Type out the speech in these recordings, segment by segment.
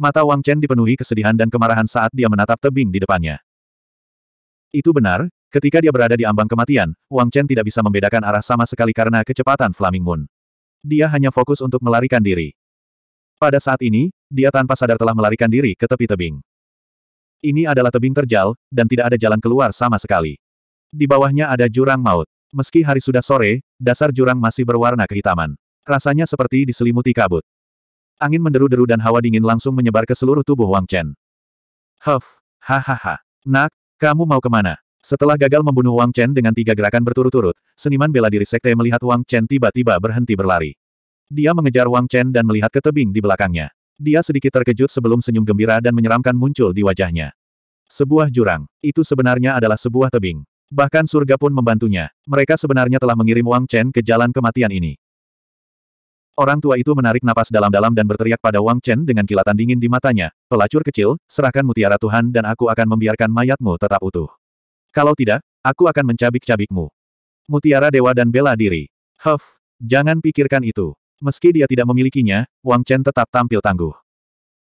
Mata Wang Chen dipenuhi kesedihan dan kemarahan saat dia menatap tebing di depannya. Itu benar, ketika dia berada di ambang kematian, Wang Chen tidak bisa membedakan arah sama sekali karena kecepatan Flaming Moon. Dia hanya fokus untuk melarikan diri. Pada saat ini, dia tanpa sadar telah melarikan diri ke tepi tebing. Ini adalah tebing terjal, dan tidak ada jalan keluar sama sekali. Di bawahnya ada jurang maut. Meski hari sudah sore, dasar jurang masih berwarna kehitaman. Rasanya seperti diselimuti kabut. Angin menderu-deru dan hawa dingin langsung menyebar ke seluruh tubuh Wang Chen. Huff, hahaha. Nak, kamu mau kemana? Setelah gagal membunuh Wang Chen dengan tiga gerakan berturut-turut, seniman bela diri sekte melihat Wang Chen tiba-tiba berhenti berlari. Dia mengejar Wang Chen dan melihat ke tebing di belakangnya. Dia sedikit terkejut sebelum senyum gembira dan menyeramkan muncul di wajahnya. Sebuah jurang, itu sebenarnya adalah sebuah tebing. Bahkan surga pun membantunya. Mereka sebenarnya telah mengirim Wang Chen ke jalan kematian ini. Orang tua itu menarik napas dalam-dalam dan berteriak pada Wang Chen dengan kilatan dingin di matanya, pelacur kecil, serahkan mutiara Tuhan dan aku akan membiarkan mayatmu tetap utuh. Kalau tidak, aku akan mencabik-cabikmu. Mutiara Dewa dan Bela Diri. Huff, jangan pikirkan itu. Meski dia tidak memilikinya, Wang Chen tetap tampil tangguh.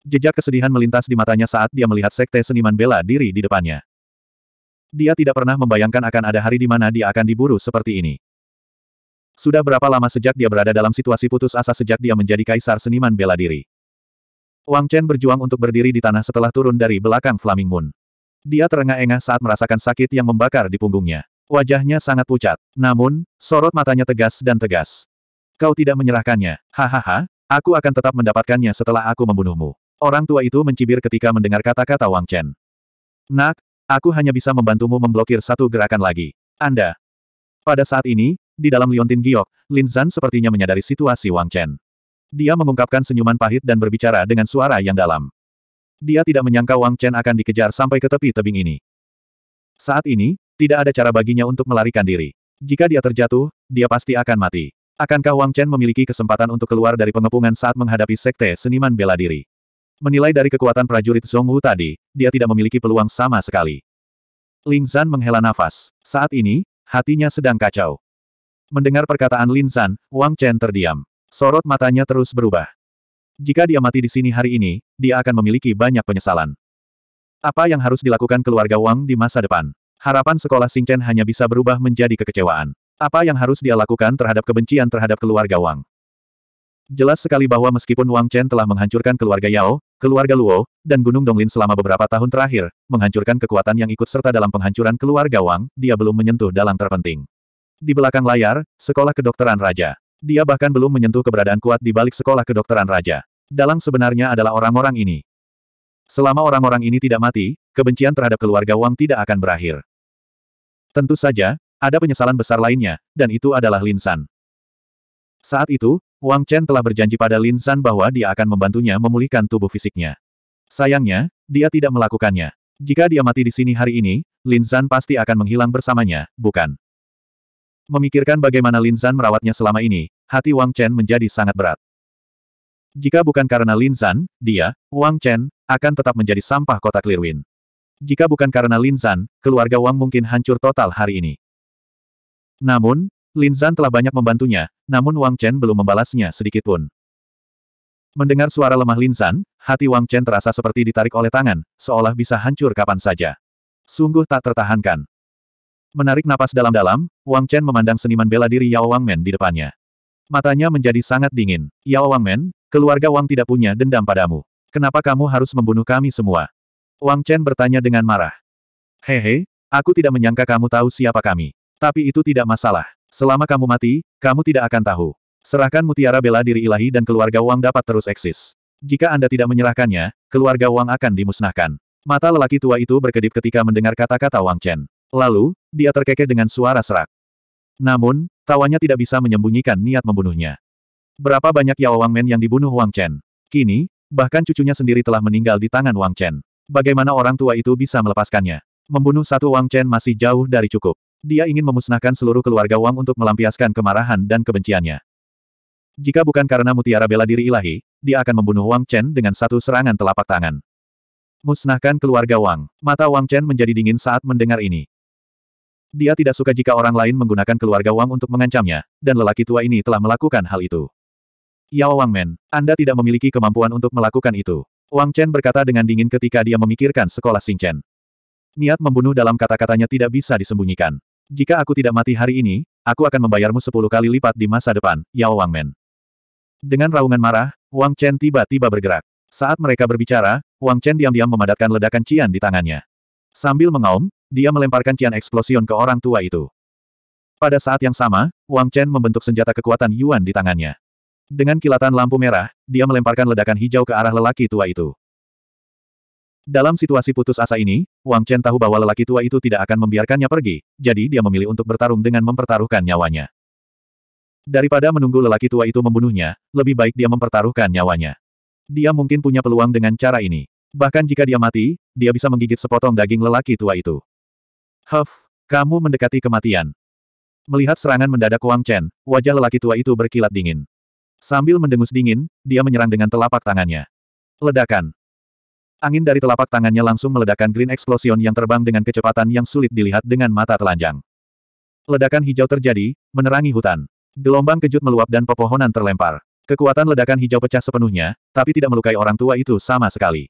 Jejak kesedihan melintas di matanya saat dia melihat sekte seniman bela diri di depannya. Dia tidak pernah membayangkan akan ada hari di mana dia akan diburu seperti ini. Sudah berapa lama sejak dia berada dalam situasi putus asa sejak dia menjadi kaisar seniman bela diri? Wang Chen berjuang untuk berdiri di tanah setelah turun dari belakang Flaming Moon. Dia terengah-engah saat merasakan sakit yang membakar di punggungnya. Wajahnya sangat pucat. Namun, sorot matanya tegas dan tegas. Kau tidak menyerahkannya. Hahaha, aku akan tetap mendapatkannya setelah aku membunuhmu. Orang tua itu mencibir ketika mendengar kata-kata Wang Chen. Nak, aku hanya bisa membantumu memblokir satu gerakan lagi. Anda. Pada saat ini, di dalam Liontin Giok, Lin Zan sepertinya menyadari situasi Wang Chen. Dia mengungkapkan senyuman pahit dan berbicara dengan suara yang dalam. Dia tidak menyangka Wang Chen akan dikejar sampai ke tepi tebing ini. Saat ini, tidak ada cara baginya untuk melarikan diri. Jika dia terjatuh, dia pasti akan mati. Akankah Wang Chen memiliki kesempatan untuk keluar dari pengepungan saat menghadapi sekte seniman bela diri? Menilai dari kekuatan prajurit Zhong Wu tadi, dia tidak memiliki peluang sama sekali. Ling Zan menghela nafas. Saat ini, hatinya sedang kacau. Mendengar perkataan Lin San, Wang Chen terdiam. Sorot matanya terus berubah. Jika dia mati di sini hari ini, dia akan memiliki banyak penyesalan. Apa yang harus dilakukan keluarga Wang di masa depan? Harapan sekolah Sing Chen hanya bisa berubah menjadi kekecewaan. Apa yang harus dia lakukan terhadap kebencian terhadap keluarga Wang? Jelas sekali bahwa meskipun Wang Chen telah menghancurkan keluarga Yao, keluarga Luo, dan Gunung Donglin selama beberapa tahun terakhir, menghancurkan kekuatan yang ikut serta dalam penghancuran keluarga Wang, dia belum menyentuh dalang terpenting. Di belakang layar, Sekolah Kedokteran Raja. Dia bahkan belum menyentuh keberadaan kuat di balik Sekolah Kedokteran Raja. Dalang sebenarnya adalah orang-orang ini. Selama orang-orang ini tidak mati, kebencian terhadap keluarga Wang tidak akan berakhir. Tentu saja, ada penyesalan besar lainnya, dan itu adalah Lin San. Saat itu, Wang Chen telah berjanji pada Lin San bahwa dia akan membantunya memulihkan tubuh fisiknya. Sayangnya, dia tidak melakukannya. Jika dia mati di sini hari ini, Lin San pasti akan menghilang bersamanya, bukan? Memikirkan bagaimana Lin Zan merawatnya selama ini, hati Wang Chen menjadi sangat berat. Jika bukan karena Lin Zan, dia, Wang Chen, akan tetap menjadi sampah kota Clearwind. Jika bukan karena Lin Zan, keluarga Wang mungkin hancur total hari ini. Namun, Lin Zan telah banyak membantunya, namun Wang Chen belum membalasnya sedikitpun. Mendengar suara lemah Lin Zan, hati Wang Chen terasa seperti ditarik oleh tangan, seolah bisa hancur kapan saja. Sungguh tak tertahankan. Menarik napas dalam-dalam, Wang Chen memandang seniman bela diri Yao Wang Men di depannya. Matanya menjadi sangat dingin. Yao Wang Men, keluarga Wang tidak punya dendam padamu. Kenapa kamu harus membunuh kami semua? Wang Chen bertanya dengan marah. Hehe, aku tidak menyangka kamu tahu siapa kami. Tapi itu tidak masalah. Selama kamu mati, kamu tidak akan tahu. Serahkan mutiara bela diri ilahi dan keluarga Wang dapat terus eksis. Jika Anda tidak menyerahkannya, keluarga Wang akan dimusnahkan. Mata lelaki tua itu berkedip ketika mendengar kata-kata Wang Chen. Lalu, dia terkekeh dengan suara serak. Namun, tawanya tidak bisa menyembunyikan niat membunuhnya. Berapa banyak Yao Wang Men yang dibunuh Wang Chen? Kini, bahkan cucunya sendiri telah meninggal di tangan Wang Chen. Bagaimana orang tua itu bisa melepaskannya? Membunuh satu Wang Chen masih jauh dari cukup. Dia ingin memusnahkan seluruh keluarga Wang untuk melampiaskan kemarahan dan kebenciannya. Jika bukan karena mutiara bela diri ilahi, dia akan membunuh Wang Chen dengan satu serangan telapak tangan. Musnahkan keluarga Wang. Mata Wang Chen menjadi dingin saat mendengar ini. Dia tidak suka jika orang lain menggunakan keluarga Wang untuk mengancamnya, dan lelaki tua ini telah melakukan hal itu. Yao Men, Anda tidak memiliki kemampuan untuk melakukan itu. Wang Chen berkata dengan dingin ketika dia memikirkan sekolah Xing Chen. Niat membunuh dalam kata-katanya tidak bisa disembunyikan. Jika aku tidak mati hari ini, aku akan membayarmu sepuluh kali lipat di masa depan, Yao Men. Dengan raungan marah, Wang Chen tiba-tiba bergerak. Saat mereka berbicara, Wang Chen diam-diam memadatkan ledakan cian di tangannya. Sambil mengaum, dia melemparkan Qian Explosion ke orang tua itu. Pada saat yang sama, Wang Chen membentuk senjata kekuatan Yuan di tangannya. Dengan kilatan lampu merah, dia melemparkan ledakan hijau ke arah lelaki tua itu. Dalam situasi putus asa ini, Wang Chen tahu bahwa lelaki tua itu tidak akan membiarkannya pergi, jadi dia memilih untuk bertarung dengan mempertaruhkan nyawanya. Daripada menunggu lelaki tua itu membunuhnya, lebih baik dia mempertaruhkan nyawanya. Dia mungkin punya peluang dengan cara ini. Bahkan jika dia mati, dia bisa menggigit sepotong daging lelaki tua itu. Huff, kamu mendekati kematian. Melihat serangan mendadak Wang Chen, wajah lelaki tua itu berkilat dingin. Sambil mendengus dingin, dia menyerang dengan telapak tangannya. Ledakan. Angin dari telapak tangannya langsung meledakkan Green Explosion yang terbang dengan kecepatan yang sulit dilihat dengan mata telanjang. Ledakan hijau terjadi, menerangi hutan. Gelombang kejut meluap dan pepohonan terlempar. Kekuatan ledakan hijau pecah sepenuhnya, tapi tidak melukai orang tua itu sama sekali.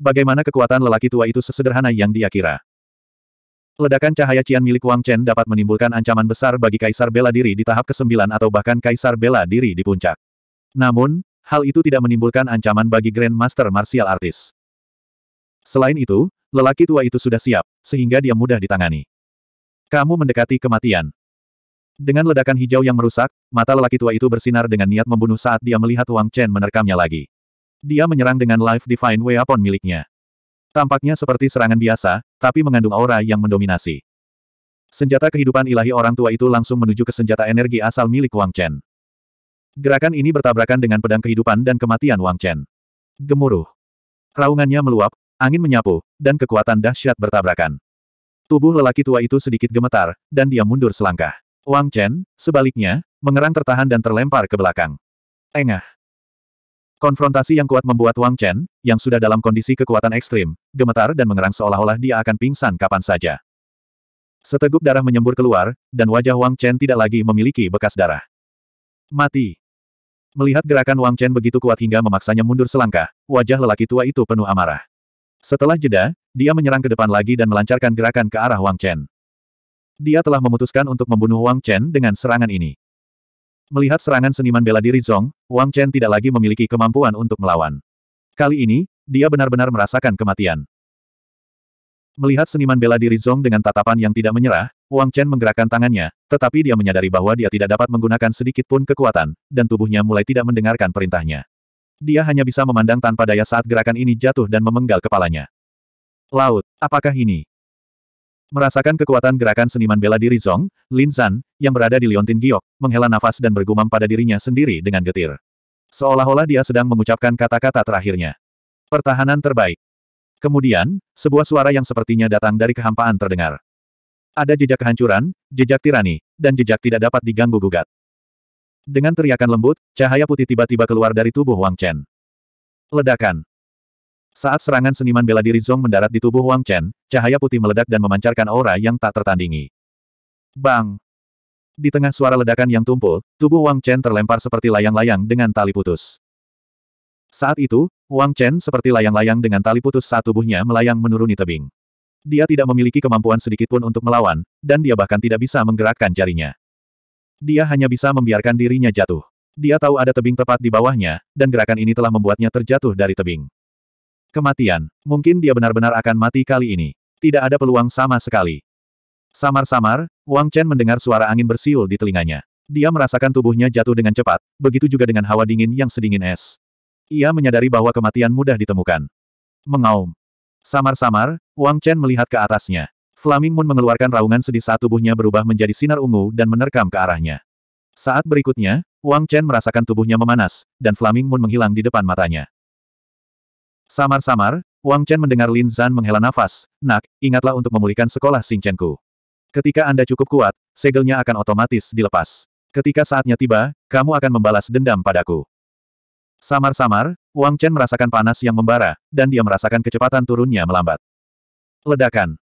Bagaimana kekuatan lelaki tua itu sesederhana yang dia kira? Ledakan cahaya Cian milik Wang Chen dapat menimbulkan ancaman besar bagi Kaisar Bela Diri di tahap ke-9 atau bahkan Kaisar Bela Diri di puncak. Namun, hal itu tidak menimbulkan ancaman bagi Grandmaster Martial Artis. Selain itu, lelaki tua itu sudah siap, sehingga dia mudah ditangani. Kamu mendekati kematian. Dengan ledakan hijau yang merusak, mata lelaki tua itu bersinar dengan niat membunuh saat dia melihat Wang Chen menerkamnya lagi. Dia menyerang dengan Life Divine Weapon miliknya. Tampaknya seperti serangan biasa, tapi mengandung aura yang mendominasi. Senjata kehidupan ilahi orang tua itu langsung menuju ke senjata energi asal milik Wang Chen. Gerakan ini bertabrakan dengan pedang kehidupan dan kematian Wang Chen. Gemuruh. Raungannya meluap, angin menyapu, dan kekuatan dahsyat bertabrakan. Tubuh lelaki tua itu sedikit gemetar, dan dia mundur selangkah. Wang Chen, sebaliknya, mengerang tertahan dan terlempar ke belakang. Engah. Konfrontasi yang kuat membuat Wang Chen, yang sudah dalam kondisi kekuatan ekstrim, gemetar dan mengerang seolah-olah dia akan pingsan kapan saja. Seteguk darah menyembur keluar, dan wajah Wang Chen tidak lagi memiliki bekas darah. Mati. Melihat gerakan Wang Chen begitu kuat hingga memaksanya mundur selangkah, wajah lelaki tua itu penuh amarah. Setelah jeda, dia menyerang ke depan lagi dan melancarkan gerakan ke arah Wang Chen. Dia telah memutuskan untuk membunuh Wang Chen dengan serangan ini. Melihat serangan seniman bela diri Zong, Wang Chen tidak lagi memiliki kemampuan untuk melawan. Kali ini, dia benar-benar merasakan kematian. Melihat seniman bela diri Zong dengan tatapan yang tidak menyerah, Wang Chen menggerakkan tangannya, tetapi dia menyadari bahwa dia tidak dapat menggunakan sedikit pun kekuatan, dan tubuhnya mulai tidak mendengarkan perintahnya. Dia hanya bisa memandang tanpa daya saat gerakan ini jatuh dan memenggal kepalanya. Laut, apakah ini? Merasakan kekuatan gerakan seniman bela diri Zong, Lin San, yang berada di Liontin Giok, menghela nafas dan bergumam pada dirinya sendiri dengan getir. Seolah-olah dia sedang mengucapkan kata-kata terakhirnya. Pertahanan terbaik. Kemudian, sebuah suara yang sepertinya datang dari kehampaan terdengar. Ada jejak kehancuran, jejak tirani, dan jejak tidak dapat diganggu-gugat. Dengan teriakan lembut, cahaya putih tiba-tiba keluar dari tubuh Wang Chen. Ledakan. Saat serangan seniman bela diri Zong mendarat di tubuh Wang Chen, cahaya putih meledak dan memancarkan aura yang tak tertandingi. Bang! Di tengah suara ledakan yang tumpul, tubuh Wang Chen terlempar seperti layang-layang dengan tali putus. Saat itu, Wang Chen seperti layang-layang dengan tali putus saat tubuhnya melayang menuruni tebing. Dia tidak memiliki kemampuan sedikitpun untuk melawan, dan dia bahkan tidak bisa menggerakkan jarinya. Dia hanya bisa membiarkan dirinya jatuh. Dia tahu ada tebing tepat di bawahnya, dan gerakan ini telah membuatnya terjatuh dari tebing. Kematian. Mungkin dia benar-benar akan mati kali ini. Tidak ada peluang sama sekali. Samar-samar, Wang Chen mendengar suara angin bersiul di telinganya. Dia merasakan tubuhnya jatuh dengan cepat, begitu juga dengan hawa dingin yang sedingin es. Ia menyadari bahwa kematian mudah ditemukan. Mengaum. Samar-samar, Wang Chen melihat ke atasnya. Flaming Moon mengeluarkan raungan sedih saat tubuhnya berubah menjadi sinar ungu dan menerkam ke arahnya. Saat berikutnya, Wang Chen merasakan tubuhnya memanas, dan Flaming Moon menghilang di depan matanya. Samar-samar, Wang Chen mendengar Lin Zan menghela nafas, nak, ingatlah untuk memulihkan sekolah Ku. Ketika Anda cukup kuat, segelnya akan otomatis dilepas. Ketika saatnya tiba, kamu akan membalas dendam padaku. Samar-samar, Wang Chen merasakan panas yang membara, dan dia merasakan kecepatan turunnya melambat. Ledakan.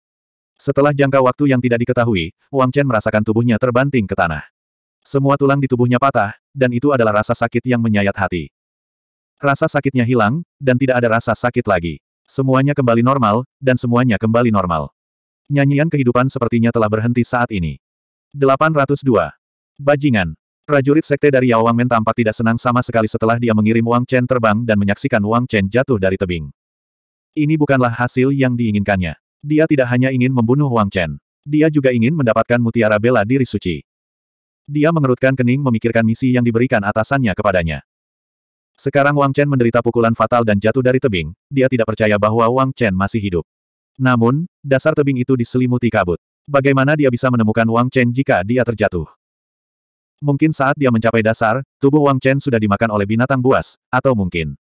Setelah jangka waktu yang tidak diketahui, Wang Chen merasakan tubuhnya terbanting ke tanah. Semua tulang di tubuhnya patah, dan itu adalah rasa sakit yang menyayat hati. Rasa sakitnya hilang, dan tidak ada rasa sakit lagi. Semuanya kembali normal, dan semuanya kembali normal. Nyanyian kehidupan sepertinya telah berhenti saat ini. 802. Bajingan. Prajurit sekte dari Yao Wangmen tampak tidak senang sama sekali setelah dia mengirim Wang Chen terbang dan menyaksikan Wang Chen jatuh dari tebing. Ini bukanlah hasil yang diinginkannya. Dia tidak hanya ingin membunuh Wang Chen. Dia juga ingin mendapatkan mutiara bela diri suci. Dia mengerutkan kening memikirkan misi yang diberikan atasannya kepadanya. Sekarang Wang Chen menderita pukulan fatal dan jatuh dari tebing, dia tidak percaya bahwa Wang Chen masih hidup. Namun, dasar tebing itu diselimuti kabut. Bagaimana dia bisa menemukan Wang Chen jika dia terjatuh? Mungkin saat dia mencapai dasar, tubuh Wang Chen sudah dimakan oleh binatang buas, atau mungkin.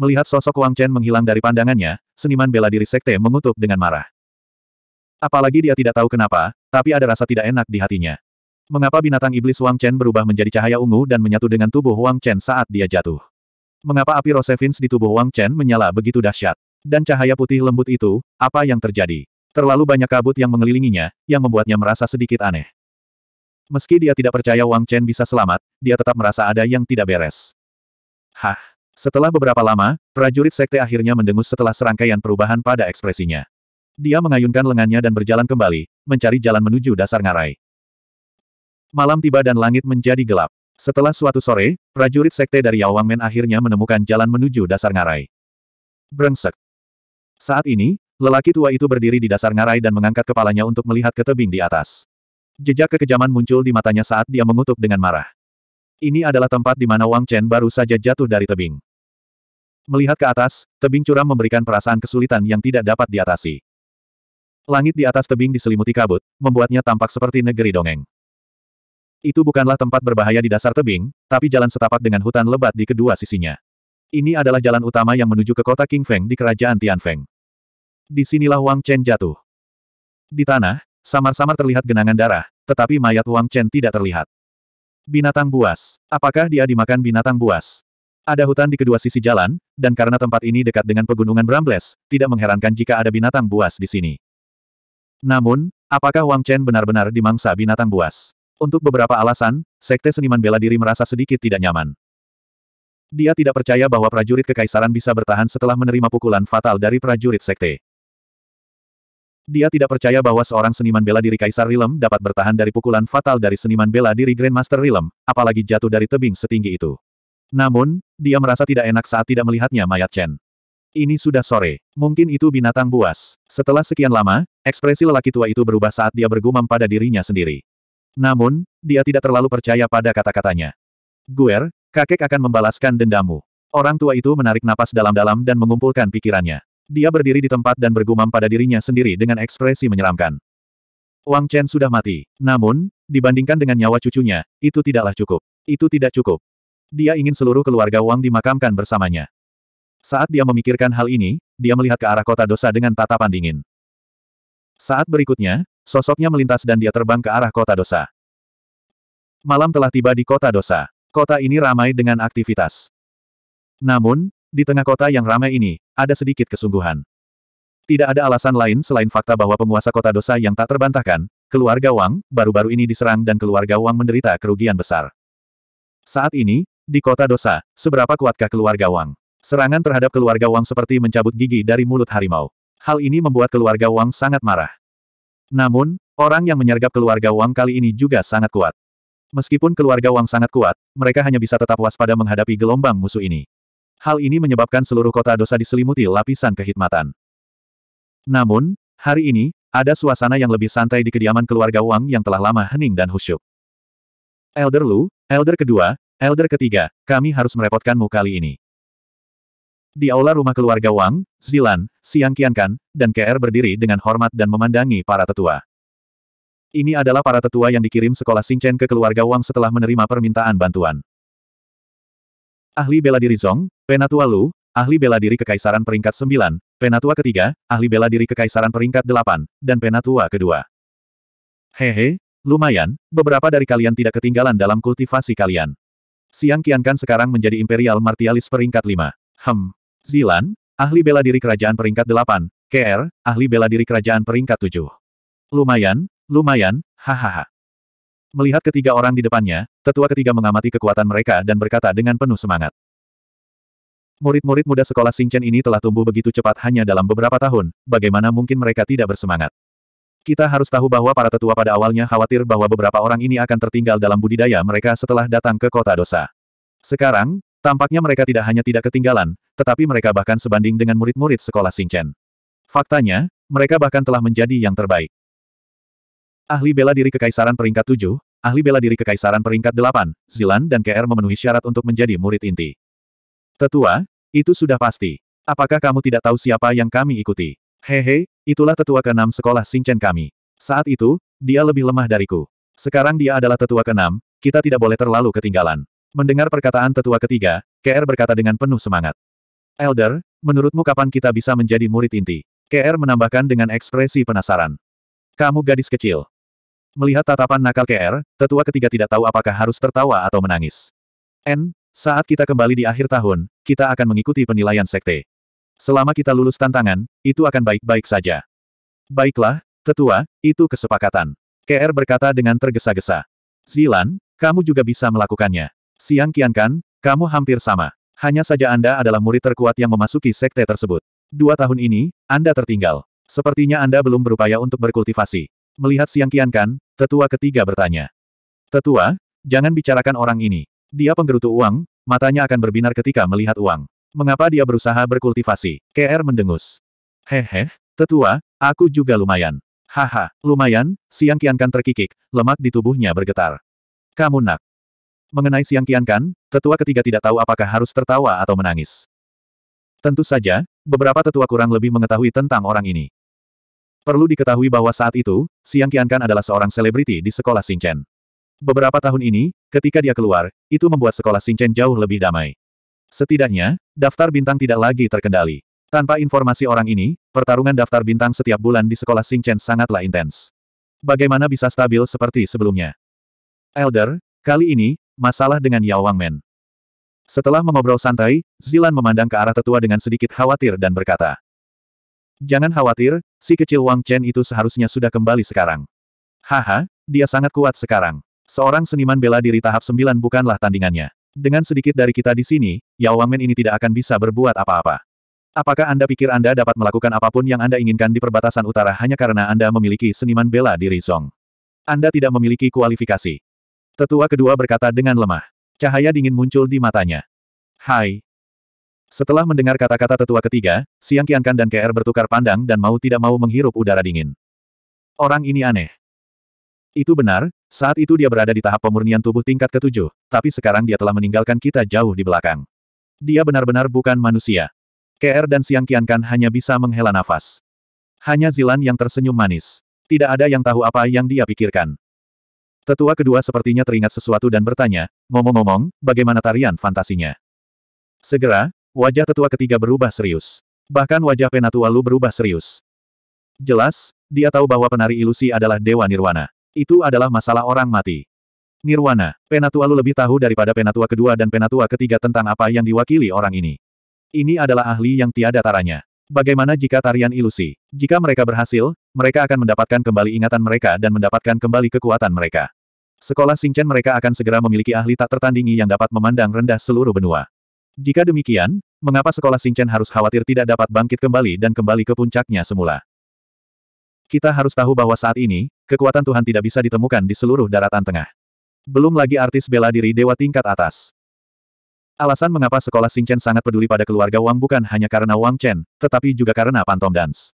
Melihat sosok Wang Chen menghilang dari pandangannya, seniman bela diri sekte mengutuk dengan marah. Apalagi dia tidak tahu kenapa, tapi ada rasa tidak enak di hatinya. Mengapa binatang iblis Wang Chen berubah menjadi cahaya ungu dan menyatu dengan tubuh Wang Chen saat dia jatuh? Mengapa api Rosevins di tubuh Wang Chen menyala begitu dahsyat? Dan cahaya putih lembut itu, apa yang terjadi? Terlalu banyak kabut yang mengelilinginya, yang membuatnya merasa sedikit aneh. Meski dia tidak percaya Wang Chen bisa selamat, dia tetap merasa ada yang tidak beres. Hah. Setelah beberapa lama, prajurit sekte akhirnya mendengus setelah serangkaian perubahan pada ekspresinya. Dia mengayunkan lengannya dan berjalan kembali, mencari jalan menuju dasar ngarai. Malam tiba dan langit menjadi gelap. Setelah suatu sore, prajurit sekte dari Yaowangmen akhirnya menemukan jalan menuju dasar ngarai. Brengsek. Saat ini, lelaki tua itu berdiri di dasar ngarai dan mengangkat kepalanya untuk melihat ke tebing di atas. Jejak kekejaman muncul di matanya saat dia mengutuk dengan marah. Ini adalah tempat di mana Wang Chen baru saja jatuh dari tebing. Melihat ke atas, tebing curam memberikan perasaan kesulitan yang tidak dapat diatasi. Langit di atas tebing diselimuti kabut, membuatnya tampak seperti negeri dongeng. Itu bukanlah tempat berbahaya di dasar tebing, tapi jalan setapak dengan hutan lebat di kedua sisinya. Ini adalah jalan utama yang menuju ke kota King Feng di kerajaan Tian Feng. Di sinilah Wang Chen jatuh. Di tanah, samar-samar terlihat genangan darah, tetapi mayat Wang Chen tidak terlihat. Binatang buas. Apakah dia dimakan binatang buas? Ada hutan di kedua sisi jalan, dan karena tempat ini dekat dengan pegunungan Brambles, tidak mengherankan jika ada binatang buas di sini. Namun, apakah Wang Chen benar-benar dimangsa binatang buas? Untuk beberapa alasan, Sekte Seniman Bela Diri merasa sedikit tidak nyaman. Dia tidak percaya bahwa prajurit kekaisaran bisa bertahan setelah menerima pukulan fatal dari prajurit Sekte. Dia tidak percaya bahwa seorang seniman bela diri Kaisar Rilem dapat bertahan dari pukulan fatal dari seniman bela diri Grandmaster Rilem, apalagi jatuh dari tebing setinggi itu. Namun, dia merasa tidak enak saat tidak melihatnya mayat Chen. Ini sudah sore. Mungkin itu binatang buas. Setelah sekian lama, ekspresi lelaki tua itu berubah saat dia bergumam pada dirinya sendiri. Namun, dia tidak terlalu percaya pada kata-katanya. Guer, kakek akan membalaskan dendammu Orang tua itu menarik napas dalam-dalam dan mengumpulkan pikirannya. Dia berdiri di tempat dan bergumam pada dirinya sendiri dengan ekspresi menyeramkan. Wang Chen sudah mati. Namun, dibandingkan dengan nyawa cucunya, itu tidaklah cukup. Itu tidak cukup. Dia ingin seluruh keluarga Wang dimakamkan bersamanya. Saat dia memikirkan hal ini, dia melihat ke arah kota dosa dengan tatapan dingin. Saat berikutnya, Sosoknya melintas dan dia terbang ke arah kota dosa. Malam telah tiba di kota dosa. Kota ini ramai dengan aktivitas. Namun, di tengah kota yang ramai ini, ada sedikit kesungguhan. Tidak ada alasan lain selain fakta bahwa penguasa kota dosa yang tak terbantahkan, keluarga Wang, baru-baru ini diserang dan keluarga Wang menderita kerugian besar. Saat ini, di kota dosa, seberapa kuatkah keluarga Wang? Serangan terhadap keluarga Wang seperti mencabut gigi dari mulut harimau. Hal ini membuat keluarga Wang sangat marah. Namun, orang yang menyergap keluarga Wang kali ini juga sangat kuat. Meskipun keluarga Wang sangat kuat, mereka hanya bisa tetap waspada menghadapi gelombang musuh ini. Hal ini menyebabkan seluruh kota dosa diselimuti lapisan kehitmatan. Namun, hari ini, ada suasana yang lebih santai di kediaman keluarga Wang yang telah lama hening dan husyuk. Elder Lu, Elder kedua, Elder ketiga, kami harus merepotkanmu kali ini. Di aula rumah keluarga Wang, Zilan, Siang Kiankan, dan KR berdiri dengan hormat dan memandangi para tetua. Ini adalah para tetua yang dikirim sekolah Xingchen ke keluarga Wang setelah menerima permintaan bantuan. Ahli bela diri Zong, Penatua Lu, ahli bela diri Kekaisaran peringkat 9, Penatua ketiga, ahli bela diri Kekaisaran peringkat 8, dan Penatua kedua. Hehe, lumayan, beberapa dari kalian tidak ketinggalan dalam kultivasi kalian. Siang Kiankan sekarang menjadi Imperial Martialis peringkat 5. Hmm, Zilan, ahli bela diri kerajaan peringkat 8, KR, ahli bela diri kerajaan peringkat 7. Lumayan, lumayan, hahaha. Melihat ketiga orang di depannya, tetua ketiga mengamati kekuatan mereka dan berkata dengan penuh semangat. Murid-murid muda sekolah Singchen ini telah tumbuh begitu cepat hanya dalam beberapa tahun, bagaimana mungkin mereka tidak bersemangat? Kita harus tahu bahwa para tetua pada awalnya khawatir bahwa beberapa orang ini akan tertinggal dalam budidaya mereka setelah datang ke kota dosa. Sekarang, Tampaknya mereka tidak hanya tidak ketinggalan, tetapi mereka bahkan sebanding dengan murid-murid sekolah Singchen. Faktanya, mereka bahkan telah menjadi yang terbaik. Ahli bela diri kekaisaran peringkat 7, ahli bela diri kekaisaran peringkat 8, Zilan dan KR memenuhi syarat untuk menjadi murid inti. Tetua, itu sudah pasti. Apakah kamu tidak tahu siapa yang kami ikuti? Hehe, itulah tetua keenam sekolah Singchen kami. Saat itu, dia lebih lemah dariku. Sekarang dia adalah tetua keenam, kita tidak boleh terlalu ketinggalan. Mendengar perkataan tetua ketiga, KR berkata dengan penuh semangat. Elder, menurutmu kapan kita bisa menjadi murid inti? KR menambahkan dengan ekspresi penasaran. Kamu gadis kecil. Melihat tatapan nakal KR, tetua ketiga tidak tahu apakah harus tertawa atau menangis. N, saat kita kembali di akhir tahun, kita akan mengikuti penilaian sekte. Selama kita lulus tantangan, itu akan baik-baik saja. Baiklah, tetua, itu kesepakatan. KR berkata dengan tergesa-gesa. Zilan, kamu juga bisa melakukannya. Siang Kiankan, kamu hampir sama. Hanya saja Anda adalah murid terkuat yang memasuki sekte tersebut. Dua tahun ini, Anda tertinggal. Sepertinya Anda belum berupaya untuk berkultivasi. Melihat Siang Kiankan, tetua ketiga bertanya. Tetua, jangan bicarakan orang ini. Dia penggerutu uang, matanya akan berbinar ketika melihat uang. Mengapa dia berusaha berkultivasi? KR mendengus. Hehe, tetua, aku juga lumayan. Haha, lumayan, Siang Kiankan terkikik, lemak di tubuhnya bergetar. Kamu nak, Mengenai Siang Qiankan, tetua ketiga tidak tahu apakah harus tertawa atau menangis. Tentu saja, beberapa tetua kurang lebih mengetahui tentang orang ini. Perlu diketahui bahwa saat itu, Siang Qiankan adalah seorang selebriti di sekolah Xingchen. Beberapa tahun ini, ketika dia keluar, itu membuat sekolah Xingchen jauh lebih damai. Setidaknya, daftar bintang tidak lagi terkendali. Tanpa informasi orang ini, pertarungan daftar bintang setiap bulan di sekolah Xingchen sangatlah intens. Bagaimana bisa stabil seperti sebelumnya? Elder, kali ini, masalah dengan Yao Wangmen. Setelah mengobrol santai, Zilan memandang ke arah tetua dengan sedikit khawatir dan berkata, Jangan khawatir, si kecil Wang Chen itu seharusnya sudah kembali sekarang. Haha, dia sangat kuat sekarang. Seorang seniman bela diri tahap 9 bukanlah tandingannya. Dengan sedikit dari kita di sini, Yao Wangmen ini tidak akan bisa berbuat apa-apa. Apakah Anda pikir Anda dapat melakukan apapun yang Anda inginkan di perbatasan utara hanya karena Anda memiliki seniman bela diri Song? Anda tidak memiliki kualifikasi. Tetua kedua berkata dengan lemah. Cahaya dingin muncul di matanya. Hai. Setelah mendengar kata-kata tetua ketiga, Siang Kiankan dan KR bertukar pandang dan mau tidak mau menghirup udara dingin. Orang ini aneh. Itu benar, saat itu dia berada di tahap pemurnian tubuh tingkat ketujuh, tapi sekarang dia telah meninggalkan kita jauh di belakang. Dia benar-benar bukan manusia. KR dan Siang Kiankan hanya bisa menghela nafas. Hanya Zilan yang tersenyum manis. Tidak ada yang tahu apa yang dia pikirkan. Tetua kedua sepertinya teringat sesuatu dan bertanya, ngomong-ngomong, bagaimana tarian fantasinya? Segera, wajah tetua ketiga berubah serius. Bahkan wajah penatua Lu berubah serius. Jelas, dia tahu bahwa penari ilusi adalah Dewa Nirwana. Itu adalah masalah orang mati. Nirwana, penatua Lu lebih tahu daripada penatua kedua dan penatua ketiga tentang apa yang diwakili orang ini. Ini adalah ahli yang tiada taranya. Bagaimana jika tarian ilusi? Jika mereka berhasil, mereka akan mendapatkan kembali ingatan mereka dan mendapatkan kembali kekuatan mereka. Sekolah Singchen mereka akan segera memiliki ahli tak tertandingi yang dapat memandang rendah seluruh benua. Jika demikian, mengapa sekolah Singchen harus khawatir tidak dapat bangkit kembali dan kembali ke puncaknya semula? Kita harus tahu bahwa saat ini, kekuatan Tuhan tidak bisa ditemukan di seluruh daratan tengah. Belum lagi artis bela diri dewa tingkat atas. Alasan mengapa sekolah Sing Chen sangat peduli pada keluarga Wang bukan hanya karena Wang Chen, tetapi juga karena Pantom Dance.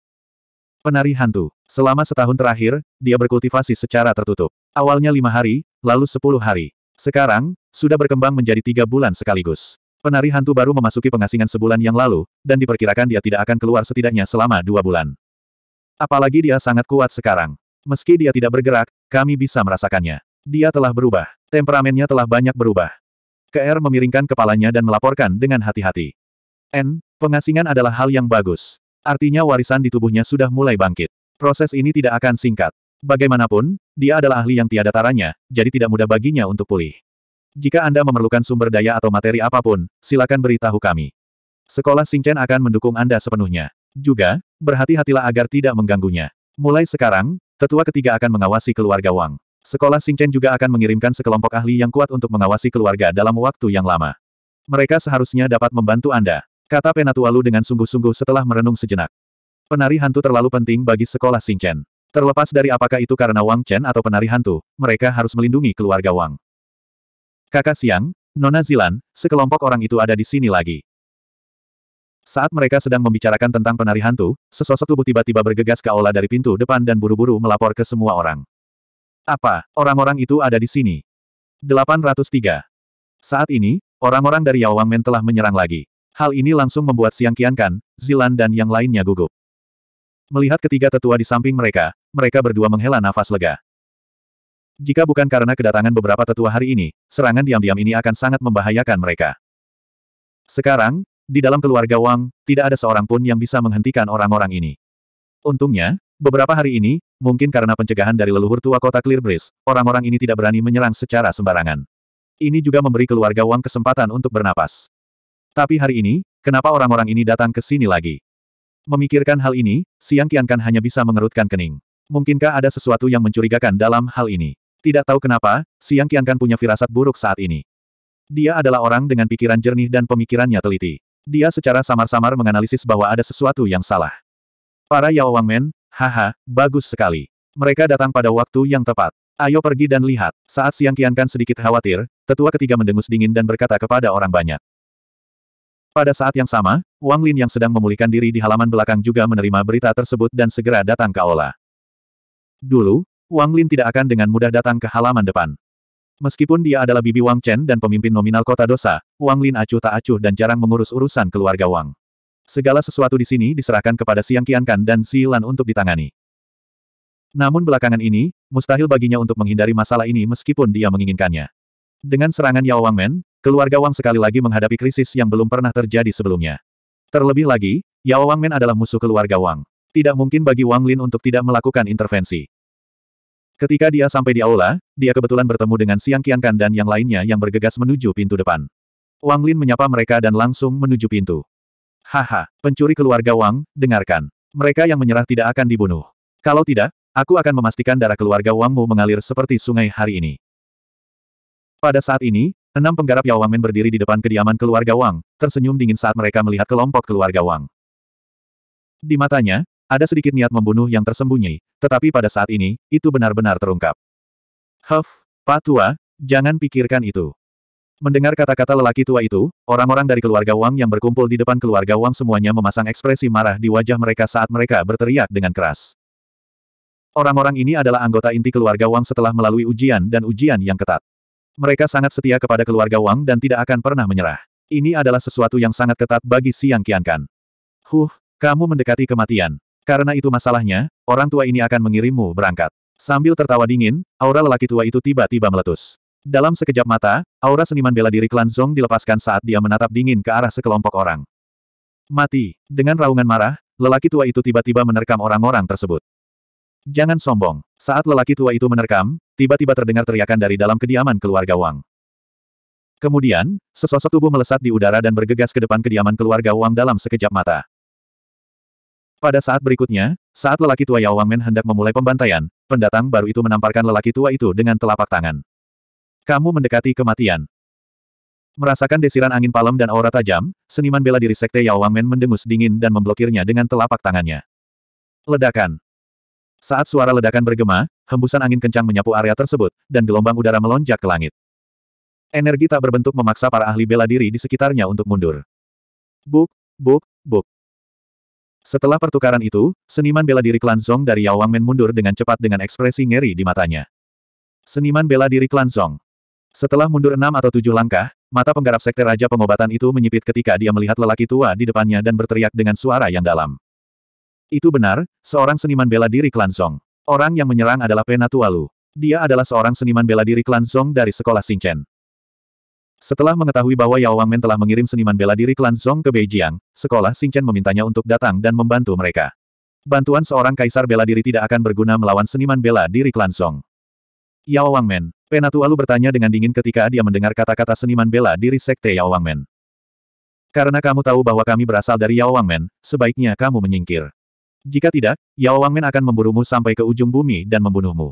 Penari hantu. Selama setahun terakhir, dia berkultivasi secara tertutup. Awalnya lima hari, lalu sepuluh hari. Sekarang, sudah berkembang menjadi tiga bulan sekaligus. Penari hantu baru memasuki pengasingan sebulan yang lalu, dan diperkirakan dia tidak akan keluar setidaknya selama dua bulan. Apalagi dia sangat kuat sekarang. Meski dia tidak bergerak, kami bisa merasakannya. Dia telah berubah. Temperamennya telah banyak berubah. KR memiringkan kepalanya dan melaporkan dengan hati-hati. N, pengasingan adalah hal yang bagus. Artinya warisan di tubuhnya sudah mulai bangkit. Proses ini tidak akan singkat. Bagaimanapun, dia adalah ahli yang tiada taranya, jadi tidak mudah baginya untuk pulih. Jika Anda memerlukan sumber daya atau materi apapun, silakan beritahu kami. Sekolah Singchen akan mendukung Anda sepenuhnya. Juga, berhati-hatilah agar tidak mengganggunya. Mulai sekarang, tetua ketiga akan mengawasi keluarga Wang. Sekolah Chen juga akan mengirimkan sekelompok ahli yang kuat untuk mengawasi keluarga dalam waktu yang lama. Mereka seharusnya dapat membantu Anda, kata Penatualu dengan sungguh-sungguh setelah merenung sejenak. Penari hantu terlalu penting bagi sekolah Chen. Terlepas dari apakah itu karena Wang Chen atau penari hantu, mereka harus melindungi keluarga Wang. Kakak siang, Nona Zilan, sekelompok orang itu ada di sini lagi. Saat mereka sedang membicarakan tentang penari hantu, sesosok tubuh tiba-tiba bergegas ke aula dari pintu depan dan buru-buru melapor ke semua orang. Apa, orang-orang itu ada di sini? 803. Saat ini, orang-orang dari Yao Wang Men telah menyerang lagi. Hal ini langsung membuat Siang Kan, Zilan dan yang lainnya gugup. Melihat ketiga tetua di samping mereka, mereka berdua menghela nafas lega. Jika bukan karena kedatangan beberapa tetua hari ini, serangan diam-diam ini akan sangat membahayakan mereka. Sekarang, di dalam keluarga Wang, tidak ada seorang pun yang bisa menghentikan orang-orang ini. Untungnya, beberapa hari ini, mungkin karena pencegahan dari leluhur tua kota Clearbreeze, orang-orang ini tidak berani menyerang secara sembarangan. Ini juga memberi keluarga Wang kesempatan untuk bernapas. Tapi hari ini, kenapa orang-orang ini datang ke sini lagi? Memikirkan hal ini, Siang Qiankan hanya bisa mengerutkan kening. Mungkinkah ada sesuatu yang mencurigakan dalam hal ini? Tidak tahu kenapa, Siang Qiankan punya firasat buruk saat ini. Dia adalah orang dengan pikiran jernih dan pemikirannya teliti. Dia secara samar-samar menganalisis bahwa ada sesuatu yang salah. Para Yao Wangmen, Haha, bagus sekali. Mereka datang pada waktu yang tepat. Ayo pergi dan lihat. Saat Siang Kiankan sedikit khawatir, tetua ketiga mendengus dingin dan berkata kepada orang banyak. Pada saat yang sama, Wang Lin yang sedang memulihkan diri di halaman belakang juga menerima berita tersebut dan segera datang ke aula. Dulu, Wang Lin tidak akan dengan mudah datang ke halaman depan. Meskipun dia adalah bibi Wang Chen dan pemimpin nominal kota dosa, Wang Lin acuh tak acuh dan jarang mengurus urusan keluarga Wang. Segala sesuatu di sini diserahkan kepada Siang Kian Kan dan Si Lan untuk ditangani. Namun belakangan ini, mustahil baginya untuk menghindari masalah ini meskipun dia menginginkannya. Dengan serangan Yao Wang Men, keluarga Wang sekali lagi menghadapi krisis yang belum pernah terjadi sebelumnya. Terlebih lagi, Yao Wang Men adalah musuh keluarga Wang. Tidak mungkin bagi Wang Lin untuk tidak melakukan intervensi. Ketika dia sampai di aula, dia kebetulan bertemu dengan Siang Kian Kan dan yang lainnya yang bergegas menuju pintu depan. Wang Lin menyapa mereka dan langsung menuju pintu. Haha, pencuri keluarga Wang, dengarkan. Mereka yang menyerah tidak akan dibunuh. Kalau tidak, aku akan memastikan darah keluarga Wangmu mengalir seperti sungai hari ini. Pada saat ini, enam penggarap Yao Wangmen berdiri di depan kediaman keluarga Wang, tersenyum dingin saat mereka melihat kelompok keluarga Wang. Di matanya, ada sedikit niat membunuh yang tersembunyi, tetapi pada saat ini, itu benar-benar terungkap. Huff, Patua, jangan pikirkan itu. Mendengar kata-kata lelaki tua itu, orang-orang dari keluarga Wang yang berkumpul di depan keluarga Wang semuanya memasang ekspresi marah di wajah mereka saat mereka berteriak dengan keras. Orang-orang ini adalah anggota inti keluarga Wang setelah melalui ujian dan ujian yang ketat. Mereka sangat setia kepada keluarga Wang dan tidak akan pernah menyerah. Ini adalah sesuatu yang sangat ketat bagi Siang Qiankan. Huh, kamu mendekati kematian. Karena itu masalahnya, orang tua ini akan mengirimmu berangkat. Sambil tertawa dingin, aura lelaki tua itu tiba-tiba meletus. Dalam sekejap mata, aura seniman bela diri klan Zong dilepaskan saat dia menatap dingin ke arah sekelompok orang. Mati. Dengan raungan marah, lelaki tua itu tiba-tiba menerkam orang-orang tersebut. Jangan sombong. Saat lelaki tua itu menerkam, tiba-tiba terdengar teriakan dari dalam kediaman keluarga Wang. Kemudian, sesosok tubuh melesat di udara dan bergegas ke depan kediaman keluarga Wang dalam sekejap mata. Pada saat berikutnya, saat lelaki tua Yao Wang Men hendak memulai pembantaian, pendatang baru itu menamparkan lelaki tua itu dengan telapak tangan. Kamu mendekati kematian. Merasakan desiran angin palem dan aura tajam, seniman bela diri Sekte Yao Wangmen mendengus dingin dan memblokirnya dengan telapak tangannya. Ledakan. Saat suara ledakan bergema, hembusan angin kencang menyapu area tersebut, dan gelombang udara melonjak ke langit. Energi tak berbentuk memaksa para ahli bela diri di sekitarnya untuk mundur. Buk, buk, buk. Setelah pertukaran itu, seniman bela diri klan Zong dari Yao Wangmen mundur dengan cepat dengan ekspresi ngeri di matanya. Seniman bela diri klan Zong. Setelah mundur enam atau tujuh langkah, mata penggarap sekte Raja Pengobatan itu menyipit ketika dia melihat lelaki tua di depannya dan berteriak dengan suara yang dalam. Itu benar, seorang seniman bela diri klan Song. Orang yang menyerang adalah Penatualu. Dia adalah seorang seniman bela diri klan Song dari sekolah Xingchen. Setelah mengetahui bahwa Yao Wangmen telah mengirim seniman bela diri klan Song ke Beijing, sekolah Xingchen memintanya untuk datang dan membantu mereka. Bantuan seorang kaisar bela diri tidak akan berguna melawan seniman bela diri klan Song. Yao Wangmen, Penatu Alu bertanya dengan dingin ketika dia mendengar kata-kata seniman bela diri Sekte Yao Wangmen. Karena kamu tahu bahwa kami berasal dari Yao Wangmen, sebaiknya kamu menyingkir. Jika tidak, Yao Wangmen akan memburumu sampai ke ujung bumi dan membunuhmu.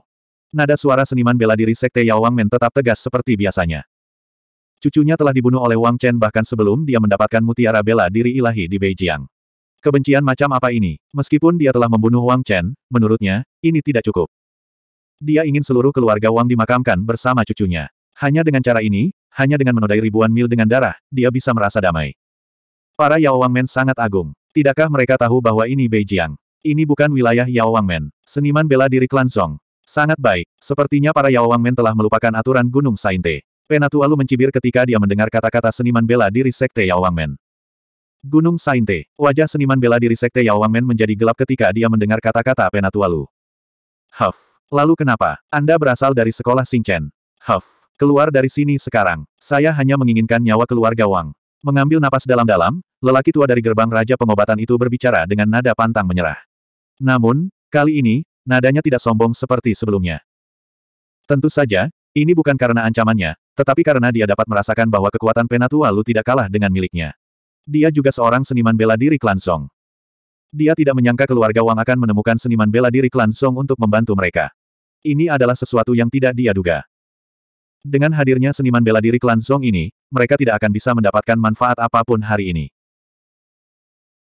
Nada suara seniman bela diri Sekte Yao Wangmen tetap tegas seperti biasanya. Cucunya telah dibunuh oleh Wang Chen bahkan sebelum dia mendapatkan mutiara bela diri ilahi di Beijing. Kebencian macam apa ini? Meskipun dia telah membunuh Wang Chen, menurutnya, ini tidak cukup. Dia ingin seluruh keluarga Wang dimakamkan bersama cucunya. Hanya dengan cara ini, hanya dengan menodai ribuan mil dengan darah, dia bisa merasa damai. Para Yao Men sangat agung. Tidakkah mereka tahu bahwa ini Beijiang? Ini bukan wilayah Yao Men. Seniman bela diri klan Song. Sangat baik. Sepertinya para Yao Men telah melupakan aturan Gunung Sainte. Penatualu mencibir ketika dia mendengar kata-kata seniman bela diri Sekte Yao Men. Gunung Sainte. Wajah seniman bela diri Sekte Yao Men menjadi gelap ketika dia mendengar kata-kata Penatualu. Huff. Lalu kenapa? Anda berasal dari sekolah Singchen. Huff. Keluar dari sini sekarang. Saya hanya menginginkan nyawa keluarga Wang. Mengambil napas dalam-dalam, lelaki tua dari gerbang Raja Pengobatan itu berbicara dengan nada pantang menyerah. Namun, kali ini, nadanya tidak sombong seperti sebelumnya. Tentu saja, ini bukan karena ancamannya, tetapi karena dia dapat merasakan bahwa kekuatan penatua Lu tidak kalah dengan miliknya. Dia juga seorang seniman bela diri klan Song. Dia tidak menyangka keluarga Wang akan menemukan seniman bela diri klan Song untuk membantu mereka. Ini adalah sesuatu yang tidak dia duga. Dengan hadirnya seniman bela diri klan Song ini, mereka tidak akan bisa mendapatkan manfaat apapun hari ini.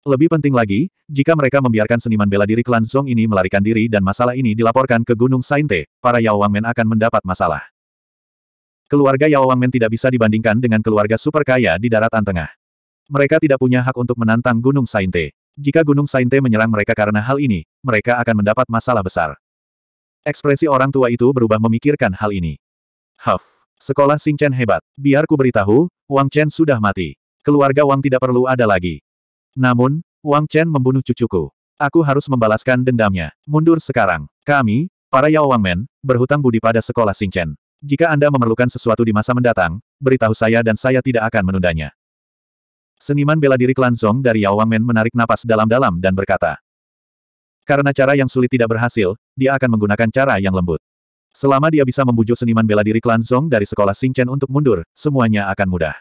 Lebih penting lagi, jika mereka membiarkan seniman bela diri klan Song ini melarikan diri dan masalah ini dilaporkan ke Gunung Sainte, para Yao Wangmen akan mendapat masalah. Keluarga Yao Wangmen tidak bisa dibandingkan dengan keluarga super kaya di daratan tengah. Mereka tidak punya hak untuk menantang Gunung Sainte. Jika Gunung Sainte menyerang mereka karena hal ini, mereka akan mendapat masalah besar. Ekspresi orang tua itu berubah memikirkan hal ini. Huff, sekolah Chen hebat. Biar ku beritahu, Wang Chen sudah mati. Keluarga Wang tidak perlu ada lagi. Namun, Wang Chen membunuh cucuku. Aku harus membalaskan dendamnya. Mundur sekarang. Kami, para Yao Wang Men, berhutang budi pada sekolah Chen. Jika Anda memerlukan sesuatu di masa mendatang, beritahu saya dan saya tidak akan menundanya. Seniman bela diri klan Zong dari Yao Wangmen menarik napas dalam-dalam dan berkata. Karena cara yang sulit tidak berhasil, dia akan menggunakan cara yang lembut. Selama dia bisa membujuk seniman bela diri klan Zong dari sekolah Xingchen untuk mundur, semuanya akan mudah.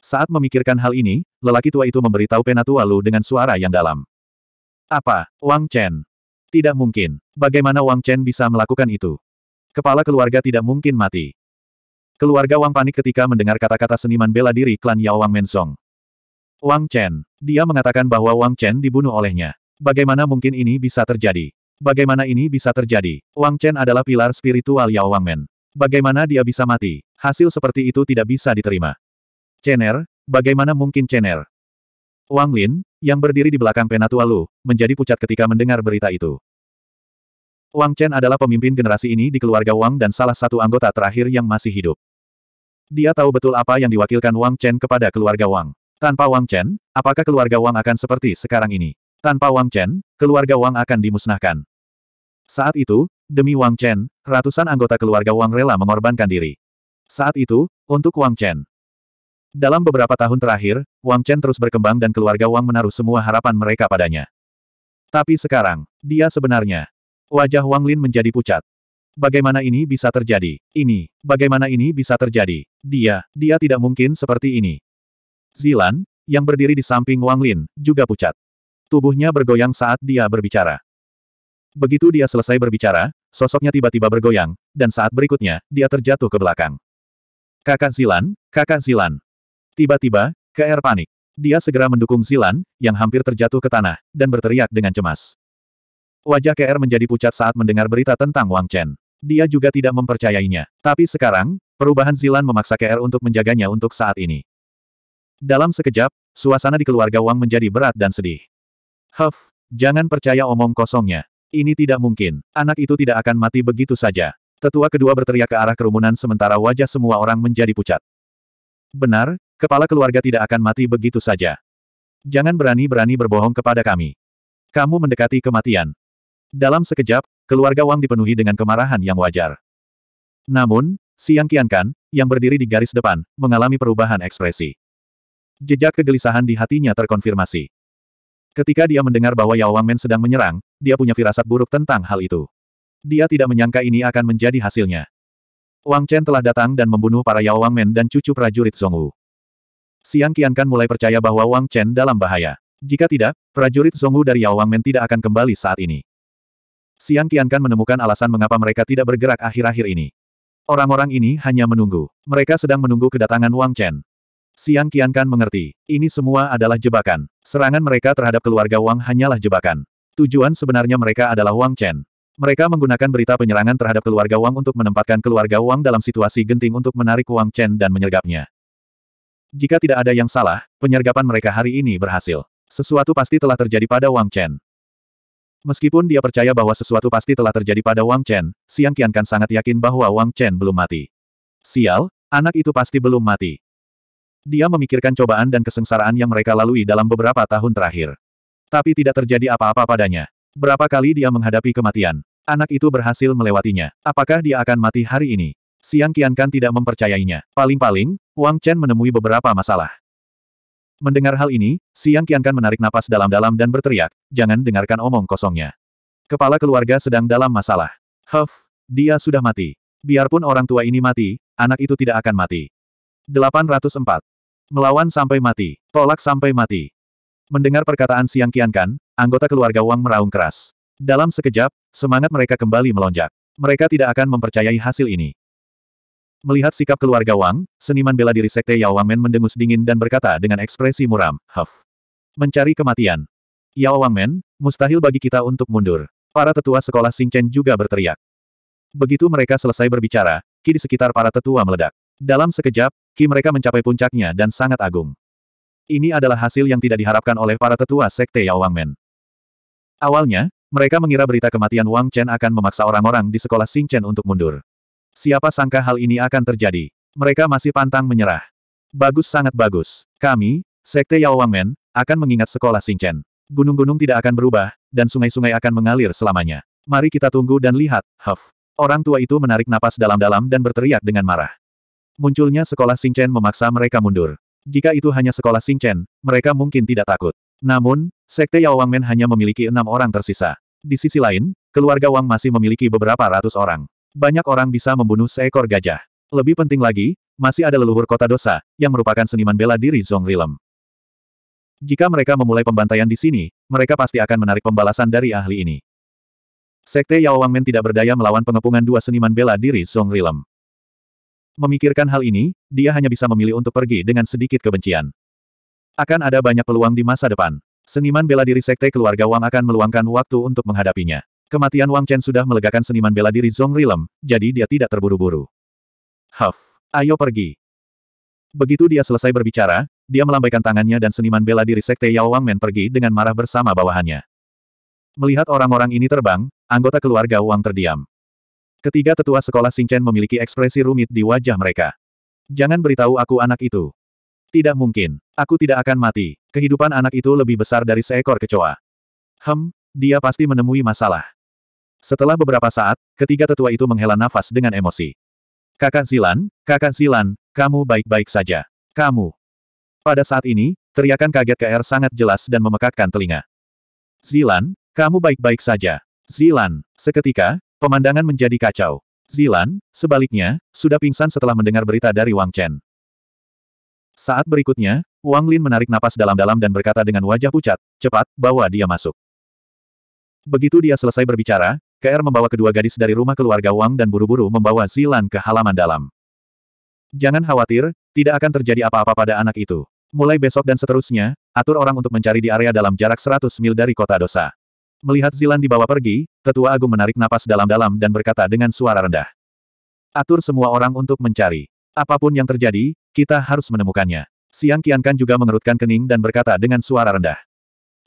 Saat memikirkan hal ini, lelaki tua itu memberitahu penatua Lu dengan suara yang dalam. Apa, Wang Chen? Tidak mungkin. Bagaimana Wang Chen bisa melakukan itu? Kepala keluarga tidak mungkin mati. Keluarga Wang panik ketika mendengar kata-kata seniman bela diri klan Yao Wang Menzong. Wang Chen. Dia mengatakan bahwa Wang Chen dibunuh olehnya. Bagaimana mungkin ini bisa terjadi? Bagaimana ini bisa terjadi? Wang Chen adalah pilar spiritual Yao Wang Men. Bagaimana dia bisa mati? Hasil seperti itu tidak bisa diterima. Chener, bagaimana mungkin Chener? Wang Lin, yang berdiri di belakang Penatua Lu, menjadi pucat ketika mendengar berita itu. Wang Chen adalah pemimpin generasi ini di keluarga Wang dan salah satu anggota terakhir yang masih hidup. Dia tahu betul apa yang diwakilkan Wang Chen kepada keluarga Wang. Tanpa Wang Chen, apakah keluarga Wang akan seperti sekarang ini? Tanpa Wang Chen, keluarga Wang akan dimusnahkan. Saat itu, demi Wang Chen, ratusan anggota keluarga Wang rela mengorbankan diri. Saat itu, untuk Wang Chen. Dalam beberapa tahun terakhir, Wang Chen terus berkembang dan keluarga Wang menaruh semua harapan mereka padanya. Tapi sekarang, dia sebenarnya Wajah Wang Lin menjadi pucat. Bagaimana ini bisa terjadi? Ini, bagaimana ini bisa terjadi? Dia, dia tidak mungkin seperti ini. Zilan, yang berdiri di samping Wang Lin, juga pucat. Tubuhnya bergoyang saat dia berbicara. Begitu dia selesai berbicara, sosoknya tiba-tiba bergoyang, dan saat berikutnya, dia terjatuh ke belakang. Kakak Zilan, kakak Zilan. Tiba-tiba, KR panik. Dia segera mendukung Zilan, yang hampir terjatuh ke tanah, dan berteriak dengan cemas. Wajah KR menjadi pucat saat mendengar berita tentang Wang Chen. Dia juga tidak mempercayainya. Tapi sekarang, perubahan Zilan memaksa KR untuk menjaganya untuk saat ini. Dalam sekejap, suasana di keluarga Wang menjadi berat dan sedih. Huff, jangan percaya omong kosongnya. Ini tidak mungkin. Anak itu tidak akan mati begitu saja. Tetua kedua berteriak ke arah kerumunan sementara wajah semua orang menjadi pucat. Benar, kepala keluarga tidak akan mati begitu saja. Jangan berani-berani berbohong kepada kami. Kamu mendekati kematian. Dalam sekejap, keluarga Wang dipenuhi dengan kemarahan yang wajar. Namun, Siang Kian Kan yang berdiri di garis depan, mengalami perubahan ekspresi. Jejak kegelisahan di hatinya terkonfirmasi. Ketika dia mendengar bahwa Yao Men sedang menyerang, dia punya firasat buruk tentang hal itu. Dia tidak menyangka ini akan menjadi hasilnya. Wang Chen telah datang dan membunuh para Yao Men dan cucu prajurit Zhongwu. Siang Kian Kan mulai percaya bahwa Wang Chen dalam bahaya. Jika tidak, prajurit Zhongwu dari Yao Men tidak akan kembali saat ini. Kian Qiankan menemukan alasan mengapa mereka tidak bergerak akhir-akhir ini. Orang-orang ini hanya menunggu. Mereka sedang menunggu kedatangan Wang Chen. Kian Qiankan mengerti. Ini semua adalah jebakan. Serangan mereka terhadap keluarga Wang hanyalah jebakan. Tujuan sebenarnya mereka adalah Wang Chen. Mereka menggunakan berita penyerangan terhadap keluarga Wang untuk menempatkan keluarga Wang dalam situasi genting untuk menarik Wang Chen dan menyergapnya. Jika tidak ada yang salah, penyergapan mereka hari ini berhasil. Sesuatu pasti telah terjadi pada Wang Chen. Meskipun dia percaya bahwa sesuatu pasti telah terjadi pada Wang Chen, Siang Qiankan sangat yakin bahwa Wang Chen belum mati. Sial, anak itu pasti belum mati. Dia memikirkan cobaan dan kesengsaraan yang mereka lalui dalam beberapa tahun terakhir. Tapi tidak terjadi apa-apa padanya. Berapa kali dia menghadapi kematian. Anak itu berhasil melewatinya. Apakah dia akan mati hari ini? Siang Qiankan tidak mempercayainya. Paling-paling, Wang Chen menemui beberapa masalah. Mendengar hal ini, Siang Kian Kan menarik napas dalam-dalam dan berteriak, jangan dengarkan omong kosongnya. Kepala keluarga sedang dalam masalah. Huff, dia sudah mati. Biarpun orang tua ini mati, anak itu tidak akan mati. 804. Melawan sampai mati, tolak sampai mati. Mendengar perkataan Siang Kian Kan, anggota keluarga Wang meraung keras. Dalam sekejap, semangat mereka kembali melonjak. Mereka tidak akan mempercayai hasil ini. Melihat sikap keluarga Wang, seniman bela diri Sekte Yao Wangmen mendengus dingin dan berkata dengan ekspresi muram, Huff. Mencari kematian. Yao Wangmen, mustahil bagi kita untuk mundur. Para tetua sekolah Chen juga berteriak. Begitu mereka selesai berbicara, ki di sekitar para tetua meledak. Dalam sekejap, ki mereka mencapai puncaknya dan sangat agung. Ini adalah hasil yang tidak diharapkan oleh para tetua Sekte Yao Wangmen. Awalnya, mereka mengira berita kematian Wang Chen akan memaksa orang-orang di sekolah Chen untuk mundur. Siapa sangka hal ini akan terjadi. Mereka masih pantang menyerah. Bagus sangat bagus. Kami, Sekte Yao Wangmen, akan mengingat sekolah Xingchen. Gunung-gunung tidak akan berubah, dan sungai-sungai akan mengalir selamanya. Mari kita tunggu dan lihat, Huff. Orang tua itu menarik napas dalam-dalam dan berteriak dengan marah. Munculnya sekolah Xingchen memaksa mereka mundur. Jika itu hanya sekolah Xingchen, mereka mungkin tidak takut. Namun, Sekte Yao Wangmen hanya memiliki enam orang tersisa. Di sisi lain, keluarga Wang masih memiliki beberapa ratus orang. Banyak orang bisa membunuh seekor gajah. Lebih penting lagi, masih ada leluhur kota dosa, yang merupakan seniman bela diri Zong Rilem. Jika mereka memulai pembantaian di sini, mereka pasti akan menarik pembalasan dari ahli ini. Sekte Yao Wangmen tidak berdaya melawan pengepungan dua seniman bela diri Zong Rilem. Memikirkan hal ini, dia hanya bisa memilih untuk pergi dengan sedikit kebencian. Akan ada banyak peluang di masa depan. Seniman bela diri Sekte Keluarga Wang akan meluangkan waktu untuk menghadapinya. Kematian Wang Chen sudah melegakan seniman bela diri Zhong Rilem, jadi dia tidak terburu-buru. Huff, ayo pergi. Begitu dia selesai berbicara, dia melambaikan tangannya dan seniman bela diri Sekte Yao Wang Men pergi dengan marah bersama bawahannya. Melihat orang-orang ini terbang, anggota keluarga Wang terdiam. Ketiga tetua sekolah Chen memiliki ekspresi rumit di wajah mereka. Jangan beritahu aku anak itu. Tidak mungkin. Aku tidak akan mati. Kehidupan anak itu lebih besar dari seekor kecoa. Hem, dia pasti menemui masalah. Setelah beberapa saat, ketiga tetua itu menghela nafas dengan emosi. Kakak Silan, kakak Silan, kamu baik-baik saja. Kamu. Pada saat ini, teriakan kaget KR er sangat jelas dan memekakkan telinga. Zilan, kamu baik-baik saja. Zilan, seketika, pemandangan menjadi kacau. Zilan, sebaliknya, sudah pingsan setelah mendengar berita dari Wang Chen. Saat berikutnya, Wang Lin menarik napas dalam-dalam dan berkata dengan wajah pucat, cepat, bawa dia masuk. Begitu dia selesai berbicara, KR membawa kedua gadis dari rumah keluarga Wang dan buru-buru membawa Zilan ke halaman dalam. Jangan khawatir, tidak akan terjadi apa-apa pada anak itu. Mulai besok dan seterusnya, atur orang untuk mencari di area dalam jarak 100 mil dari kota dosa. Melihat Zilan dibawa pergi, Tetua Agung menarik napas dalam-dalam dan berkata dengan suara rendah. Atur semua orang untuk mencari. Apapun yang terjadi, kita harus menemukannya. Siang Kian Kan juga mengerutkan kening dan berkata dengan suara rendah.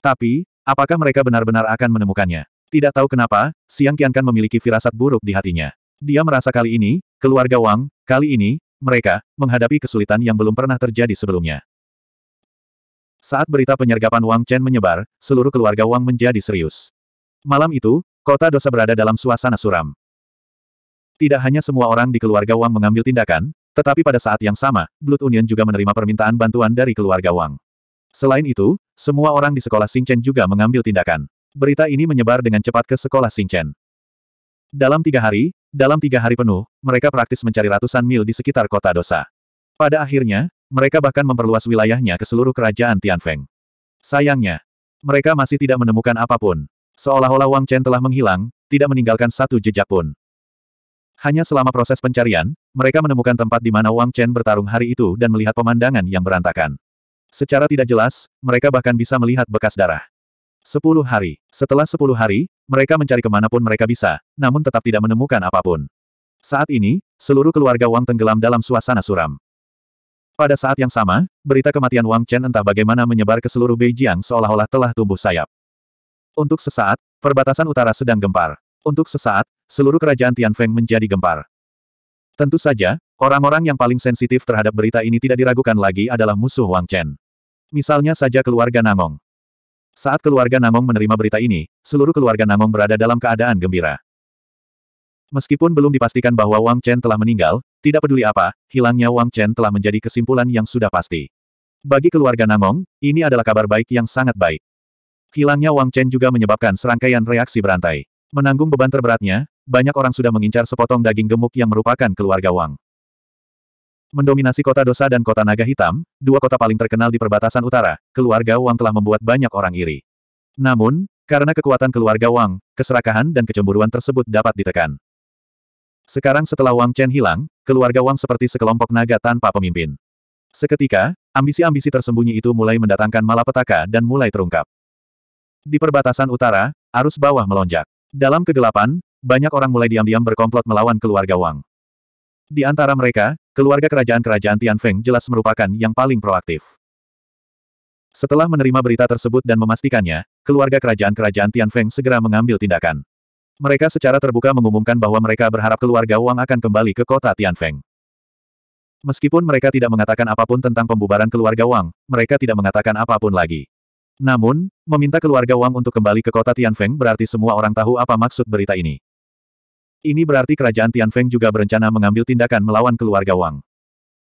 Tapi, apakah mereka benar-benar akan menemukannya? Tidak tahu kenapa, Siang Qiankan memiliki firasat buruk di hatinya. Dia merasa kali ini, keluarga Wang, kali ini, mereka, menghadapi kesulitan yang belum pernah terjadi sebelumnya. Saat berita penyergapan Wang Chen menyebar, seluruh keluarga Wang menjadi serius. Malam itu, kota dosa berada dalam suasana suram. Tidak hanya semua orang di keluarga Wang mengambil tindakan, tetapi pada saat yang sama, Blood Union juga menerima permintaan bantuan dari keluarga Wang. Selain itu, semua orang di sekolah Sing Chen juga mengambil tindakan berita ini menyebar dengan cepat ke sekolah Xingchen. Dalam tiga hari, dalam tiga hari penuh, mereka praktis mencari ratusan mil di sekitar kota dosa. Pada akhirnya, mereka bahkan memperluas wilayahnya ke seluruh kerajaan Tianfeng. Sayangnya, mereka masih tidak menemukan apapun. Seolah-olah Wang Chen telah menghilang, tidak meninggalkan satu jejak pun. Hanya selama proses pencarian, mereka menemukan tempat di mana Wang Chen bertarung hari itu dan melihat pemandangan yang berantakan. Secara tidak jelas, mereka bahkan bisa melihat bekas darah. Sepuluh hari. Setelah sepuluh hari, mereka mencari kemanapun mereka bisa, namun tetap tidak menemukan apapun. Saat ini, seluruh keluarga Wang tenggelam dalam suasana suram. Pada saat yang sama, berita kematian Wang Chen entah bagaimana menyebar ke seluruh Beijing seolah-olah telah tumbuh sayap. Untuk sesaat, perbatasan utara sedang gempar. Untuk sesaat, seluruh kerajaan Tianfeng menjadi gempar. Tentu saja, orang-orang yang paling sensitif terhadap berita ini tidak diragukan lagi adalah musuh Wang Chen. Misalnya saja keluarga Nangong. Saat keluarga Namong menerima berita ini, seluruh keluarga Namong berada dalam keadaan gembira. Meskipun belum dipastikan bahwa Wang Chen telah meninggal, tidak peduli apa, hilangnya Wang Chen telah menjadi kesimpulan yang sudah pasti. Bagi keluarga Namong, ini adalah kabar baik yang sangat baik. Hilangnya Wang Chen juga menyebabkan serangkaian reaksi berantai. Menanggung beban terberatnya, banyak orang sudah mengincar sepotong daging gemuk yang merupakan keluarga Wang. Mendominasi kota dosa dan kota naga hitam, dua kota paling terkenal di perbatasan utara, keluarga Wang telah membuat banyak orang iri. Namun, karena kekuatan keluarga Wang, keserakahan dan kecemburuan tersebut dapat ditekan. Sekarang setelah Wang Chen hilang, keluarga Wang seperti sekelompok naga tanpa pemimpin. Seketika, ambisi-ambisi tersembunyi itu mulai mendatangkan malapetaka dan mulai terungkap. Di perbatasan utara, arus bawah melonjak. Dalam kegelapan, banyak orang mulai diam-diam berkomplot melawan keluarga Wang. Di antara mereka, keluarga kerajaan-kerajaan Tian Feng jelas merupakan yang paling proaktif. Setelah menerima berita tersebut dan memastikannya, keluarga kerajaan-kerajaan Tian Feng segera mengambil tindakan. Mereka secara terbuka mengumumkan bahwa mereka berharap keluarga Wang akan kembali ke kota Tian Feng. Meskipun mereka tidak mengatakan apapun tentang pembubaran keluarga Wang, mereka tidak mengatakan apapun lagi. Namun, meminta keluarga Wang untuk kembali ke kota Tian Feng berarti semua orang tahu apa maksud berita ini. Ini berarti kerajaan Tian Feng juga berencana mengambil tindakan melawan keluarga Wang.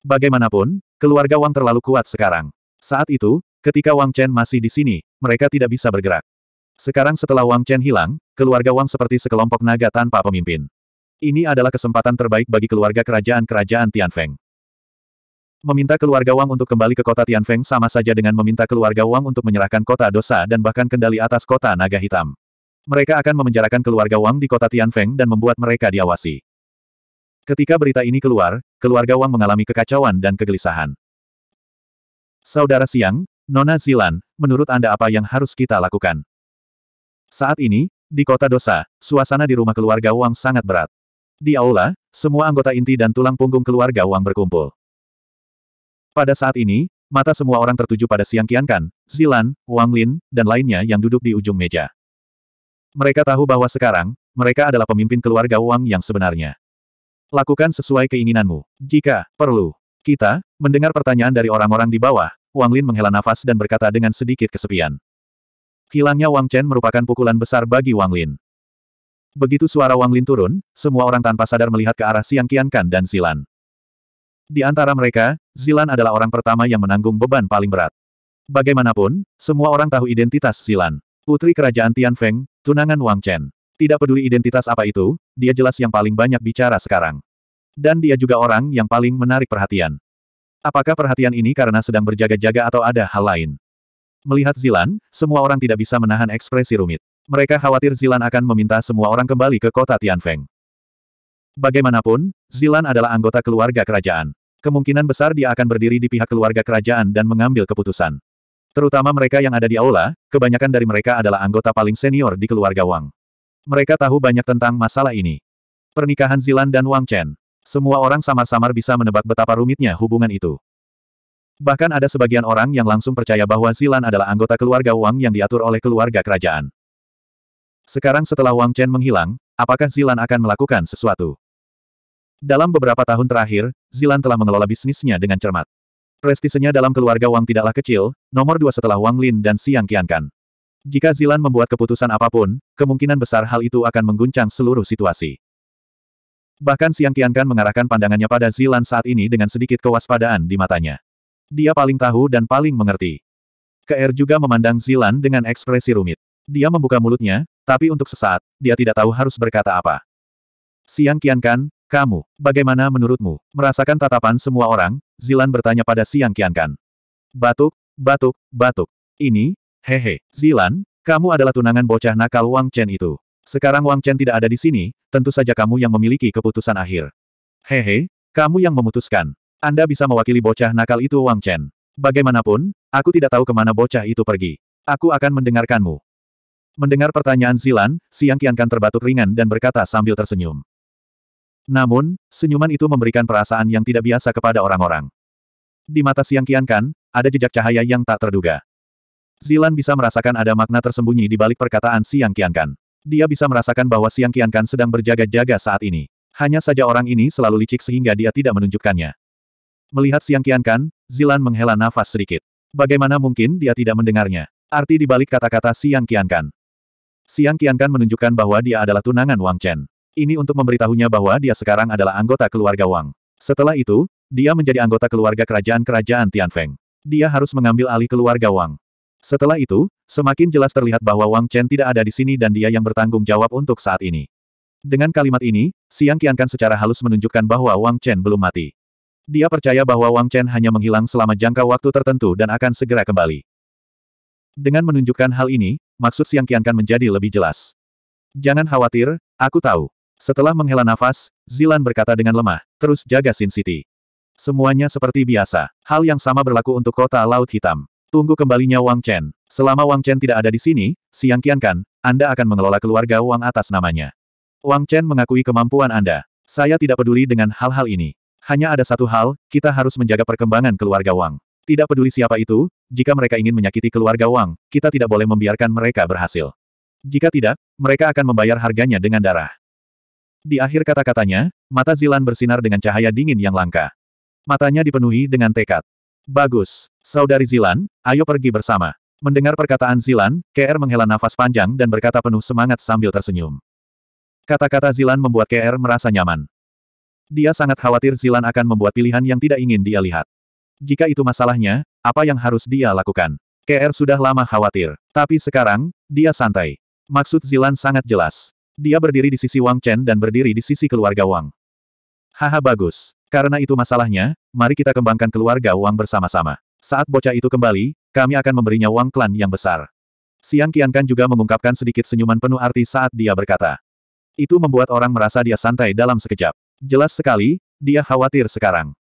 Bagaimanapun, keluarga Wang terlalu kuat sekarang. Saat itu, ketika Wang Chen masih di sini, mereka tidak bisa bergerak. Sekarang setelah Wang Chen hilang, keluarga Wang seperti sekelompok naga tanpa pemimpin. Ini adalah kesempatan terbaik bagi keluarga kerajaan-kerajaan Tian Feng. Meminta keluarga Wang untuk kembali ke kota Tian Feng sama saja dengan meminta keluarga Wang untuk menyerahkan kota dosa dan bahkan kendali atas kota naga hitam mereka akan memenjarakan keluarga Wang di kota Tianfeng dan membuat mereka diawasi. Ketika berita ini keluar, keluarga Wang mengalami kekacauan dan kegelisahan. Saudara Siang, Nona Zilan, menurut Anda apa yang harus kita lakukan? Saat ini, di kota dosa, suasana di rumah keluarga Wang sangat berat. Di aula, semua anggota inti dan tulang punggung keluarga Wang berkumpul. Pada saat ini, mata semua orang tertuju pada Siang Qiankan, Zilan, Wang Lin, dan lainnya yang duduk di ujung meja. Mereka tahu bahwa sekarang, mereka adalah pemimpin keluarga Wang yang sebenarnya. Lakukan sesuai keinginanmu. Jika perlu, kita, mendengar pertanyaan dari orang-orang di bawah, Wang Lin menghela nafas dan berkata dengan sedikit kesepian. Hilangnya Wang Chen merupakan pukulan besar bagi Wang Lin. Begitu suara Wang Lin turun, semua orang tanpa sadar melihat ke arah Siang Qiankan dan Zilan. Di antara mereka, Zilan adalah orang pertama yang menanggung beban paling berat. Bagaimanapun, semua orang tahu identitas Zilan. Putri Kerajaan Tian Feng, tunangan Wang Chen. Tidak peduli identitas apa itu, dia jelas yang paling banyak bicara sekarang. Dan dia juga orang yang paling menarik perhatian. Apakah perhatian ini karena sedang berjaga-jaga atau ada hal lain? Melihat Zilan, semua orang tidak bisa menahan ekspresi rumit. Mereka khawatir Zilan akan meminta semua orang kembali ke kota Tianfeng. Bagaimanapun, Zilan adalah anggota keluarga kerajaan. Kemungkinan besar dia akan berdiri di pihak keluarga kerajaan dan mengambil keputusan. Terutama mereka yang ada di aula, kebanyakan dari mereka adalah anggota paling senior di keluarga Wang. Mereka tahu banyak tentang masalah ini. Pernikahan Zilan dan Wang Chen. Semua orang samar-samar bisa menebak betapa rumitnya hubungan itu. Bahkan ada sebagian orang yang langsung percaya bahwa Zilan adalah anggota keluarga Wang yang diatur oleh keluarga kerajaan. Sekarang setelah Wang Chen menghilang, apakah Zilan akan melakukan sesuatu? Dalam beberapa tahun terakhir, Zilan telah mengelola bisnisnya dengan cermat. Prestisenya dalam keluarga Wang tidaklah kecil, nomor dua setelah Wang Lin dan Siang Kian Kan. Jika Zilan membuat keputusan apapun, kemungkinan besar hal itu akan mengguncang seluruh situasi. Bahkan Siang Kian Kan mengarahkan pandangannya pada Zilan saat ini dengan sedikit kewaspadaan di matanya. Dia paling tahu dan paling mengerti. KR juga memandang Zilan dengan ekspresi rumit. Dia membuka mulutnya, tapi untuk sesaat, dia tidak tahu harus berkata apa. Siang Kian Kan, kamu, bagaimana menurutmu? Merasakan tatapan semua orang, Zilan bertanya pada Siang Qiankan. Batuk, batuk, batuk. Ini, hehe, Zilan, kamu adalah tunangan bocah nakal Wang Chen itu. Sekarang Wang Chen tidak ada di sini, tentu saja kamu yang memiliki keputusan akhir. Hehe, kamu yang memutuskan. Anda bisa mewakili bocah nakal itu Wang Chen. Bagaimanapun, aku tidak tahu kemana bocah itu pergi. Aku akan mendengarkanmu. Mendengar pertanyaan Zilan, Siang Qiankan terbatuk ringan dan berkata sambil tersenyum. Namun, senyuman itu memberikan perasaan yang tidak biasa kepada orang-orang. Di mata Siang Kian Kan, ada jejak cahaya yang tak terduga. Zilan bisa merasakan ada makna tersembunyi di balik perkataan Siang Kian Kan. Dia bisa merasakan bahwa Siang Kian Kan sedang berjaga-jaga saat ini. Hanya saja orang ini selalu licik sehingga dia tidak menunjukkannya. Melihat Siang Kian Kan, Zilan menghela nafas sedikit. Bagaimana mungkin dia tidak mendengarnya? Arti di balik kata-kata Siang Kian Kan. Siang Kian Kan menunjukkan bahwa dia adalah tunangan Wang Chen. Ini untuk memberitahunya bahwa dia sekarang adalah anggota keluarga Wang. Setelah itu, dia menjadi anggota keluarga kerajaan-kerajaan Tianfeng. Dia harus mengambil alih keluarga Wang. Setelah itu, semakin jelas terlihat bahwa Wang Chen tidak ada di sini dan dia yang bertanggung jawab untuk saat ini. Dengan kalimat ini, Siang Qiankan secara halus menunjukkan bahwa Wang Chen belum mati. Dia percaya bahwa Wang Chen hanya menghilang selama jangka waktu tertentu dan akan segera kembali. Dengan menunjukkan hal ini, maksud Siang Qiankan menjadi lebih jelas. Jangan khawatir, aku tahu. Setelah menghela nafas, Zilan berkata dengan lemah, terus jaga Sin City. Semuanya seperti biasa. Hal yang sama berlaku untuk kota Laut Hitam. Tunggu kembalinya Wang Chen. Selama Wang Chen tidak ada di sini, Siang kan, Anda akan mengelola keluarga Wang atas namanya. Wang Chen mengakui kemampuan Anda. Saya tidak peduli dengan hal-hal ini. Hanya ada satu hal, kita harus menjaga perkembangan keluarga Wang. Tidak peduli siapa itu, jika mereka ingin menyakiti keluarga Wang, kita tidak boleh membiarkan mereka berhasil. Jika tidak, mereka akan membayar harganya dengan darah. Di akhir kata-katanya, mata Zilan bersinar dengan cahaya dingin yang langka. Matanya dipenuhi dengan tekad. Bagus. Saudari Zilan, ayo pergi bersama. Mendengar perkataan Zilan, KR menghela nafas panjang dan berkata penuh semangat sambil tersenyum. Kata-kata Zilan membuat KR merasa nyaman. Dia sangat khawatir Zilan akan membuat pilihan yang tidak ingin dia lihat. Jika itu masalahnya, apa yang harus dia lakukan? KR sudah lama khawatir, tapi sekarang, dia santai. Maksud Zilan sangat jelas. Dia berdiri di sisi Wang Chen dan berdiri di sisi keluarga Wang. Haha bagus. Karena itu masalahnya, mari kita kembangkan keluarga Wang bersama-sama. Saat bocah itu kembali, kami akan memberinya Wang Klan yang besar. Siang Kian Kan juga mengungkapkan sedikit senyuman penuh arti saat dia berkata. Itu membuat orang merasa dia santai dalam sekejap. Jelas sekali, dia khawatir sekarang.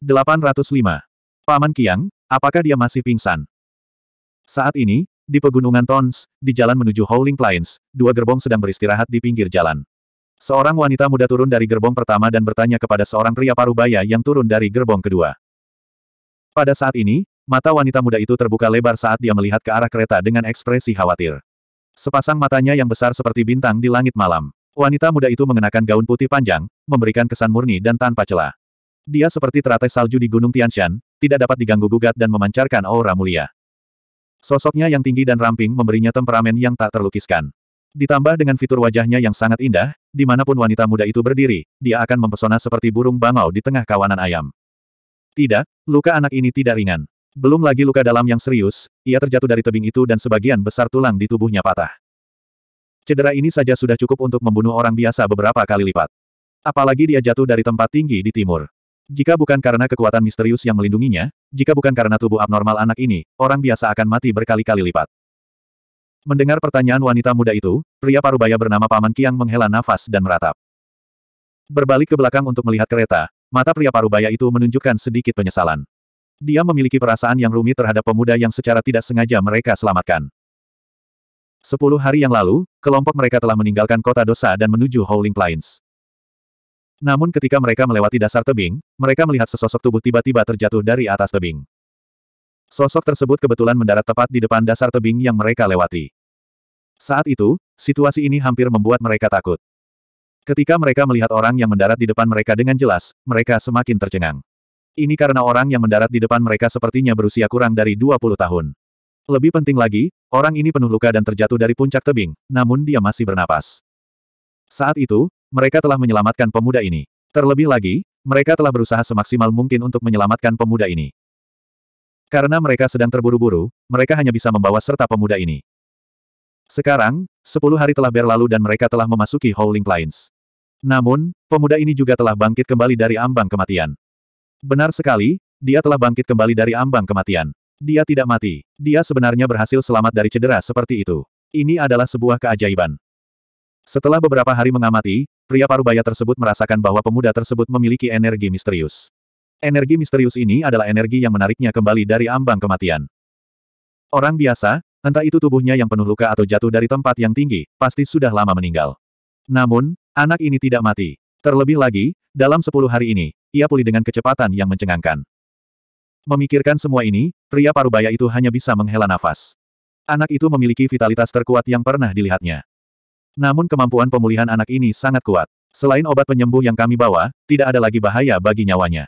805. Paman Qiang, apakah dia masih pingsan? Saat ini, di pegunungan Tons, di jalan menuju Howling Plains, dua gerbong sedang beristirahat di pinggir jalan. Seorang wanita muda turun dari gerbong pertama dan bertanya kepada seorang pria parubaya yang turun dari gerbong kedua. Pada saat ini, mata wanita muda itu terbuka lebar saat dia melihat ke arah kereta dengan ekspresi khawatir. Sepasang matanya yang besar seperti bintang di langit malam. Wanita muda itu mengenakan gaun putih panjang, memberikan kesan murni dan tanpa celah. Dia seperti teratai salju di Gunung Tianshan, tidak dapat diganggu-gugat dan memancarkan aura mulia. Sosoknya yang tinggi dan ramping memberinya temperamen yang tak terlukiskan. Ditambah dengan fitur wajahnya yang sangat indah, dimanapun wanita muda itu berdiri, dia akan mempesona seperti burung bangau di tengah kawanan ayam. Tidak, luka anak ini tidak ringan. Belum lagi luka dalam yang serius, ia terjatuh dari tebing itu dan sebagian besar tulang di tubuhnya patah. Cedera ini saja sudah cukup untuk membunuh orang biasa beberapa kali lipat. Apalagi dia jatuh dari tempat tinggi di timur. Jika bukan karena kekuatan misterius yang melindunginya, jika bukan karena tubuh abnormal anak ini, orang biasa akan mati berkali-kali lipat. Mendengar pertanyaan wanita muda itu, pria parubaya bernama Paman Kiang menghela nafas dan meratap. Berbalik ke belakang untuk melihat kereta, mata pria parubaya itu menunjukkan sedikit penyesalan. Dia memiliki perasaan yang rumit terhadap pemuda yang secara tidak sengaja mereka selamatkan. Sepuluh hari yang lalu, kelompok mereka telah meninggalkan kota dosa dan menuju Howling Plains. Namun ketika mereka melewati dasar tebing, mereka melihat sesosok tubuh tiba-tiba terjatuh dari atas tebing. Sosok tersebut kebetulan mendarat tepat di depan dasar tebing yang mereka lewati. Saat itu, situasi ini hampir membuat mereka takut. Ketika mereka melihat orang yang mendarat di depan mereka dengan jelas, mereka semakin tercengang. Ini karena orang yang mendarat di depan mereka sepertinya berusia kurang dari 20 tahun. Lebih penting lagi, orang ini penuh luka dan terjatuh dari puncak tebing, namun dia masih bernapas. Saat itu, mereka telah menyelamatkan pemuda ini. Terlebih lagi, mereka telah berusaha semaksimal mungkin untuk menyelamatkan pemuda ini. Karena mereka sedang terburu-buru, mereka hanya bisa membawa serta pemuda ini. Sekarang, sepuluh hari telah berlalu dan mereka telah memasuki Howling Plains. Namun, pemuda ini juga telah bangkit kembali dari ambang kematian. Benar sekali, dia telah bangkit kembali dari ambang kematian. Dia tidak mati. Dia sebenarnya berhasil selamat dari cedera seperti itu. Ini adalah sebuah keajaiban. Setelah beberapa hari mengamati, Pria parubaya tersebut merasakan bahwa pemuda tersebut memiliki energi misterius. Energi misterius ini adalah energi yang menariknya kembali dari ambang kematian. Orang biasa, entah itu tubuhnya yang penuh luka atau jatuh dari tempat yang tinggi, pasti sudah lama meninggal. Namun, anak ini tidak mati. Terlebih lagi, dalam sepuluh hari ini, ia pulih dengan kecepatan yang mencengangkan. Memikirkan semua ini, pria parubaya itu hanya bisa menghela nafas. Anak itu memiliki vitalitas terkuat yang pernah dilihatnya. Namun kemampuan pemulihan anak ini sangat kuat. Selain obat penyembuh yang kami bawa, tidak ada lagi bahaya bagi nyawanya.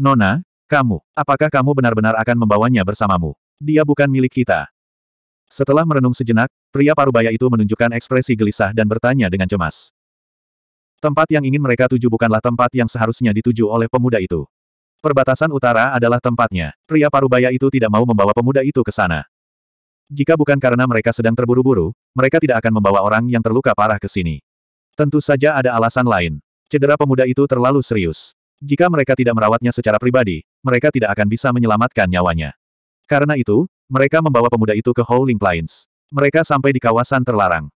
Nona, kamu, apakah kamu benar-benar akan membawanya bersamamu? Dia bukan milik kita. Setelah merenung sejenak, pria parubaya itu menunjukkan ekspresi gelisah dan bertanya dengan cemas. Tempat yang ingin mereka tuju bukanlah tempat yang seharusnya dituju oleh pemuda itu. Perbatasan utara adalah tempatnya. Pria parubaya itu tidak mau membawa pemuda itu ke sana. Jika bukan karena mereka sedang terburu-buru, mereka tidak akan membawa orang yang terluka parah ke sini. Tentu saja ada alasan lain. Cedera pemuda itu terlalu serius. Jika mereka tidak merawatnya secara pribadi, mereka tidak akan bisa menyelamatkan nyawanya. Karena itu, mereka membawa pemuda itu ke Howling Plains. Mereka sampai di kawasan terlarang.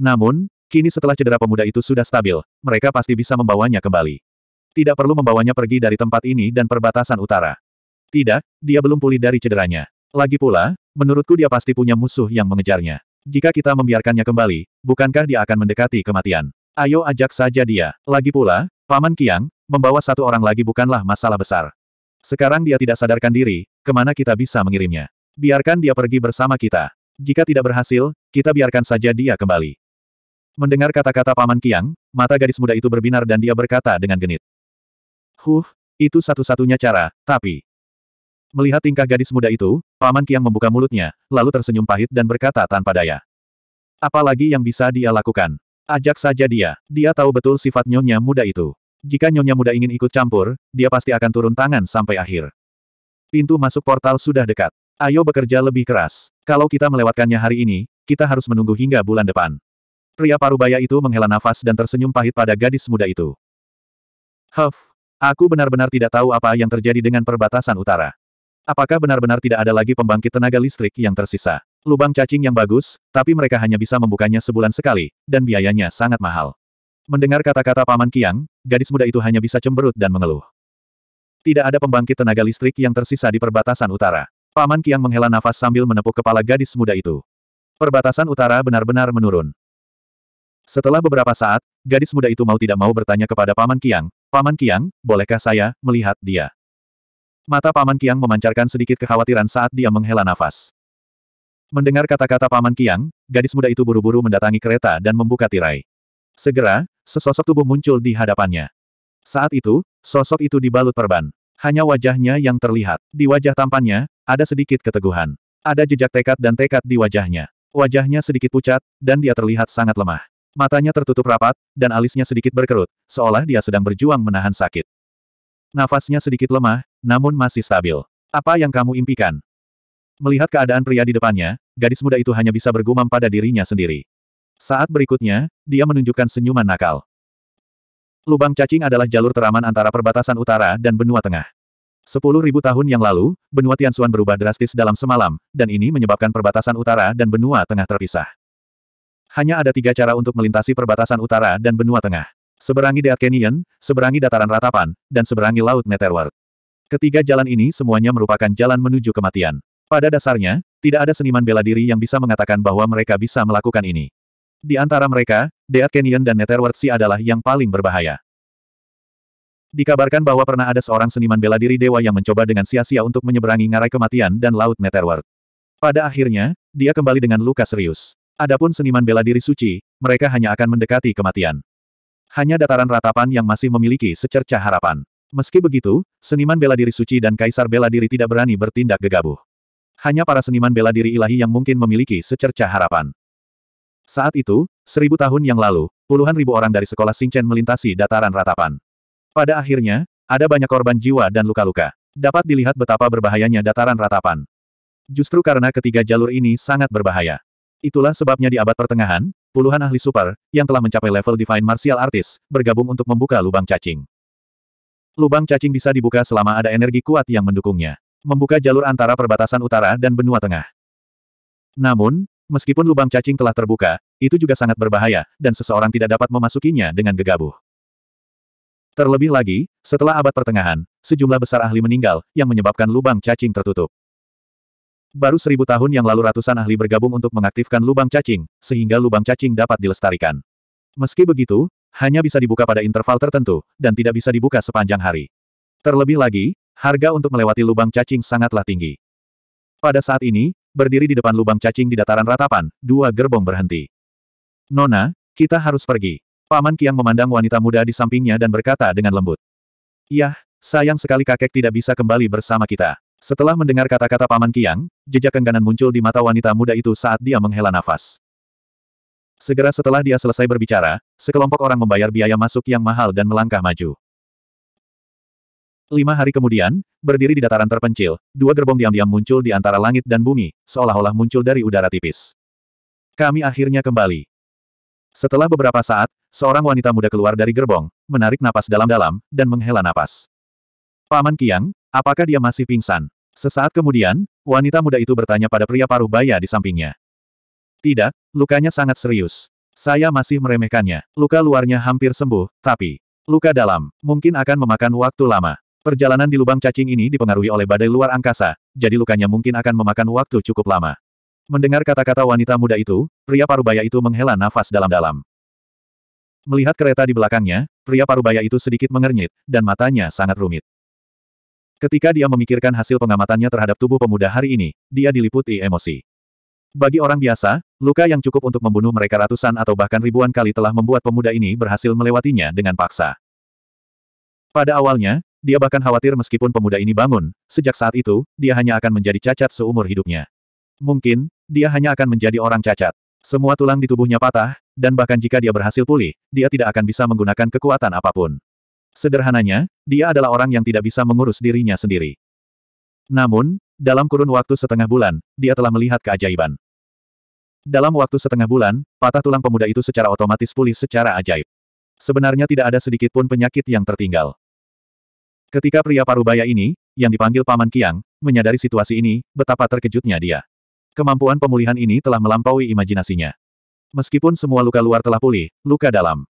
Namun, kini setelah cedera pemuda itu sudah stabil, mereka pasti bisa membawanya kembali. Tidak perlu membawanya pergi dari tempat ini dan perbatasan utara. Tidak, dia belum pulih dari cederanya. Lagi pula, Menurutku dia pasti punya musuh yang mengejarnya. Jika kita membiarkannya kembali, bukankah dia akan mendekati kematian? Ayo ajak saja dia. Lagi pula, Paman Kiang, membawa satu orang lagi bukanlah masalah besar. Sekarang dia tidak sadarkan diri, kemana kita bisa mengirimnya. Biarkan dia pergi bersama kita. Jika tidak berhasil, kita biarkan saja dia kembali. Mendengar kata-kata Paman Kiang, mata gadis muda itu berbinar dan dia berkata dengan genit. Huh, itu satu-satunya cara, tapi... Melihat tingkah gadis muda itu, Paman Kiang membuka mulutnya, lalu tersenyum pahit dan berkata tanpa daya. Apalagi yang bisa dia lakukan? Ajak saja dia, dia tahu betul sifat nyonya muda itu. Jika nyonya muda ingin ikut campur, dia pasti akan turun tangan sampai akhir. Pintu masuk portal sudah dekat. Ayo bekerja lebih keras. Kalau kita melewatkannya hari ini, kita harus menunggu hingga bulan depan. Pria parubaya itu menghela nafas dan tersenyum pahit pada gadis muda itu. Huff, aku benar-benar tidak tahu apa yang terjadi dengan perbatasan utara. Apakah benar-benar tidak ada lagi pembangkit tenaga listrik yang tersisa? Lubang cacing yang bagus, tapi mereka hanya bisa membukanya sebulan sekali, dan biayanya sangat mahal. Mendengar kata-kata Paman Kiang, gadis muda itu hanya bisa cemberut dan mengeluh. Tidak ada pembangkit tenaga listrik yang tersisa di perbatasan utara. Paman Kiang menghela nafas sambil menepuk kepala gadis muda itu. Perbatasan utara benar-benar menurun. Setelah beberapa saat, gadis muda itu mau tidak mau bertanya kepada Paman Kiang, Paman Kiang, bolehkah saya melihat dia? Mata Paman Kiang memancarkan sedikit kekhawatiran saat dia menghela nafas. Mendengar kata-kata Paman Kiang, gadis muda itu buru-buru mendatangi kereta dan membuka tirai. Segera, sesosok tubuh muncul di hadapannya. Saat itu, sosok itu dibalut perban. Hanya wajahnya yang terlihat. Di wajah tampannya, ada sedikit keteguhan. Ada jejak tekad dan tekad di wajahnya. Wajahnya sedikit pucat, dan dia terlihat sangat lemah. Matanya tertutup rapat, dan alisnya sedikit berkerut, seolah dia sedang berjuang menahan sakit. Nafasnya sedikit lemah, namun masih stabil. Apa yang kamu impikan? Melihat keadaan pria di depannya, gadis muda itu hanya bisa bergumam pada dirinya sendiri. Saat berikutnya, dia menunjukkan senyuman nakal. Lubang cacing adalah jalur teraman antara perbatasan utara dan benua tengah. Sepuluh ribu tahun yang lalu, benua Tianxuan berubah drastis dalam semalam, dan ini menyebabkan perbatasan utara dan benua tengah terpisah. Hanya ada tiga cara untuk melintasi perbatasan utara dan benua tengah. Seberangi Dead Canyon, seberangi dataran ratapan, dan seberangi Laut Netherworld. Ketiga jalan ini semuanya merupakan jalan menuju kematian. Pada dasarnya, tidak ada seniman bela diri yang bisa mengatakan bahwa mereka bisa melakukan ini. Di antara mereka, Dead Canyon dan Netherworld Sea adalah yang paling berbahaya. Dikabarkan bahwa pernah ada seorang seniman bela diri dewa yang mencoba dengan sia-sia untuk menyeberangi ngarai kematian dan Laut Netherworld. Pada akhirnya, dia kembali dengan luka serius. Adapun seniman bela diri suci, mereka hanya akan mendekati kematian. Hanya dataran ratapan yang masih memiliki secerca harapan. Meski begitu, seniman bela diri suci dan kaisar bela diri tidak berani bertindak gegabah. Hanya para seniman bela diri ilahi yang mungkin memiliki secerca harapan. Saat itu, seribu tahun yang lalu, puluhan ribu orang dari sekolah Singchen melintasi dataran ratapan. Pada akhirnya, ada banyak korban jiwa dan luka-luka. Dapat dilihat betapa berbahayanya dataran ratapan. Justru karena ketiga jalur ini sangat berbahaya. Itulah sebabnya di abad pertengahan, puluhan ahli super, yang telah mencapai level Divine Martial Artist, bergabung untuk membuka lubang cacing. Lubang cacing bisa dibuka selama ada energi kuat yang mendukungnya. Membuka jalur antara perbatasan utara dan benua tengah. Namun, meskipun lubang cacing telah terbuka, itu juga sangat berbahaya, dan seseorang tidak dapat memasukinya dengan gegabah. Terlebih lagi, setelah abad pertengahan, sejumlah besar ahli meninggal, yang menyebabkan lubang cacing tertutup. Baru seribu tahun yang lalu ratusan ahli bergabung untuk mengaktifkan lubang cacing, sehingga lubang cacing dapat dilestarikan. Meski begitu, hanya bisa dibuka pada interval tertentu, dan tidak bisa dibuka sepanjang hari. Terlebih lagi, harga untuk melewati lubang cacing sangatlah tinggi. Pada saat ini, berdiri di depan lubang cacing di dataran ratapan, dua gerbong berhenti. Nona, kita harus pergi. Paman Kiang memandang wanita muda di sampingnya dan berkata dengan lembut. Yah, sayang sekali kakek tidak bisa kembali bersama kita. Setelah mendengar kata-kata Paman Kiang, jejak kengganan muncul di mata wanita muda itu saat dia menghela nafas. Segera setelah dia selesai berbicara, sekelompok orang membayar biaya masuk yang mahal dan melangkah maju. Lima hari kemudian, berdiri di dataran terpencil, dua gerbong diam-diam muncul di antara langit dan bumi, seolah-olah muncul dari udara tipis. Kami akhirnya kembali. Setelah beberapa saat, seorang wanita muda keluar dari gerbong, menarik napas dalam-dalam, dan menghela napas. Paman Kiang, Apakah dia masih pingsan? Sesaat kemudian, wanita muda itu bertanya pada pria paruh baya di sampingnya. Tidak, lukanya sangat serius. Saya masih meremehkannya. Luka luarnya hampir sembuh, tapi luka dalam mungkin akan memakan waktu lama. Perjalanan di lubang cacing ini dipengaruhi oleh badai luar angkasa, jadi lukanya mungkin akan memakan waktu cukup lama. Mendengar kata-kata wanita muda itu, pria parubaya itu menghela nafas dalam-dalam. Melihat kereta di belakangnya, pria parubaya itu sedikit mengernyit, dan matanya sangat rumit. Ketika dia memikirkan hasil pengamatannya terhadap tubuh pemuda hari ini, dia diliputi emosi. Bagi orang biasa, luka yang cukup untuk membunuh mereka ratusan atau bahkan ribuan kali telah membuat pemuda ini berhasil melewatinya dengan paksa. Pada awalnya, dia bahkan khawatir meskipun pemuda ini bangun, sejak saat itu, dia hanya akan menjadi cacat seumur hidupnya. Mungkin, dia hanya akan menjadi orang cacat. Semua tulang di tubuhnya patah, dan bahkan jika dia berhasil pulih, dia tidak akan bisa menggunakan kekuatan apapun. Sederhananya, dia adalah orang yang tidak bisa mengurus dirinya sendiri. Namun, dalam kurun waktu setengah bulan, dia telah melihat keajaiban. Dalam waktu setengah bulan, patah tulang pemuda itu secara otomatis pulih secara ajaib. Sebenarnya tidak ada sedikit pun penyakit yang tertinggal. Ketika pria parubaya ini, yang dipanggil Paman Kiang, menyadari situasi ini, betapa terkejutnya dia. Kemampuan pemulihan ini telah melampaui imajinasinya. Meskipun semua luka luar telah pulih, luka dalam.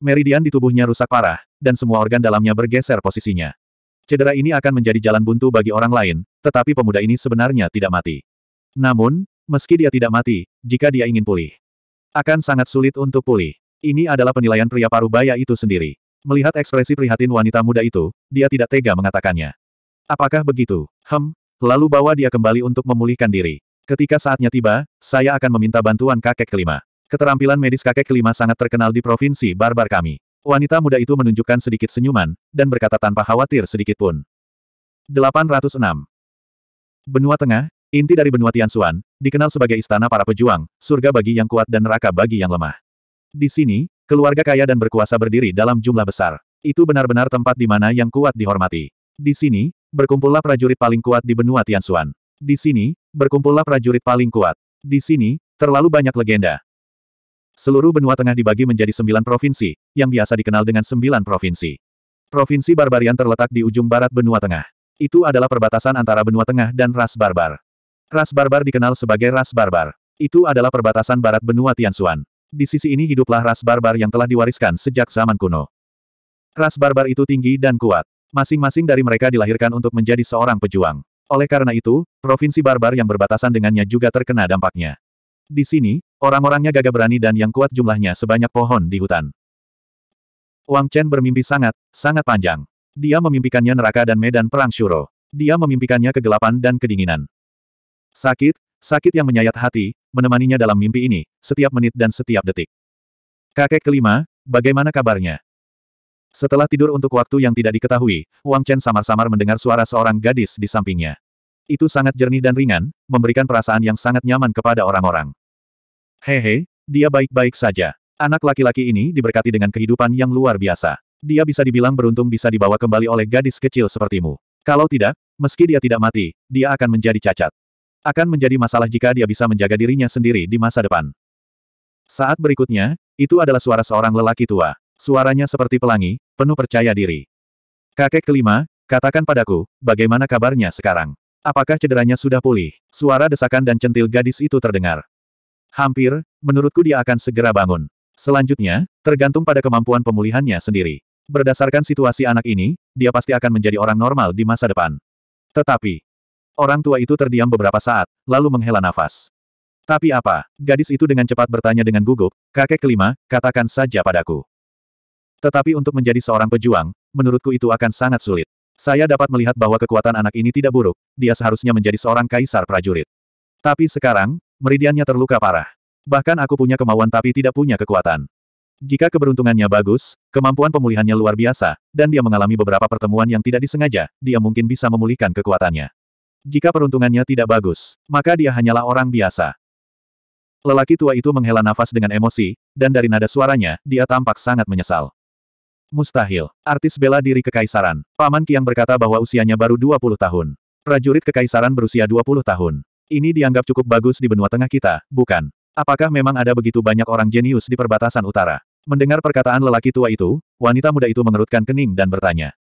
Meridian di tubuhnya rusak parah, dan semua organ dalamnya bergeser posisinya. Cedera ini akan menjadi jalan buntu bagi orang lain, tetapi pemuda ini sebenarnya tidak mati. Namun, meski dia tidak mati, jika dia ingin pulih, akan sangat sulit untuk pulih. Ini adalah penilaian pria parubaya itu sendiri. Melihat ekspresi prihatin wanita muda itu, dia tidak tega mengatakannya. Apakah begitu? Hem, lalu bawa dia kembali untuk memulihkan diri. Ketika saatnya tiba, saya akan meminta bantuan kakek kelima. Keterampilan medis kakek kelima sangat terkenal di provinsi barbar kami. Wanita muda itu menunjukkan sedikit senyuman, dan berkata tanpa khawatir sedikit pun. 806. Benua Tengah, inti dari benua Tianxuan, dikenal sebagai istana para pejuang, surga bagi yang kuat dan neraka bagi yang lemah. Di sini, keluarga kaya dan berkuasa berdiri dalam jumlah besar. Itu benar-benar tempat di mana yang kuat dihormati. Di sini, berkumpullah prajurit paling kuat di benua Tianxuan. Di sini, berkumpullah prajurit paling kuat. Di sini, terlalu banyak legenda. Seluruh benua tengah dibagi menjadi sembilan provinsi, yang biasa dikenal dengan sembilan provinsi. Provinsi Barbarian terletak di ujung barat benua tengah. Itu adalah perbatasan antara benua tengah dan ras barbar. Ras barbar dikenal sebagai ras barbar. Itu adalah perbatasan barat benua Tianxuan. Di sisi ini hiduplah ras barbar yang telah diwariskan sejak zaman kuno. Ras barbar itu tinggi dan kuat. Masing-masing dari mereka dilahirkan untuk menjadi seorang pejuang. Oleh karena itu, provinsi barbar yang berbatasan dengannya juga terkena dampaknya. Di sini, orang-orangnya gagah berani dan yang kuat jumlahnya sebanyak pohon di hutan. Wang Chen bermimpi sangat, sangat panjang. Dia memimpikannya neraka dan medan perang Shuro. Dia memimpikannya kegelapan dan kedinginan. Sakit, sakit yang menyayat hati, menemaninya dalam mimpi ini, setiap menit dan setiap detik. Kakek kelima, bagaimana kabarnya? Setelah tidur untuk waktu yang tidak diketahui, Wang Chen samar-samar mendengar suara seorang gadis di sampingnya. Itu sangat jernih dan ringan, memberikan perasaan yang sangat nyaman kepada orang-orang. Hehe, dia baik-baik saja. Anak laki-laki ini diberkati dengan kehidupan yang luar biasa. Dia bisa dibilang beruntung bisa dibawa kembali oleh gadis kecil sepertimu. Kalau tidak, meski dia tidak mati, dia akan menjadi cacat. Akan menjadi masalah jika dia bisa menjaga dirinya sendiri di masa depan. Saat berikutnya, itu adalah suara seorang lelaki tua. Suaranya seperti pelangi, penuh percaya diri. Kakek kelima, katakan padaku, bagaimana kabarnya sekarang? Apakah cederanya sudah pulih? Suara desakan dan centil gadis itu terdengar. Hampir, menurutku dia akan segera bangun. Selanjutnya, tergantung pada kemampuan pemulihannya sendiri. Berdasarkan situasi anak ini, dia pasti akan menjadi orang normal di masa depan. Tetapi, orang tua itu terdiam beberapa saat, lalu menghela nafas. Tapi apa? Gadis itu dengan cepat bertanya dengan gugup, kakek kelima, katakan saja padaku. Tetapi untuk menjadi seorang pejuang, menurutku itu akan sangat sulit. Saya dapat melihat bahwa kekuatan anak ini tidak buruk, dia seharusnya menjadi seorang kaisar prajurit. Tapi sekarang, Meridiannya terluka parah. Bahkan aku punya kemauan tapi tidak punya kekuatan. Jika keberuntungannya bagus, kemampuan pemulihannya luar biasa, dan dia mengalami beberapa pertemuan yang tidak disengaja, dia mungkin bisa memulihkan kekuatannya. Jika peruntungannya tidak bagus, maka dia hanyalah orang biasa. Lelaki tua itu menghela nafas dengan emosi, dan dari nada suaranya, dia tampak sangat menyesal. Mustahil. Artis bela diri kekaisaran. Paman Kiang berkata bahwa usianya baru 20 tahun. Prajurit kekaisaran berusia 20 tahun. Ini dianggap cukup bagus di benua tengah kita, bukan? Apakah memang ada begitu banyak orang jenius di perbatasan utara? Mendengar perkataan lelaki tua itu, wanita muda itu mengerutkan kening dan bertanya.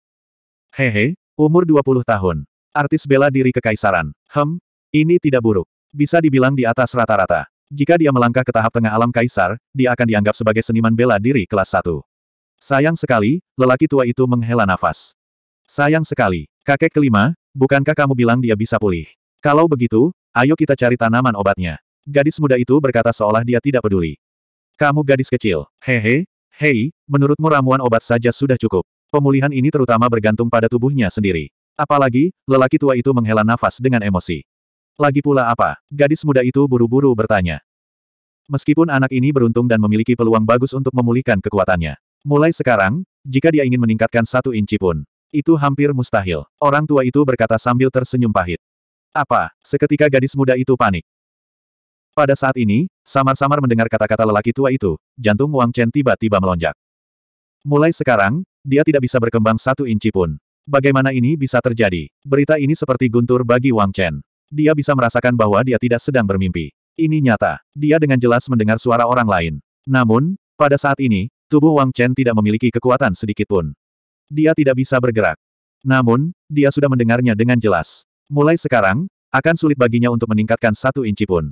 Hehe, umur 20 tahun. Artis bela diri kekaisaran. Hem, ini tidak buruk. Bisa dibilang di atas rata-rata. Jika dia melangkah ke tahap tengah alam kaisar, dia akan dianggap sebagai seniman bela diri kelas 1. Sayang sekali, lelaki tua itu menghela nafas. Sayang sekali. Kakek kelima, bukankah kamu bilang dia bisa pulih? Kalau begitu, Ayo kita cari tanaman obatnya. Gadis muda itu berkata seolah dia tidak peduli. Kamu gadis kecil. Hehe, hei, menurutmu ramuan obat saja sudah cukup. Pemulihan ini terutama bergantung pada tubuhnya sendiri. Apalagi, lelaki tua itu menghela nafas dengan emosi. Lagi pula apa? Gadis muda itu buru-buru bertanya. Meskipun anak ini beruntung dan memiliki peluang bagus untuk memulihkan kekuatannya. Mulai sekarang, jika dia ingin meningkatkan satu inci pun, itu hampir mustahil. Orang tua itu berkata sambil tersenyum pahit. Apa? Seketika gadis muda itu panik. Pada saat ini, samar-samar mendengar kata-kata lelaki tua itu, jantung Wang Chen tiba-tiba melonjak. Mulai sekarang, dia tidak bisa berkembang satu inci pun. Bagaimana ini bisa terjadi? Berita ini seperti guntur bagi Wang Chen. Dia bisa merasakan bahwa dia tidak sedang bermimpi. Ini nyata. Dia dengan jelas mendengar suara orang lain. Namun, pada saat ini, tubuh Wang Chen tidak memiliki kekuatan sedikit pun. Dia tidak bisa bergerak. Namun, dia sudah mendengarnya dengan jelas. Mulai sekarang, akan sulit baginya untuk meningkatkan satu inci pun.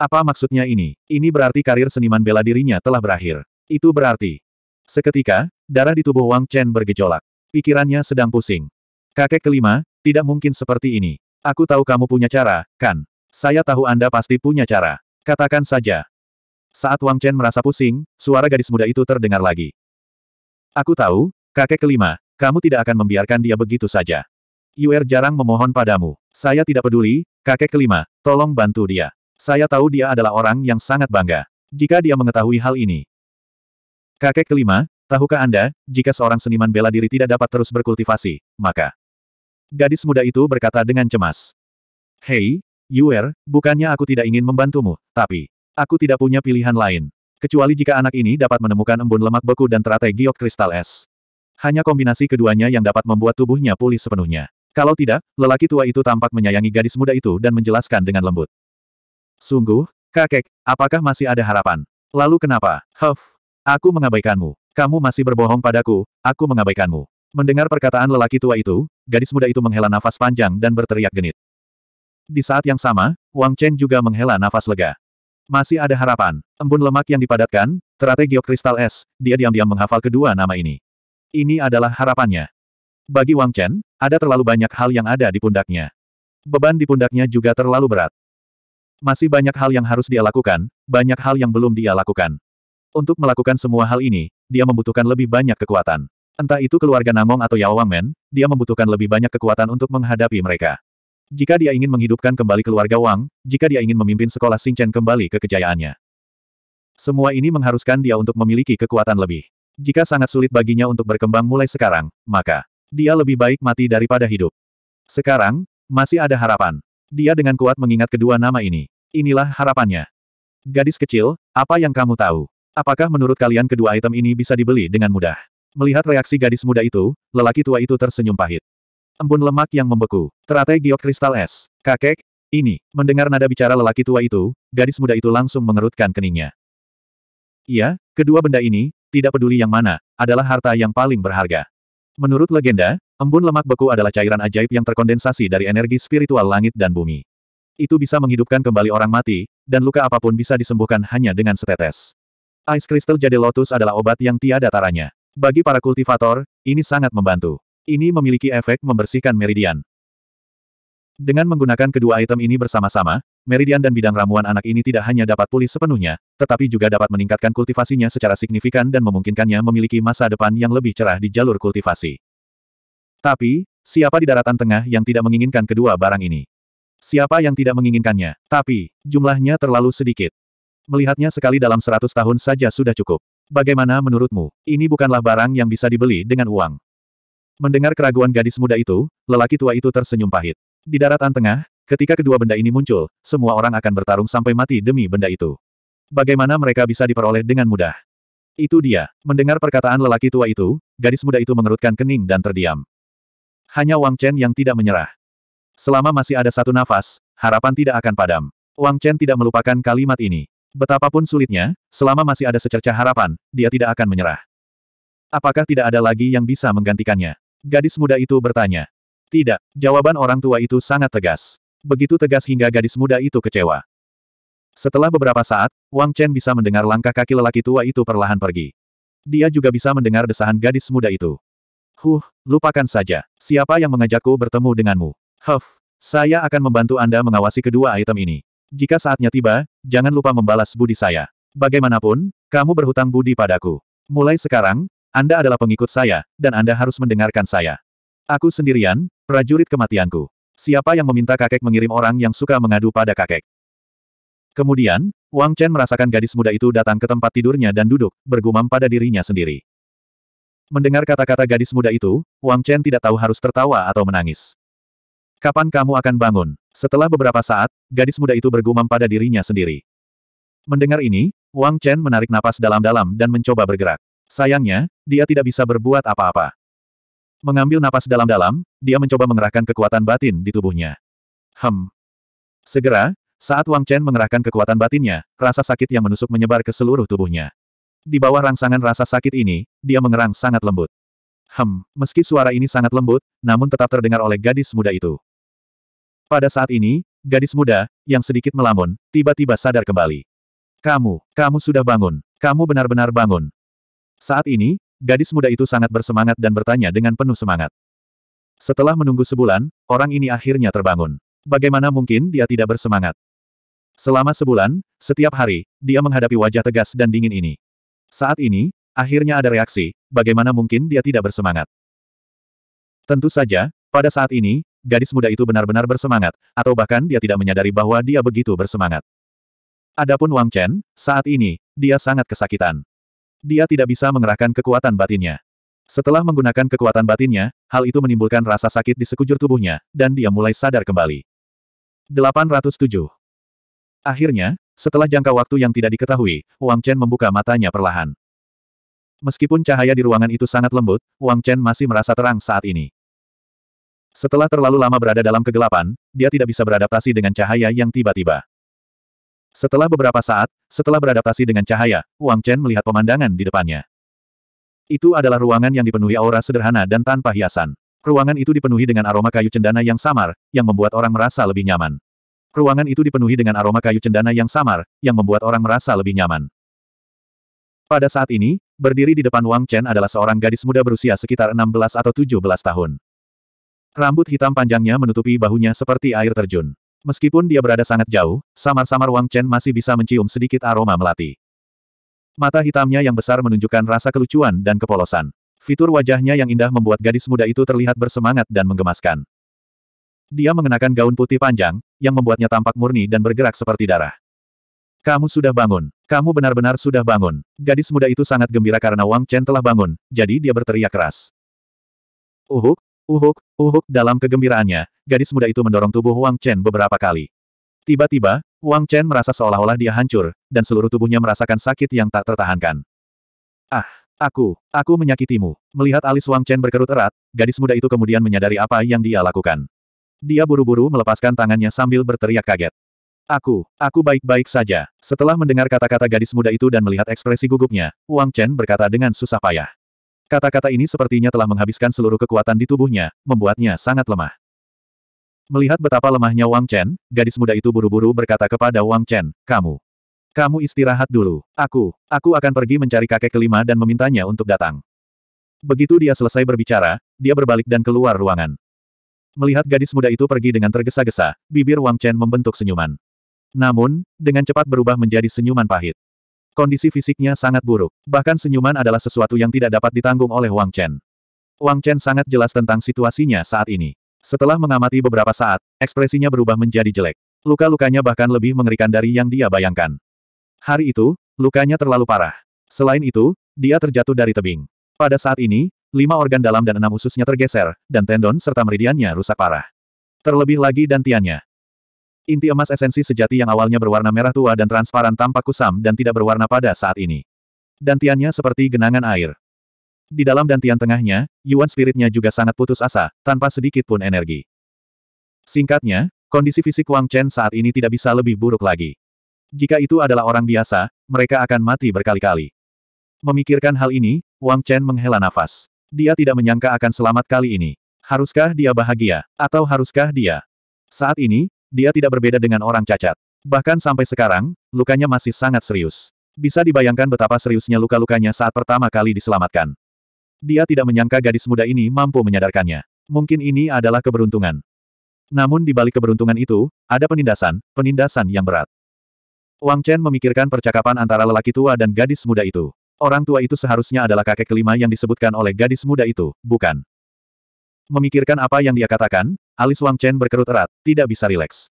Apa maksudnya ini? Ini berarti karir seniman bela dirinya telah berakhir. Itu berarti. Seketika, darah di tubuh Wang Chen bergejolak. Pikirannya sedang pusing. Kakek kelima, tidak mungkin seperti ini. Aku tahu kamu punya cara, kan? Saya tahu Anda pasti punya cara. Katakan saja. Saat Wang Chen merasa pusing, suara gadis muda itu terdengar lagi. Aku tahu, kakek kelima, kamu tidak akan membiarkan dia begitu saja. Yuer jarang memohon padamu. Saya tidak peduli, kakek kelima, tolong bantu dia. Saya tahu dia adalah orang yang sangat bangga. Jika dia mengetahui hal ini. Kakek kelima, tahukah Anda, jika seorang seniman bela diri tidak dapat terus berkultivasi, maka... Gadis muda itu berkata dengan cemas. Hei, Yuer, bukannya aku tidak ingin membantumu, tapi... Aku tidak punya pilihan lain. Kecuali jika anak ini dapat menemukan embun lemak beku dan teratai giok kristal es. Hanya kombinasi keduanya yang dapat membuat tubuhnya pulih sepenuhnya. Kalau tidak, lelaki tua itu tampak menyayangi gadis muda itu dan menjelaskan dengan lembut. Sungguh, kakek, apakah masih ada harapan? Lalu kenapa? Huff, aku mengabaikanmu. Kamu masih berbohong padaku, aku mengabaikanmu. Mendengar perkataan lelaki tua itu, gadis muda itu menghela nafas panjang dan berteriak genit. Di saat yang sama, Wang Chen juga menghela nafas lega. Masih ada harapan. Embun lemak yang dipadatkan, teratai kristal es, dia diam-diam menghafal kedua nama ini. Ini adalah harapannya. Bagi Wang Chen, ada terlalu banyak hal yang ada di pundaknya. Beban di pundaknya juga terlalu berat. Masih banyak hal yang harus dia lakukan, banyak hal yang belum dia lakukan. Untuk melakukan semua hal ini, dia membutuhkan lebih banyak kekuatan. Entah itu keluarga Namong atau Yao Men, dia membutuhkan lebih banyak kekuatan untuk menghadapi mereka. Jika dia ingin menghidupkan kembali keluarga Wang, jika dia ingin memimpin sekolah Xingchen kembali ke kejayaannya. Semua ini mengharuskan dia untuk memiliki kekuatan lebih. Jika sangat sulit baginya untuk berkembang mulai sekarang, maka dia lebih baik mati daripada hidup. Sekarang, masih ada harapan. Dia dengan kuat mengingat kedua nama ini. Inilah harapannya. Gadis kecil, apa yang kamu tahu? Apakah menurut kalian kedua item ini bisa dibeli dengan mudah? Melihat reaksi gadis muda itu, lelaki tua itu tersenyum pahit. Embun lemak yang membeku. Teratai giok kristal es. Kakek, ini. Mendengar nada bicara lelaki tua itu, gadis muda itu langsung mengerutkan keningnya. Iya, kedua benda ini, tidak peduli yang mana, adalah harta yang paling berharga. Menurut legenda, embun lemak beku adalah cairan ajaib yang terkondensasi dari energi spiritual langit dan bumi. Itu bisa menghidupkan kembali orang mati, dan luka apapun bisa disembuhkan hanya dengan setetes. Ice Crystal Jade Lotus adalah obat yang tiada taranya. Bagi para kultivator, ini sangat membantu. Ini memiliki efek membersihkan meridian. Dengan menggunakan kedua item ini bersama-sama, meridian dan bidang ramuan anak ini tidak hanya dapat pulih sepenuhnya, tetapi juga dapat meningkatkan kultivasinya secara signifikan dan memungkinkannya memiliki masa depan yang lebih cerah di jalur kultivasi. Tapi, siapa di daratan tengah yang tidak menginginkan kedua barang ini? Siapa yang tidak menginginkannya? Tapi, jumlahnya terlalu sedikit. Melihatnya sekali dalam seratus tahun saja sudah cukup. Bagaimana menurutmu? Ini bukanlah barang yang bisa dibeli dengan uang. Mendengar keraguan gadis muda itu, lelaki tua itu tersenyum pahit. Di daratan tengah, Ketika kedua benda ini muncul, semua orang akan bertarung sampai mati demi benda itu. Bagaimana mereka bisa diperoleh dengan mudah? Itu dia. Mendengar perkataan lelaki tua itu, gadis muda itu mengerutkan kening dan terdiam. Hanya Wang Chen yang tidak menyerah. Selama masih ada satu nafas, harapan tidak akan padam. Wang Chen tidak melupakan kalimat ini. Betapapun sulitnya, selama masih ada secerca harapan, dia tidak akan menyerah. Apakah tidak ada lagi yang bisa menggantikannya? Gadis muda itu bertanya. Tidak, jawaban orang tua itu sangat tegas begitu tegas hingga gadis muda itu kecewa. Setelah beberapa saat, Wang Chen bisa mendengar langkah kaki lelaki tua itu perlahan pergi. Dia juga bisa mendengar desahan gadis muda itu. Huh, lupakan saja. Siapa yang mengajakku bertemu denganmu? Huff, saya akan membantu Anda mengawasi kedua item ini. Jika saatnya tiba, jangan lupa membalas budi saya. Bagaimanapun, kamu berhutang budi padaku. Mulai sekarang, Anda adalah pengikut saya, dan Anda harus mendengarkan saya. Aku sendirian, prajurit kematianku. Siapa yang meminta kakek mengirim orang yang suka mengadu pada kakek? Kemudian, Wang Chen merasakan gadis muda itu datang ke tempat tidurnya dan duduk, bergumam pada dirinya sendiri. Mendengar kata-kata gadis muda itu, Wang Chen tidak tahu harus tertawa atau menangis. Kapan kamu akan bangun? Setelah beberapa saat, gadis muda itu bergumam pada dirinya sendiri. Mendengar ini, Wang Chen menarik napas dalam-dalam dan mencoba bergerak. Sayangnya, dia tidak bisa berbuat apa-apa. Mengambil napas dalam-dalam, dia mencoba mengerahkan kekuatan batin di tubuhnya. Hem. Segera, saat Wang Chen mengerahkan kekuatan batinnya, rasa sakit yang menusuk menyebar ke seluruh tubuhnya. Di bawah rangsangan rasa sakit ini, dia mengerang sangat lembut. Hem, meski suara ini sangat lembut, namun tetap terdengar oleh gadis muda itu. Pada saat ini, gadis muda, yang sedikit melamun, tiba-tiba sadar kembali. Kamu, kamu sudah bangun, kamu benar-benar bangun. Saat ini, Gadis muda itu sangat bersemangat dan bertanya dengan penuh semangat. Setelah menunggu sebulan, orang ini akhirnya terbangun. Bagaimana mungkin dia tidak bersemangat? Selama sebulan, setiap hari, dia menghadapi wajah tegas dan dingin ini. Saat ini, akhirnya ada reaksi, bagaimana mungkin dia tidak bersemangat? Tentu saja, pada saat ini, gadis muda itu benar-benar bersemangat, atau bahkan dia tidak menyadari bahwa dia begitu bersemangat. Adapun Wang Chen, saat ini, dia sangat kesakitan. Dia tidak bisa mengerahkan kekuatan batinnya. Setelah menggunakan kekuatan batinnya, hal itu menimbulkan rasa sakit di sekujur tubuhnya, dan dia mulai sadar kembali. 807. Akhirnya, setelah jangka waktu yang tidak diketahui, Wang Chen membuka matanya perlahan. Meskipun cahaya di ruangan itu sangat lembut, Wang Chen masih merasa terang saat ini. Setelah terlalu lama berada dalam kegelapan, dia tidak bisa beradaptasi dengan cahaya yang tiba-tiba. Setelah beberapa saat, setelah beradaptasi dengan cahaya, Wang Chen melihat pemandangan di depannya. Itu adalah ruangan yang dipenuhi aura sederhana dan tanpa hiasan. Ruangan itu dipenuhi dengan aroma kayu cendana yang samar, yang membuat orang merasa lebih nyaman. Ruangan itu dipenuhi dengan aroma kayu cendana yang samar, yang membuat orang merasa lebih nyaman. Pada saat ini, berdiri di depan Wang Chen adalah seorang gadis muda berusia sekitar 16 atau 17 tahun. Rambut hitam panjangnya menutupi bahunya seperti air terjun. Meskipun dia berada sangat jauh, samar-samar Wang Chen masih bisa mencium sedikit aroma melati. Mata hitamnya yang besar menunjukkan rasa kelucuan dan kepolosan. Fitur wajahnya yang indah membuat gadis muda itu terlihat bersemangat dan menggemaskan. Dia mengenakan gaun putih panjang, yang membuatnya tampak murni dan bergerak seperti darah. Kamu sudah bangun. Kamu benar-benar sudah bangun. Gadis muda itu sangat gembira karena Wang Chen telah bangun, jadi dia berteriak keras. Uhuk, Uhuk, uhuk dalam kegembiraannya, gadis muda itu mendorong tubuh Wang Chen beberapa kali. Tiba-tiba, Wang Chen merasa seolah-olah dia hancur, dan seluruh tubuhnya merasakan sakit yang tak tertahankan. Ah, aku, aku menyakitimu. Melihat alis Wang Chen berkerut erat, gadis muda itu kemudian menyadari apa yang dia lakukan. Dia buru-buru melepaskan tangannya sambil berteriak kaget. Aku, aku baik-baik saja. Setelah mendengar kata-kata gadis muda itu dan melihat ekspresi gugupnya, Wang Chen berkata dengan susah payah. Kata-kata ini sepertinya telah menghabiskan seluruh kekuatan di tubuhnya, membuatnya sangat lemah. Melihat betapa lemahnya Wang Chen, gadis muda itu buru-buru berkata kepada Wang Chen, kamu. Kamu istirahat dulu. Aku, aku akan pergi mencari kakek kelima dan memintanya untuk datang. Begitu dia selesai berbicara, dia berbalik dan keluar ruangan. Melihat gadis muda itu pergi dengan tergesa-gesa, bibir Wang Chen membentuk senyuman. Namun, dengan cepat berubah menjadi senyuman pahit. Kondisi fisiknya sangat buruk. Bahkan senyuman adalah sesuatu yang tidak dapat ditanggung oleh Wang Chen. Wang Chen sangat jelas tentang situasinya saat ini. Setelah mengamati beberapa saat, ekspresinya berubah menjadi jelek. Luka-lukanya bahkan lebih mengerikan dari yang dia bayangkan. Hari itu, lukanya terlalu parah. Selain itu, dia terjatuh dari tebing. Pada saat ini, lima organ dalam dan enam ususnya tergeser, dan tendon serta meridiannya rusak parah. Terlebih lagi dantiannya. Inti emas esensi sejati yang awalnya berwarna merah tua dan transparan tampak kusam dan tidak berwarna pada saat ini. Dantiannya seperti genangan air. Di dalam dantian tengahnya, Yuan spiritnya juga sangat putus asa, tanpa sedikit pun energi. Singkatnya, kondisi fisik Wang Chen saat ini tidak bisa lebih buruk lagi. Jika itu adalah orang biasa, mereka akan mati berkali-kali. Memikirkan hal ini, Wang Chen menghela nafas. Dia tidak menyangka akan selamat kali ini. Haruskah dia bahagia, atau haruskah dia? Saat ini, dia tidak berbeda dengan orang cacat. Bahkan sampai sekarang, lukanya masih sangat serius. Bisa dibayangkan betapa seriusnya luka-lukanya saat pertama kali diselamatkan. Dia tidak menyangka gadis muda ini mampu menyadarkannya. Mungkin ini adalah keberuntungan. Namun di balik keberuntungan itu, ada penindasan, penindasan yang berat. Wang Chen memikirkan percakapan antara lelaki tua dan gadis muda itu. Orang tua itu seharusnya adalah kakek kelima yang disebutkan oleh gadis muda itu, bukan. Memikirkan apa yang dia katakan, alis Wang Chen berkerut erat, tidak bisa rileks.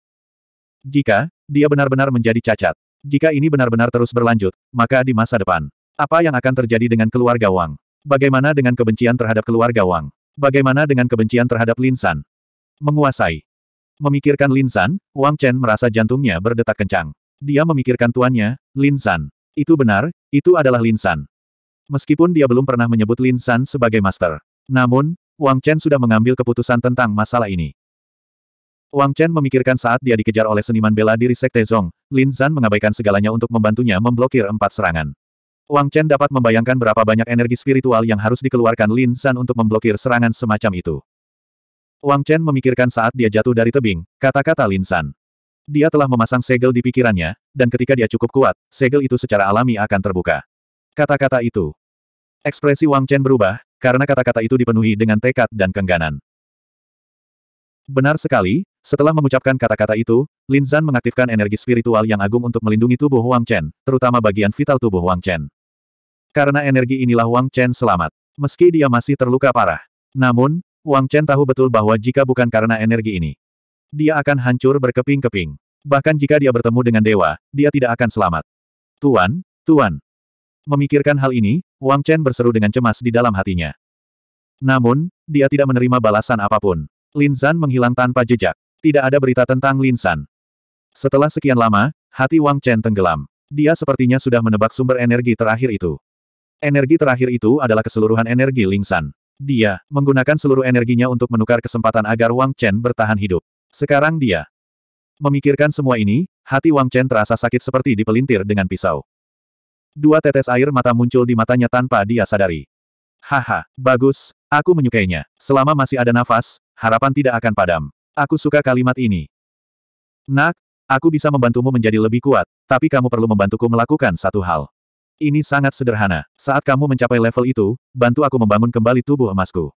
Jika, dia benar-benar menjadi cacat. Jika ini benar-benar terus berlanjut, maka di masa depan, apa yang akan terjadi dengan keluarga Wang? Bagaimana dengan kebencian terhadap keluarga Wang? Bagaimana dengan kebencian terhadap Linsan? Menguasai. Memikirkan Linsan, Wang Chen merasa jantungnya berdetak kencang. Dia memikirkan tuannya, Linsan. Itu benar, itu adalah Linsan. Meskipun dia belum pernah menyebut Linsan sebagai master. Namun, Wang Chen sudah mengambil keputusan tentang masalah ini. Wang Chen memikirkan saat dia dikejar oleh seniman bela diri Sekte Zong, Lin Zan mengabaikan segalanya untuk membantunya memblokir empat serangan. Wang Chen dapat membayangkan berapa banyak energi spiritual yang harus dikeluarkan Lin Zan untuk memblokir serangan semacam itu. Wang Chen memikirkan saat dia jatuh dari tebing, kata-kata Lin Zan. Dia telah memasang segel di pikirannya, dan ketika dia cukup kuat, segel itu secara alami akan terbuka. Kata-kata itu, Ekspresi Wang Chen berubah, karena kata-kata itu dipenuhi dengan tekad dan kengganan. Benar sekali, setelah mengucapkan kata-kata itu, Lin Zan mengaktifkan energi spiritual yang agung untuk melindungi tubuh Wang Chen, terutama bagian vital tubuh Wang Chen. Karena energi inilah Wang Chen selamat. Meski dia masih terluka parah. Namun, Wang Chen tahu betul bahwa jika bukan karena energi ini, dia akan hancur berkeping-keping. Bahkan jika dia bertemu dengan dewa, dia tidak akan selamat. Tuan, Tuan, Memikirkan hal ini, Wang Chen berseru dengan cemas di dalam hatinya. Namun, dia tidak menerima balasan apapun. Lin Zan menghilang tanpa jejak. Tidak ada berita tentang Lin San. Setelah sekian lama, hati Wang Chen tenggelam. Dia sepertinya sudah menebak sumber energi terakhir itu. Energi terakhir itu adalah keseluruhan energi Lin San. Dia menggunakan seluruh energinya untuk menukar kesempatan agar Wang Chen bertahan hidup. Sekarang dia memikirkan semua ini, hati Wang Chen terasa sakit seperti dipelintir dengan pisau. Dua tetes air mata muncul di matanya tanpa dia sadari. Haha, bagus, aku menyukainya. Selama masih ada nafas, harapan tidak akan padam. Aku suka kalimat ini. Nak, aku bisa membantumu menjadi lebih kuat, tapi kamu perlu membantuku melakukan satu hal. Ini sangat sederhana. Saat kamu mencapai level itu, bantu aku membangun kembali tubuh emasku.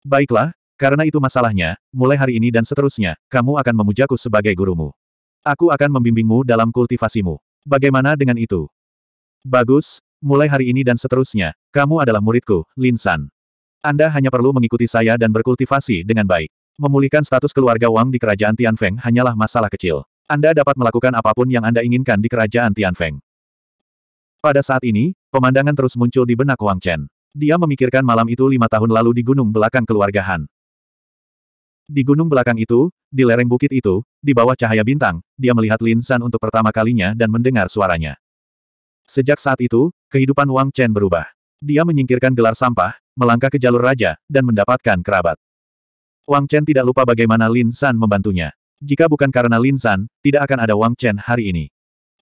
Baiklah, karena itu masalahnya, mulai hari ini dan seterusnya, kamu akan memujaku sebagai gurumu. Aku akan membimbingmu dalam kultivasimu. Bagaimana dengan itu? Bagus, mulai hari ini dan seterusnya, kamu adalah muridku, Lin San. Anda hanya perlu mengikuti saya dan berkultivasi dengan baik. Memulihkan status keluarga Wang di kerajaan Tianfeng hanyalah masalah kecil. Anda dapat melakukan apapun yang Anda inginkan di kerajaan Tianfeng. Pada saat ini, pemandangan terus muncul di benak Wang Chen. Dia memikirkan malam itu lima tahun lalu di gunung belakang keluarga Han. Di gunung belakang itu, di lereng bukit itu, di bawah cahaya bintang, dia melihat Lin San untuk pertama kalinya dan mendengar suaranya. Sejak saat itu, kehidupan Wang Chen berubah. Dia menyingkirkan gelar sampah, melangkah ke jalur raja, dan mendapatkan kerabat. Wang Chen tidak lupa bagaimana Lin San membantunya. Jika bukan karena Lin San, tidak akan ada Wang Chen hari ini.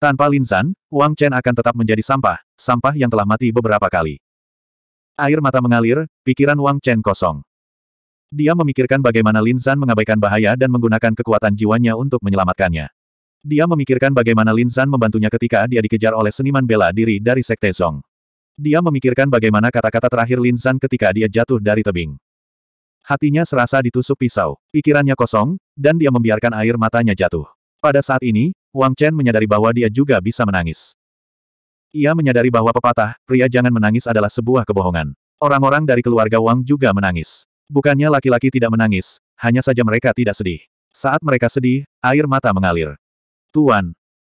Tanpa Lin San, Wang Chen akan tetap menjadi sampah, sampah yang telah mati beberapa kali. Air mata mengalir, pikiran Wang Chen kosong. Dia memikirkan bagaimana Lin San mengabaikan bahaya dan menggunakan kekuatan jiwanya untuk menyelamatkannya. Dia memikirkan bagaimana Lin Zan membantunya ketika dia dikejar oleh seniman bela diri dari Sekte Zong. Dia memikirkan bagaimana kata-kata terakhir Lin Zan ketika dia jatuh dari tebing. Hatinya serasa ditusuk pisau, pikirannya kosong, dan dia membiarkan air matanya jatuh. Pada saat ini, Wang Chen menyadari bahwa dia juga bisa menangis. Ia menyadari bahwa pepatah, pria jangan menangis adalah sebuah kebohongan. Orang-orang dari keluarga Wang juga menangis. Bukannya laki-laki tidak menangis, hanya saja mereka tidak sedih. Saat mereka sedih, air mata mengalir. Tuan.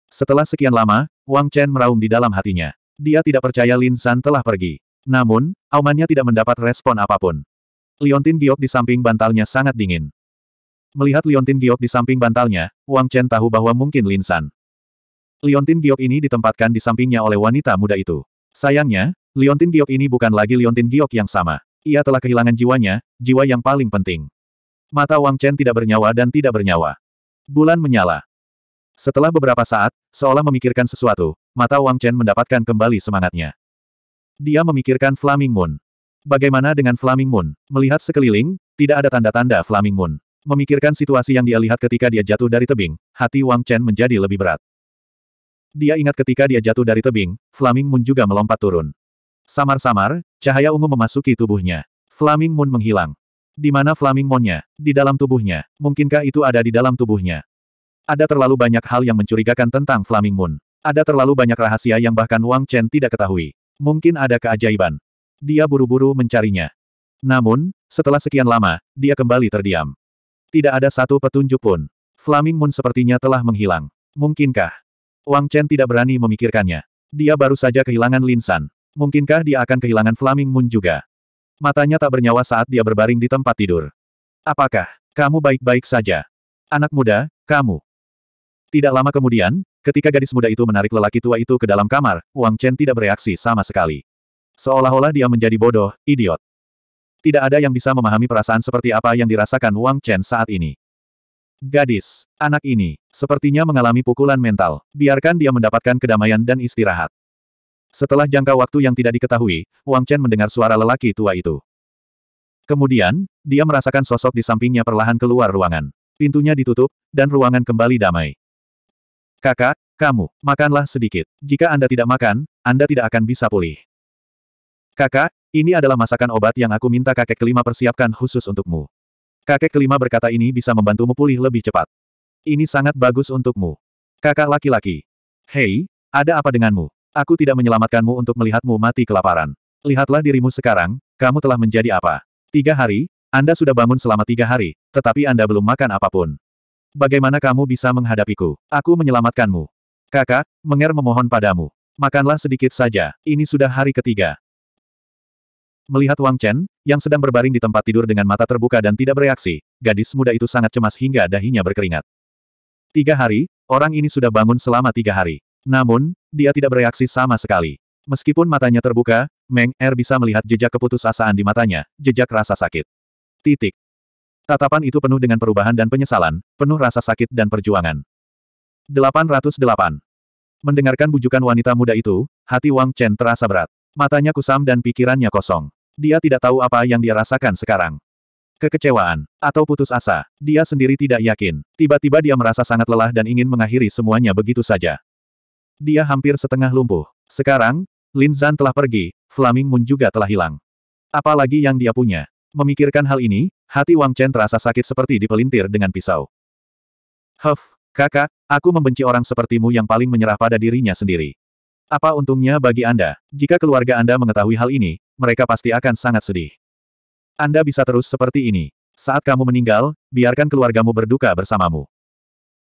Setelah sekian lama, Wang Chen meraung di dalam hatinya. Dia tidak percaya Lin San telah pergi. Namun, aumannya tidak mendapat respon apapun. Liontin Giok di samping bantalnya sangat dingin. Melihat Liontin Giok di samping bantalnya, Wang Chen tahu bahwa mungkin Lin San. Liontin Giok ini ditempatkan di sampingnya oleh wanita muda itu. Sayangnya, Liontin Giok ini bukan lagi Liontin Giok yang sama. Ia telah kehilangan jiwanya, jiwa yang paling penting. Mata Wang Chen tidak bernyawa dan tidak bernyawa. Bulan menyala. Setelah beberapa saat, seolah memikirkan sesuatu, mata Wang Chen mendapatkan kembali semangatnya. Dia memikirkan Flaming Moon. Bagaimana dengan Flaming Moon? Melihat sekeliling, tidak ada tanda-tanda Flaming Moon. Memikirkan situasi yang dia lihat ketika dia jatuh dari tebing, hati Wang Chen menjadi lebih berat. Dia ingat ketika dia jatuh dari tebing, Flaming Moon juga melompat turun. Samar-samar, cahaya ungu memasuki tubuhnya. Flaming Moon menghilang. Di mana Flaming Moon-nya? Di dalam tubuhnya. Mungkinkah itu ada di dalam tubuhnya? Ada terlalu banyak hal yang mencurigakan tentang Flaming Moon. Ada terlalu banyak rahasia yang bahkan Wang Chen tidak ketahui. Mungkin ada keajaiban. Dia buru-buru mencarinya. Namun, setelah sekian lama, dia kembali terdiam. Tidak ada satu petunjuk pun. Flaming Moon sepertinya telah menghilang. Mungkinkah? Wang Chen tidak berani memikirkannya. Dia baru saja kehilangan Linsan. Mungkinkah dia akan kehilangan Flaming Moon juga? Matanya tak bernyawa saat dia berbaring di tempat tidur. Apakah kamu baik-baik saja? Anak muda, kamu. Tidak lama kemudian, ketika gadis muda itu menarik lelaki tua itu ke dalam kamar, Wang Chen tidak bereaksi sama sekali. Seolah-olah dia menjadi bodoh, idiot. Tidak ada yang bisa memahami perasaan seperti apa yang dirasakan Wang Chen saat ini. Gadis, anak ini, sepertinya mengalami pukulan mental. Biarkan dia mendapatkan kedamaian dan istirahat. Setelah jangka waktu yang tidak diketahui, Wang Chen mendengar suara lelaki tua itu. Kemudian, dia merasakan sosok di sampingnya perlahan keluar ruangan. Pintunya ditutup, dan ruangan kembali damai. Kakak, kamu, makanlah sedikit. Jika Anda tidak makan, Anda tidak akan bisa pulih. Kakak, ini adalah masakan obat yang aku minta kakek kelima persiapkan khusus untukmu. Kakek kelima berkata ini bisa membantumu pulih lebih cepat. Ini sangat bagus untukmu. Kakak laki-laki. Hei, ada apa denganmu? Aku tidak menyelamatkanmu untuk melihatmu mati kelaparan. Lihatlah dirimu sekarang, kamu telah menjadi apa? Tiga hari, Anda sudah bangun selama tiga hari, tetapi Anda belum makan apapun. Bagaimana kamu bisa menghadapiku? Aku menyelamatkanmu. Kakak, Menger memohon padamu. Makanlah sedikit saja, ini sudah hari ketiga. Melihat Wang Chen, yang sedang berbaring di tempat tidur dengan mata terbuka dan tidak bereaksi, gadis muda itu sangat cemas hingga dahinya berkeringat. Tiga hari, orang ini sudah bangun selama tiga hari. Namun, dia tidak bereaksi sama sekali. Meskipun matanya terbuka, Meng Er bisa melihat jejak keputusasaan di matanya, jejak rasa sakit. Titik. Tatapan itu penuh dengan perubahan dan penyesalan, penuh rasa sakit dan perjuangan. 808. Mendengarkan bujukan wanita muda itu, hati Wang Chen terasa berat. Matanya kusam dan pikirannya kosong. Dia tidak tahu apa yang dia rasakan sekarang. Kekecewaan, atau putus asa, dia sendiri tidak yakin. Tiba-tiba dia merasa sangat lelah dan ingin mengakhiri semuanya begitu saja. Dia hampir setengah lumpuh. Sekarang, Lin Zan telah pergi, Flaming Moon juga telah hilang. Apalagi yang dia punya. Memikirkan hal ini, hati Wang Chen terasa sakit seperti dipelintir dengan pisau. Huff, kakak, aku membenci orang sepertimu yang paling menyerah pada dirinya sendiri. Apa untungnya bagi Anda? Jika keluarga Anda mengetahui hal ini, mereka pasti akan sangat sedih. Anda bisa terus seperti ini. Saat kamu meninggal, biarkan keluargamu berduka bersamamu.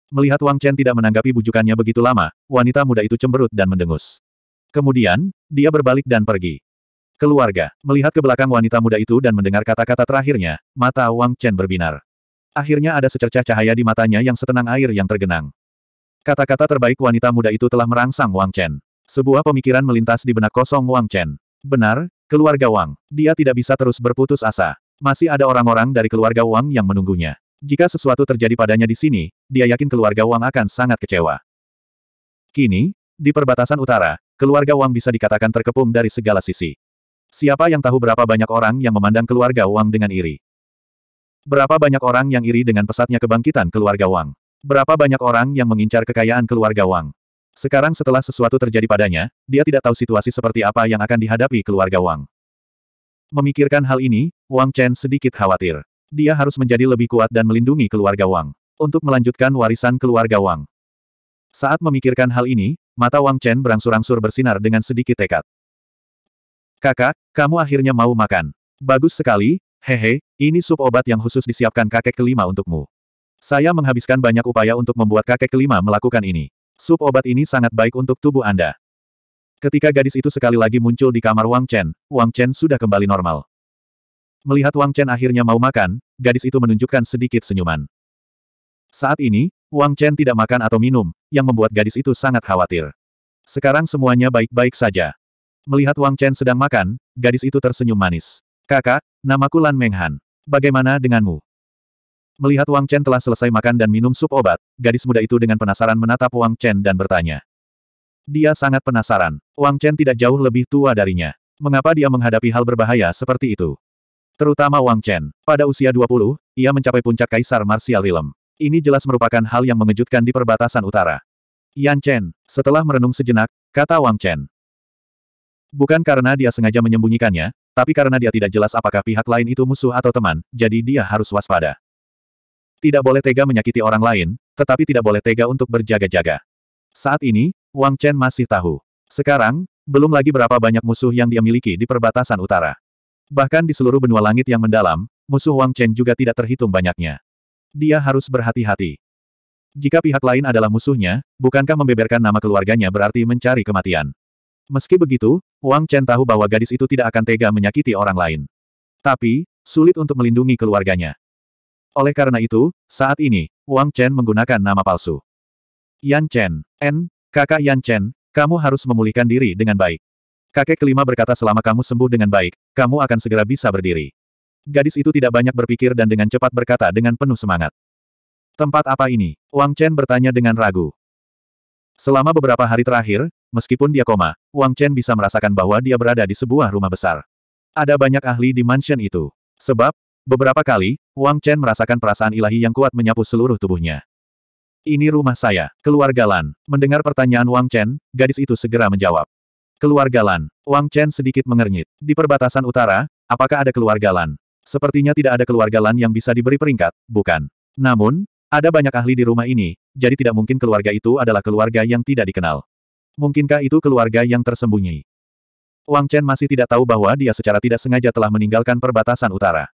Melihat Wang Chen tidak menanggapi bujukannya begitu lama, wanita muda itu cemberut dan mendengus. Kemudian, dia berbalik dan pergi. Keluarga, melihat ke belakang wanita muda itu dan mendengar kata-kata terakhirnya, mata Wang Chen berbinar. Akhirnya ada secercah cahaya di matanya yang setenang air yang tergenang. Kata-kata terbaik wanita muda itu telah merangsang Wang Chen. Sebuah pemikiran melintas di benak kosong Wang Chen. Benar, keluarga Wang. Dia tidak bisa terus berputus asa. Masih ada orang-orang dari keluarga Wang yang menunggunya. Jika sesuatu terjadi padanya di sini, dia yakin keluarga Wang akan sangat kecewa. Kini, di perbatasan utara, keluarga Wang bisa dikatakan terkepung dari segala sisi. Siapa yang tahu berapa banyak orang yang memandang keluarga Wang dengan iri? Berapa banyak orang yang iri dengan pesatnya kebangkitan keluarga Wang? Berapa banyak orang yang mengincar kekayaan keluarga Wang? Sekarang setelah sesuatu terjadi padanya, dia tidak tahu situasi seperti apa yang akan dihadapi keluarga Wang. Memikirkan hal ini, Wang Chen sedikit khawatir. Dia harus menjadi lebih kuat dan melindungi keluarga Wang. Untuk melanjutkan warisan keluarga Wang. Saat memikirkan hal ini, mata Wang Chen berangsur-angsur bersinar dengan sedikit tekad. Kakak, kamu akhirnya mau makan. Bagus sekali, hehe, ini sup obat yang khusus disiapkan kakek kelima untukmu. Saya menghabiskan banyak upaya untuk membuat kakek kelima melakukan ini. Sup obat ini sangat baik untuk tubuh Anda. Ketika gadis itu sekali lagi muncul di kamar Wang Chen, Wang Chen sudah kembali normal. Melihat Wang Chen akhirnya mau makan, gadis itu menunjukkan sedikit senyuman. Saat ini, Wang Chen tidak makan atau minum, yang membuat gadis itu sangat khawatir. Sekarang semuanya baik-baik saja. Melihat Wang Chen sedang makan, gadis itu tersenyum manis. Kakak, namaku Lan Menghan. Bagaimana denganmu? Melihat Wang Chen telah selesai makan dan minum sup obat, gadis muda itu dengan penasaran menatap Wang Chen dan bertanya. Dia sangat penasaran. Wang Chen tidak jauh lebih tua darinya. Mengapa dia menghadapi hal berbahaya seperti itu? Terutama Wang Chen. Pada usia 20, ia mencapai puncak Kaisar Martial Realm. Ini jelas merupakan hal yang mengejutkan di perbatasan utara. Yan Chen, setelah merenung sejenak, kata Wang Chen. Bukan karena dia sengaja menyembunyikannya, tapi karena dia tidak jelas apakah pihak lain itu musuh atau teman, jadi dia harus waspada. Tidak boleh tega menyakiti orang lain, tetapi tidak boleh tega untuk berjaga-jaga. Saat ini, Wang Chen masih tahu. Sekarang, belum lagi berapa banyak musuh yang dia miliki di perbatasan utara. Bahkan di seluruh benua langit yang mendalam, musuh Wang Chen juga tidak terhitung banyaknya. Dia harus berhati-hati. Jika pihak lain adalah musuhnya, bukankah membeberkan nama keluarganya berarti mencari kematian? Meski begitu, Wang Chen tahu bahwa gadis itu tidak akan tega menyakiti orang lain. Tapi, sulit untuk melindungi keluarganya. Oleh karena itu, saat ini, Wang Chen menggunakan nama palsu. Yan Chen, N, kakak Yan Chen, kamu harus memulihkan diri dengan baik. Kakek kelima berkata selama kamu sembuh dengan baik, kamu akan segera bisa berdiri. Gadis itu tidak banyak berpikir dan dengan cepat berkata dengan penuh semangat. Tempat apa ini? Wang Chen bertanya dengan ragu. Selama beberapa hari terakhir, meskipun dia koma, Wang Chen bisa merasakan bahwa dia berada di sebuah rumah besar. Ada banyak ahli di mansion itu. Sebab, beberapa kali, Wang Chen merasakan perasaan ilahi yang kuat menyapu seluruh tubuhnya. Ini rumah saya, keluarga Lan. Mendengar pertanyaan Wang Chen, gadis itu segera menjawab. Keluarga Lan. Wang Chen sedikit mengernyit. Di perbatasan utara, apakah ada keluarga Lan? Sepertinya tidak ada keluarga Lan yang bisa diberi peringkat, bukan? Namun, ada banyak ahli di rumah ini, jadi tidak mungkin keluarga itu adalah keluarga yang tidak dikenal. Mungkinkah itu keluarga yang tersembunyi? Wang Chen masih tidak tahu bahwa dia secara tidak sengaja telah meninggalkan perbatasan utara.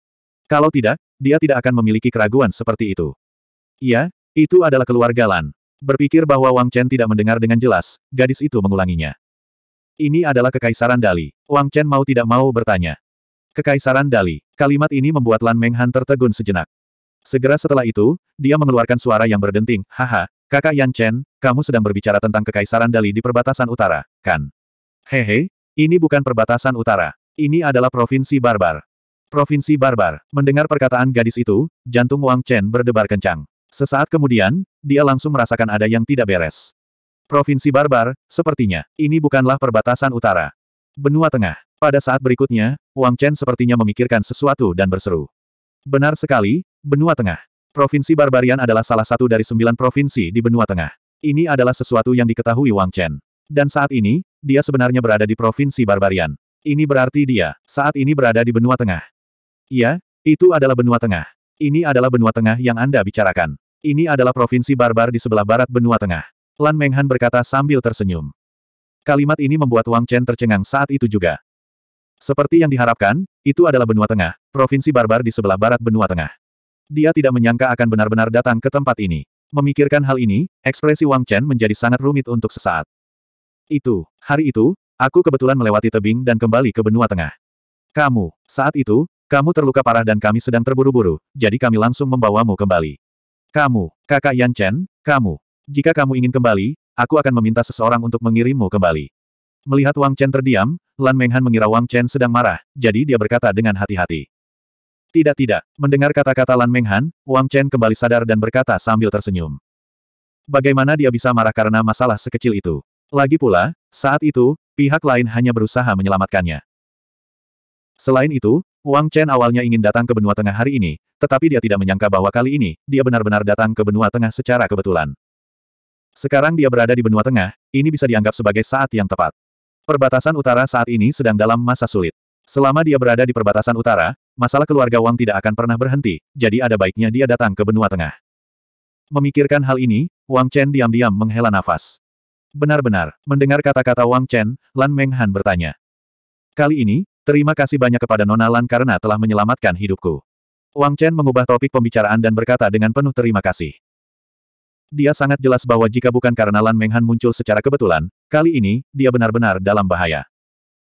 Kalau tidak, dia tidak akan memiliki keraguan seperti itu. Iya, itu adalah keluarga Lan. Berpikir bahwa Wang Chen tidak mendengar dengan jelas, gadis itu mengulanginya. Ini adalah Kekaisaran Dali. Wang Chen mau tidak mau bertanya. Kekaisaran Dali. Kalimat ini membuat Lan Menghan tertegun sejenak. Segera setelah itu, dia mengeluarkan suara yang berdenting, haha, kakak Yan Chen, kamu sedang berbicara tentang Kekaisaran Dali di perbatasan utara, kan? Hehe, ini bukan perbatasan utara. Ini adalah Provinsi Barbar. Provinsi Barbar, mendengar perkataan gadis itu, jantung Wang Chen berdebar kencang. Sesaat kemudian, dia langsung merasakan ada yang tidak beres. Provinsi Barbar, sepertinya, ini bukanlah perbatasan utara. Benua Tengah. Pada saat berikutnya, Wang Chen sepertinya memikirkan sesuatu dan berseru. Benar sekali, Benua Tengah. Provinsi Barbarian adalah salah satu dari sembilan provinsi di Benua Tengah. Ini adalah sesuatu yang diketahui Wang Chen. Dan saat ini, dia sebenarnya berada di Provinsi Barbarian. Ini berarti dia, saat ini berada di Benua Tengah. Iya, itu adalah Benua Tengah. Ini adalah Benua Tengah yang Anda bicarakan. Ini adalah provinsi barbar di sebelah barat Benua Tengah. Lan Menghan berkata sambil tersenyum. Kalimat ini membuat Wang Chen tercengang saat itu juga. Seperti yang diharapkan, itu adalah Benua Tengah, provinsi barbar di sebelah barat Benua Tengah. Dia tidak menyangka akan benar-benar datang ke tempat ini. Memikirkan hal ini, ekspresi Wang Chen menjadi sangat rumit untuk sesaat. Itu, hari itu, aku kebetulan melewati tebing dan kembali ke benua tengah. Kamu, saat itu, kamu terluka parah dan kami sedang terburu-buru, jadi kami langsung membawamu kembali. Kamu, kakak Yan Chen, kamu. Jika kamu ingin kembali, aku akan meminta seseorang untuk mengirimmu kembali. Melihat Wang Chen terdiam, Lan Menghan mengira Wang Chen sedang marah, jadi dia berkata dengan hati-hati. Tidak tidak, mendengar kata-kata Lan Menghan, Wang Chen kembali sadar dan berkata sambil tersenyum. Bagaimana dia bisa marah karena masalah sekecil itu? Lagi pula, saat itu, pihak lain hanya berusaha menyelamatkannya. Selain itu, Wang Chen awalnya ingin datang ke benua tengah hari ini, tetapi dia tidak menyangka bahwa kali ini, dia benar-benar datang ke benua tengah secara kebetulan. Sekarang dia berada di benua tengah, ini bisa dianggap sebagai saat yang tepat. Perbatasan utara saat ini sedang dalam masa sulit. Selama dia berada di perbatasan utara, masalah keluarga Wang tidak akan pernah berhenti, jadi ada baiknya dia datang ke benua tengah. Memikirkan hal ini, Wang Chen diam-diam menghela nafas. Benar-benar, mendengar kata-kata Wang Chen, Lan Menghan bertanya. Kali ini, terima kasih banyak kepada Nona Lan karena telah menyelamatkan hidupku. Wang Chen mengubah topik pembicaraan dan berkata dengan penuh terima kasih. Dia sangat jelas bahwa jika bukan karena Lan Menghan muncul secara kebetulan, kali ini, dia benar-benar dalam bahaya.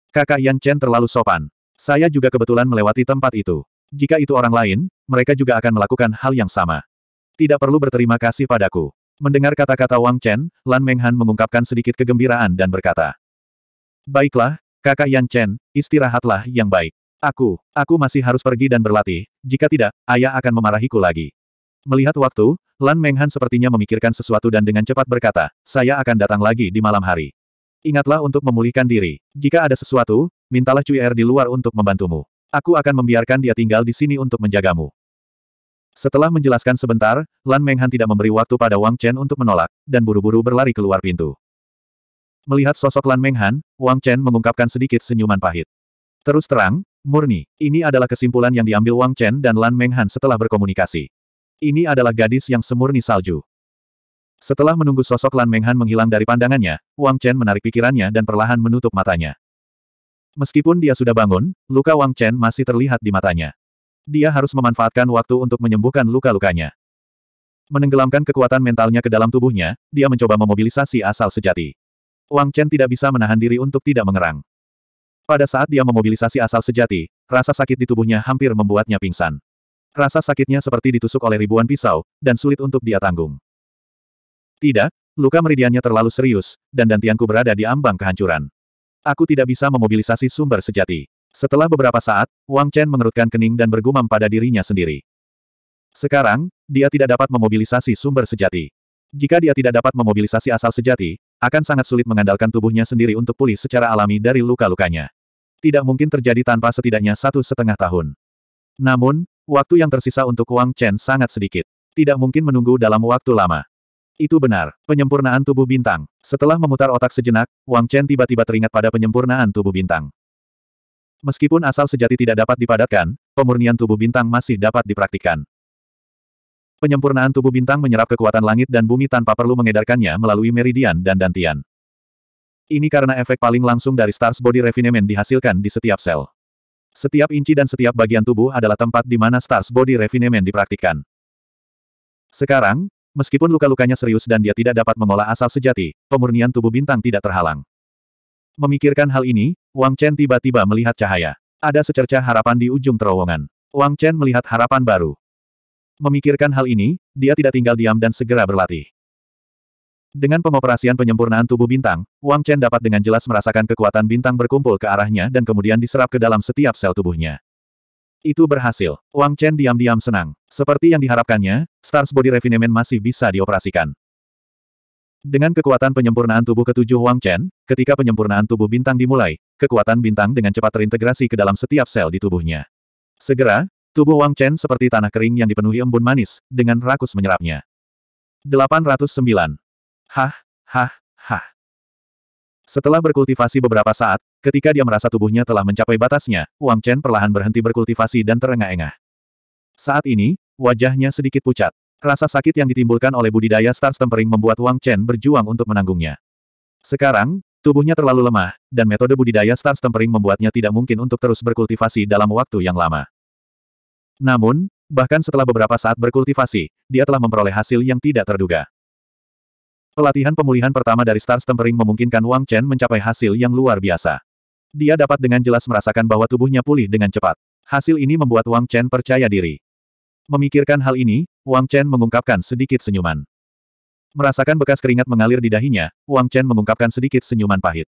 Kakak Yan Chen terlalu sopan. Saya juga kebetulan melewati tempat itu. Jika itu orang lain, mereka juga akan melakukan hal yang sama. Tidak perlu berterima kasih padaku. Mendengar kata-kata Wang Chen, Lan Menghan mengungkapkan sedikit kegembiraan dan berkata, Baiklah, kakak Yan Chen, istirahatlah yang baik. Aku, aku masih harus pergi dan berlatih, jika tidak, ayah akan memarahiku lagi. Melihat waktu, Lan Menghan sepertinya memikirkan sesuatu dan dengan cepat berkata, saya akan datang lagi di malam hari. Ingatlah untuk memulihkan diri. Jika ada sesuatu, mintalah Cui Er di luar untuk membantumu. Aku akan membiarkan dia tinggal di sini untuk menjagamu. Setelah menjelaskan sebentar, Lan Menghan tidak memberi waktu pada Wang Chen untuk menolak, dan buru-buru berlari keluar pintu. Melihat sosok Lan Menghan, Wang Chen mengungkapkan sedikit senyuman pahit. Terus terang, murni, ini adalah kesimpulan yang diambil Wang Chen dan Lan Menghan setelah berkomunikasi. Ini adalah gadis yang semurni salju. Setelah menunggu sosok Lan Menghan menghilang dari pandangannya, Wang Chen menarik pikirannya dan perlahan menutup matanya. Meskipun dia sudah bangun, luka Wang Chen masih terlihat di matanya. Dia harus memanfaatkan waktu untuk menyembuhkan luka-lukanya. Menenggelamkan kekuatan mentalnya ke dalam tubuhnya, dia mencoba memobilisasi asal sejati. Wang Chen tidak bisa menahan diri untuk tidak mengerang. Pada saat dia memobilisasi asal sejati, rasa sakit di tubuhnya hampir membuatnya pingsan. Rasa sakitnya seperti ditusuk oleh ribuan pisau, dan sulit untuk dia tanggung. Tidak, luka meridiannya terlalu serius, dan dantianku berada di ambang kehancuran. Aku tidak bisa memobilisasi sumber sejati. Setelah beberapa saat, Wang Chen mengerutkan kening dan bergumam pada dirinya sendiri. Sekarang, dia tidak dapat memobilisasi sumber sejati. Jika dia tidak dapat memobilisasi asal sejati, akan sangat sulit mengandalkan tubuhnya sendiri untuk pulih secara alami dari luka-lukanya. Tidak mungkin terjadi tanpa setidaknya satu setengah tahun. Namun, waktu yang tersisa untuk Wang Chen sangat sedikit. Tidak mungkin menunggu dalam waktu lama. Itu benar, penyempurnaan tubuh bintang. Setelah memutar otak sejenak, Wang Chen tiba-tiba teringat pada penyempurnaan tubuh bintang. Meskipun asal sejati tidak dapat dipadatkan, pemurnian tubuh bintang masih dapat dipraktikkan. Penyempurnaan tubuh bintang menyerap kekuatan langit dan bumi tanpa perlu mengedarkannya melalui meridian dan dantian. Ini karena efek paling langsung dari Stars Body Refinement dihasilkan di setiap sel. Setiap inci dan setiap bagian tubuh adalah tempat di mana Stars Body Refinement dipraktikkan. Sekarang, Meskipun luka-lukanya serius dan dia tidak dapat mengolah asal sejati, pemurnian tubuh bintang tidak terhalang. Memikirkan hal ini, Wang Chen tiba-tiba melihat cahaya. Ada secercah harapan di ujung terowongan. Wang Chen melihat harapan baru. Memikirkan hal ini, dia tidak tinggal diam dan segera berlatih. Dengan pengoperasian penyempurnaan tubuh bintang, Wang Chen dapat dengan jelas merasakan kekuatan bintang berkumpul ke arahnya dan kemudian diserap ke dalam setiap sel tubuhnya. Itu berhasil. Wang Chen diam-diam senang. Seperti yang diharapkannya, Stars Body Refinement masih bisa dioperasikan. Dengan kekuatan penyempurnaan tubuh ketujuh Wang Chen, ketika penyempurnaan tubuh bintang dimulai, kekuatan bintang dengan cepat terintegrasi ke dalam setiap sel di tubuhnya. Segera, tubuh Wang Chen seperti tanah kering yang dipenuhi embun manis, dengan rakus menyerapnya. 809. Hah, hah, hah. Setelah berkultivasi beberapa saat, ketika dia merasa tubuhnya telah mencapai batasnya, Wang Chen perlahan berhenti berkultivasi dan terengah-engah. Saat ini, wajahnya sedikit pucat. Rasa sakit yang ditimbulkan oleh budidaya Star Tempering membuat Wang Chen berjuang untuk menanggungnya. Sekarang, tubuhnya terlalu lemah, dan metode budidaya Star Tempering membuatnya tidak mungkin untuk terus berkultivasi dalam waktu yang lama. Namun, bahkan setelah beberapa saat berkultivasi, dia telah memperoleh hasil yang tidak terduga. Pelatihan pemulihan pertama dari Star Tempering memungkinkan Wang Chen mencapai hasil yang luar biasa. Dia dapat dengan jelas merasakan bahwa tubuhnya pulih dengan cepat. Hasil ini membuat Wang Chen percaya diri. Memikirkan hal ini, Wang Chen mengungkapkan sedikit senyuman. Merasakan bekas keringat mengalir di dahinya, Wang Chen mengungkapkan sedikit senyuman pahit.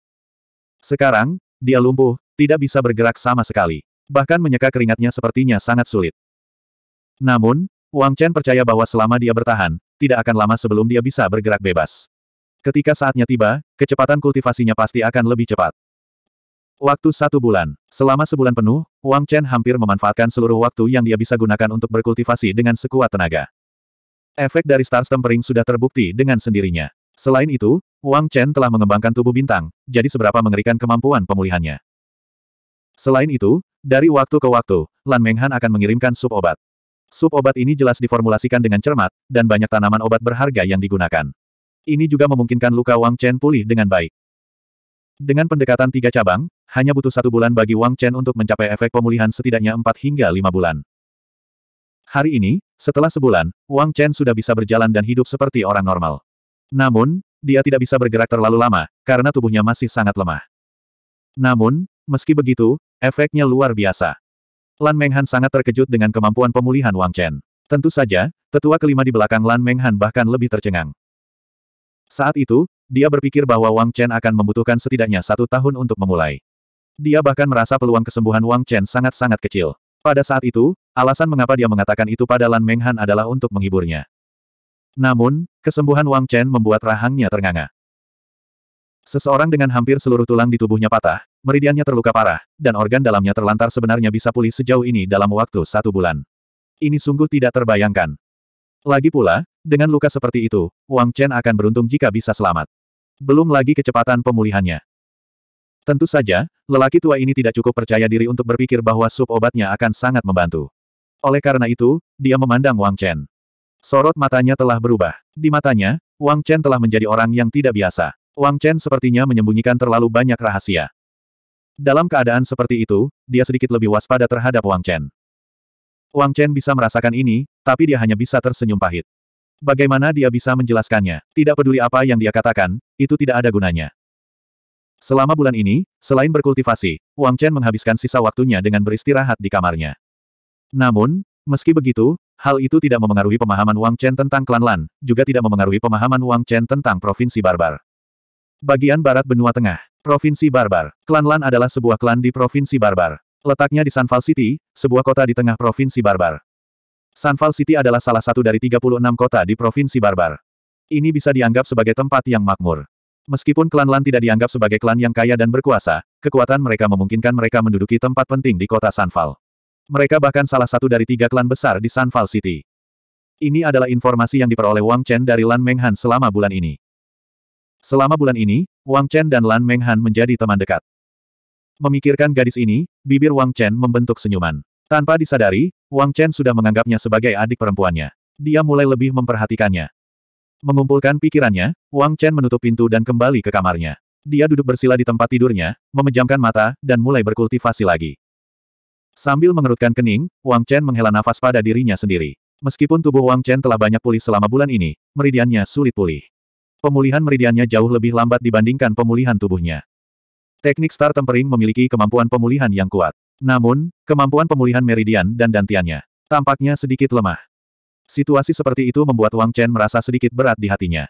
Sekarang, dia lumpuh, tidak bisa bergerak sama sekali. Bahkan menyeka keringatnya sepertinya sangat sulit. Namun, Wang Chen percaya bahwa selama dia bertahan, tidak akan lama sebelum dia bisa bergerak bebas. Ketika saatnya tiba, kecepatan kultivasinya pasti akan lebih cepat. Waktu satu bulan. Selama sebulan penuh, Wang Chen hampir memanfaatkan seluruh waktu yang dia bisa gunakan untuk berkultivasi dengan sekuat tenaga. Efek dari Star Tempering sudah terbukti dengan sendirinya. Selain itu, Wang Chen telah mengembangkan tubuh bintang, jadi seberapa mengerikan kemampuan pemulihannya. Selain itu, dari waktu ke waktu, Lan Menghan akan mengirimkan sup obat. Sup obat ini jelas diformulasikan dengan cermat, dan banyak tanaman obat berharga yang digunakan. Ini juga memungkinkan luka Wang Chen pulih dengan baik. Dengan pendekatan tiga cabang, hanya butuh satu bulan bagi Wang Chen untuk mencapai efek pemulihan setidaknya empat hingga lima bulan. Hari ini, setelah sebulan, Wang Chen sudah bisa berjalan dan hidup seperti orang normal. Namun, dia tidak bisa bergerak terlalu lama, karena tubuhnya masih sangat lemah. Namun, meski begitu, efeknya luar biasa. Lan Menghan sangat terkejut dengan kemampuan pemulihan Wang Chen. Tentu saja, tetua kelima di belakang Lan Menghan bahkan lebih tercengang. Saat itu, dia berpikir bahwa Wang Chen akan membutuhkan setidaknya satu tahun untuk memulai. Dia bahkan merasa peluang kesembuhan Wang Chen sangat-sangat kecil. Pada saat itu, alasan mengapa dia mengatakan itu pada Lan Menghan adalah untuk menghiburnya. Namun, kesembuhan Wang Chen membuat rahangnya ternganga. Seseorang dengan hampir seluruh tulang di tubuhnya patah, Meridiannya terluka parah, dan organ dalamnya terlantar sebenarnya bisa pulih sejauh ini dalam waktu satu bulan. Ini sungguh tidak terbayangkan. Lagi pula, dengan luka seperti itu, Wang Chen akan beruntung jika bisa selamat. Belum lagi kecepatan pemulihannya. Tentu saja, lelaki tua ini tidak cukup percaya diri untuk berpikir bahwa sup obatnya akan sangat membantu. Oleh karena itu, dia memandang Wang Chen. Sorot matanya telah berubah. Di matanya, Wang Chen telah menjadi orang yang tidak biasa. Wang Chen sepertinya menyembunyikan terlalu banyak rahasia. Dalam keadaan seperti itu, dia sedikit lebih waspada terhadap Wang Chen. Wang Chen bisa merasakan ini, tapi dia hanya bisa tersenyum pahit. Bagaimana dia bisa menjelaskannya? Tidak peduli apa yang dia katakan, itu tidak ada gunanya. Selama bulan ini, selain berkultivasi, Wang Chen menghabiskan sisa waktunya dengan beristirahat di kamarnya. Namun, meski begitu, hal itu tidak memengaruhi pemahaman Wang Chen tentang klan Lan, juga tidak memengaruhi pemahaman Wang Chen tentang provinsi barbar. Bagian barat benua tengah. Provinsi Barbar. Klan Lan adalah sebuah klan di Provinsi Barbar. Letaknya di Sanval City, sebuah kota di tengah Provinsi Barbar. Sanval City adalah salah satu dari 36 kota di Provinsi Barbar. Ini bisa dianggap sebagai tempat yang makmur. Meskipun klan Lan tidak dianggap sebagai klan yang kaya dan berkuasa, kekuatan mereka memungkinkan mereka menduduki tempat penting di kota Sanval. Mereka bahkan salah satu dari tiga klan besar di Sanval City. Ini adalah informasi yang diperoleh Wang Chen dari Lan Menghan selama bulan ini. Selama bulan ini, Wang Chen dan Lan Menghan menjadi teman dekat. Memikirkan gadis ini, bibir Wang Chen membentuk senyuman. Tanpa disadari, Wang Chen sudah menganggapnya sebagai adik perempuannya. Dia mulai lebih memperhatikannya. Mengumpulkan pikirannya, Wang Chen menutup pintu dan kembali ke kamarnya. Dia duduk bersila di tempat tidurnya, memejamkan mata, dan mulai berkultivasi lagi. Sambil mengerutkan kening, Wang Chen menghela nafas pada dirinya sendiri. Meskipun tubuh Wang Chen telah banyak pulih selama bulan ini, meridiannya sulit pulih. Pemulihan meridiannya jauh lebih lambat dibandingkan pemulihan tubuhnya. Teknik Star Tempering memiliki kemampuan pemulihan yang kuat. Namun, kemampuan pemulihan meridian dan dantiannya tampaknya sedikit lemah. Situasi seperti itu membuat Wang Chen merasa sedikit berat di hatinya.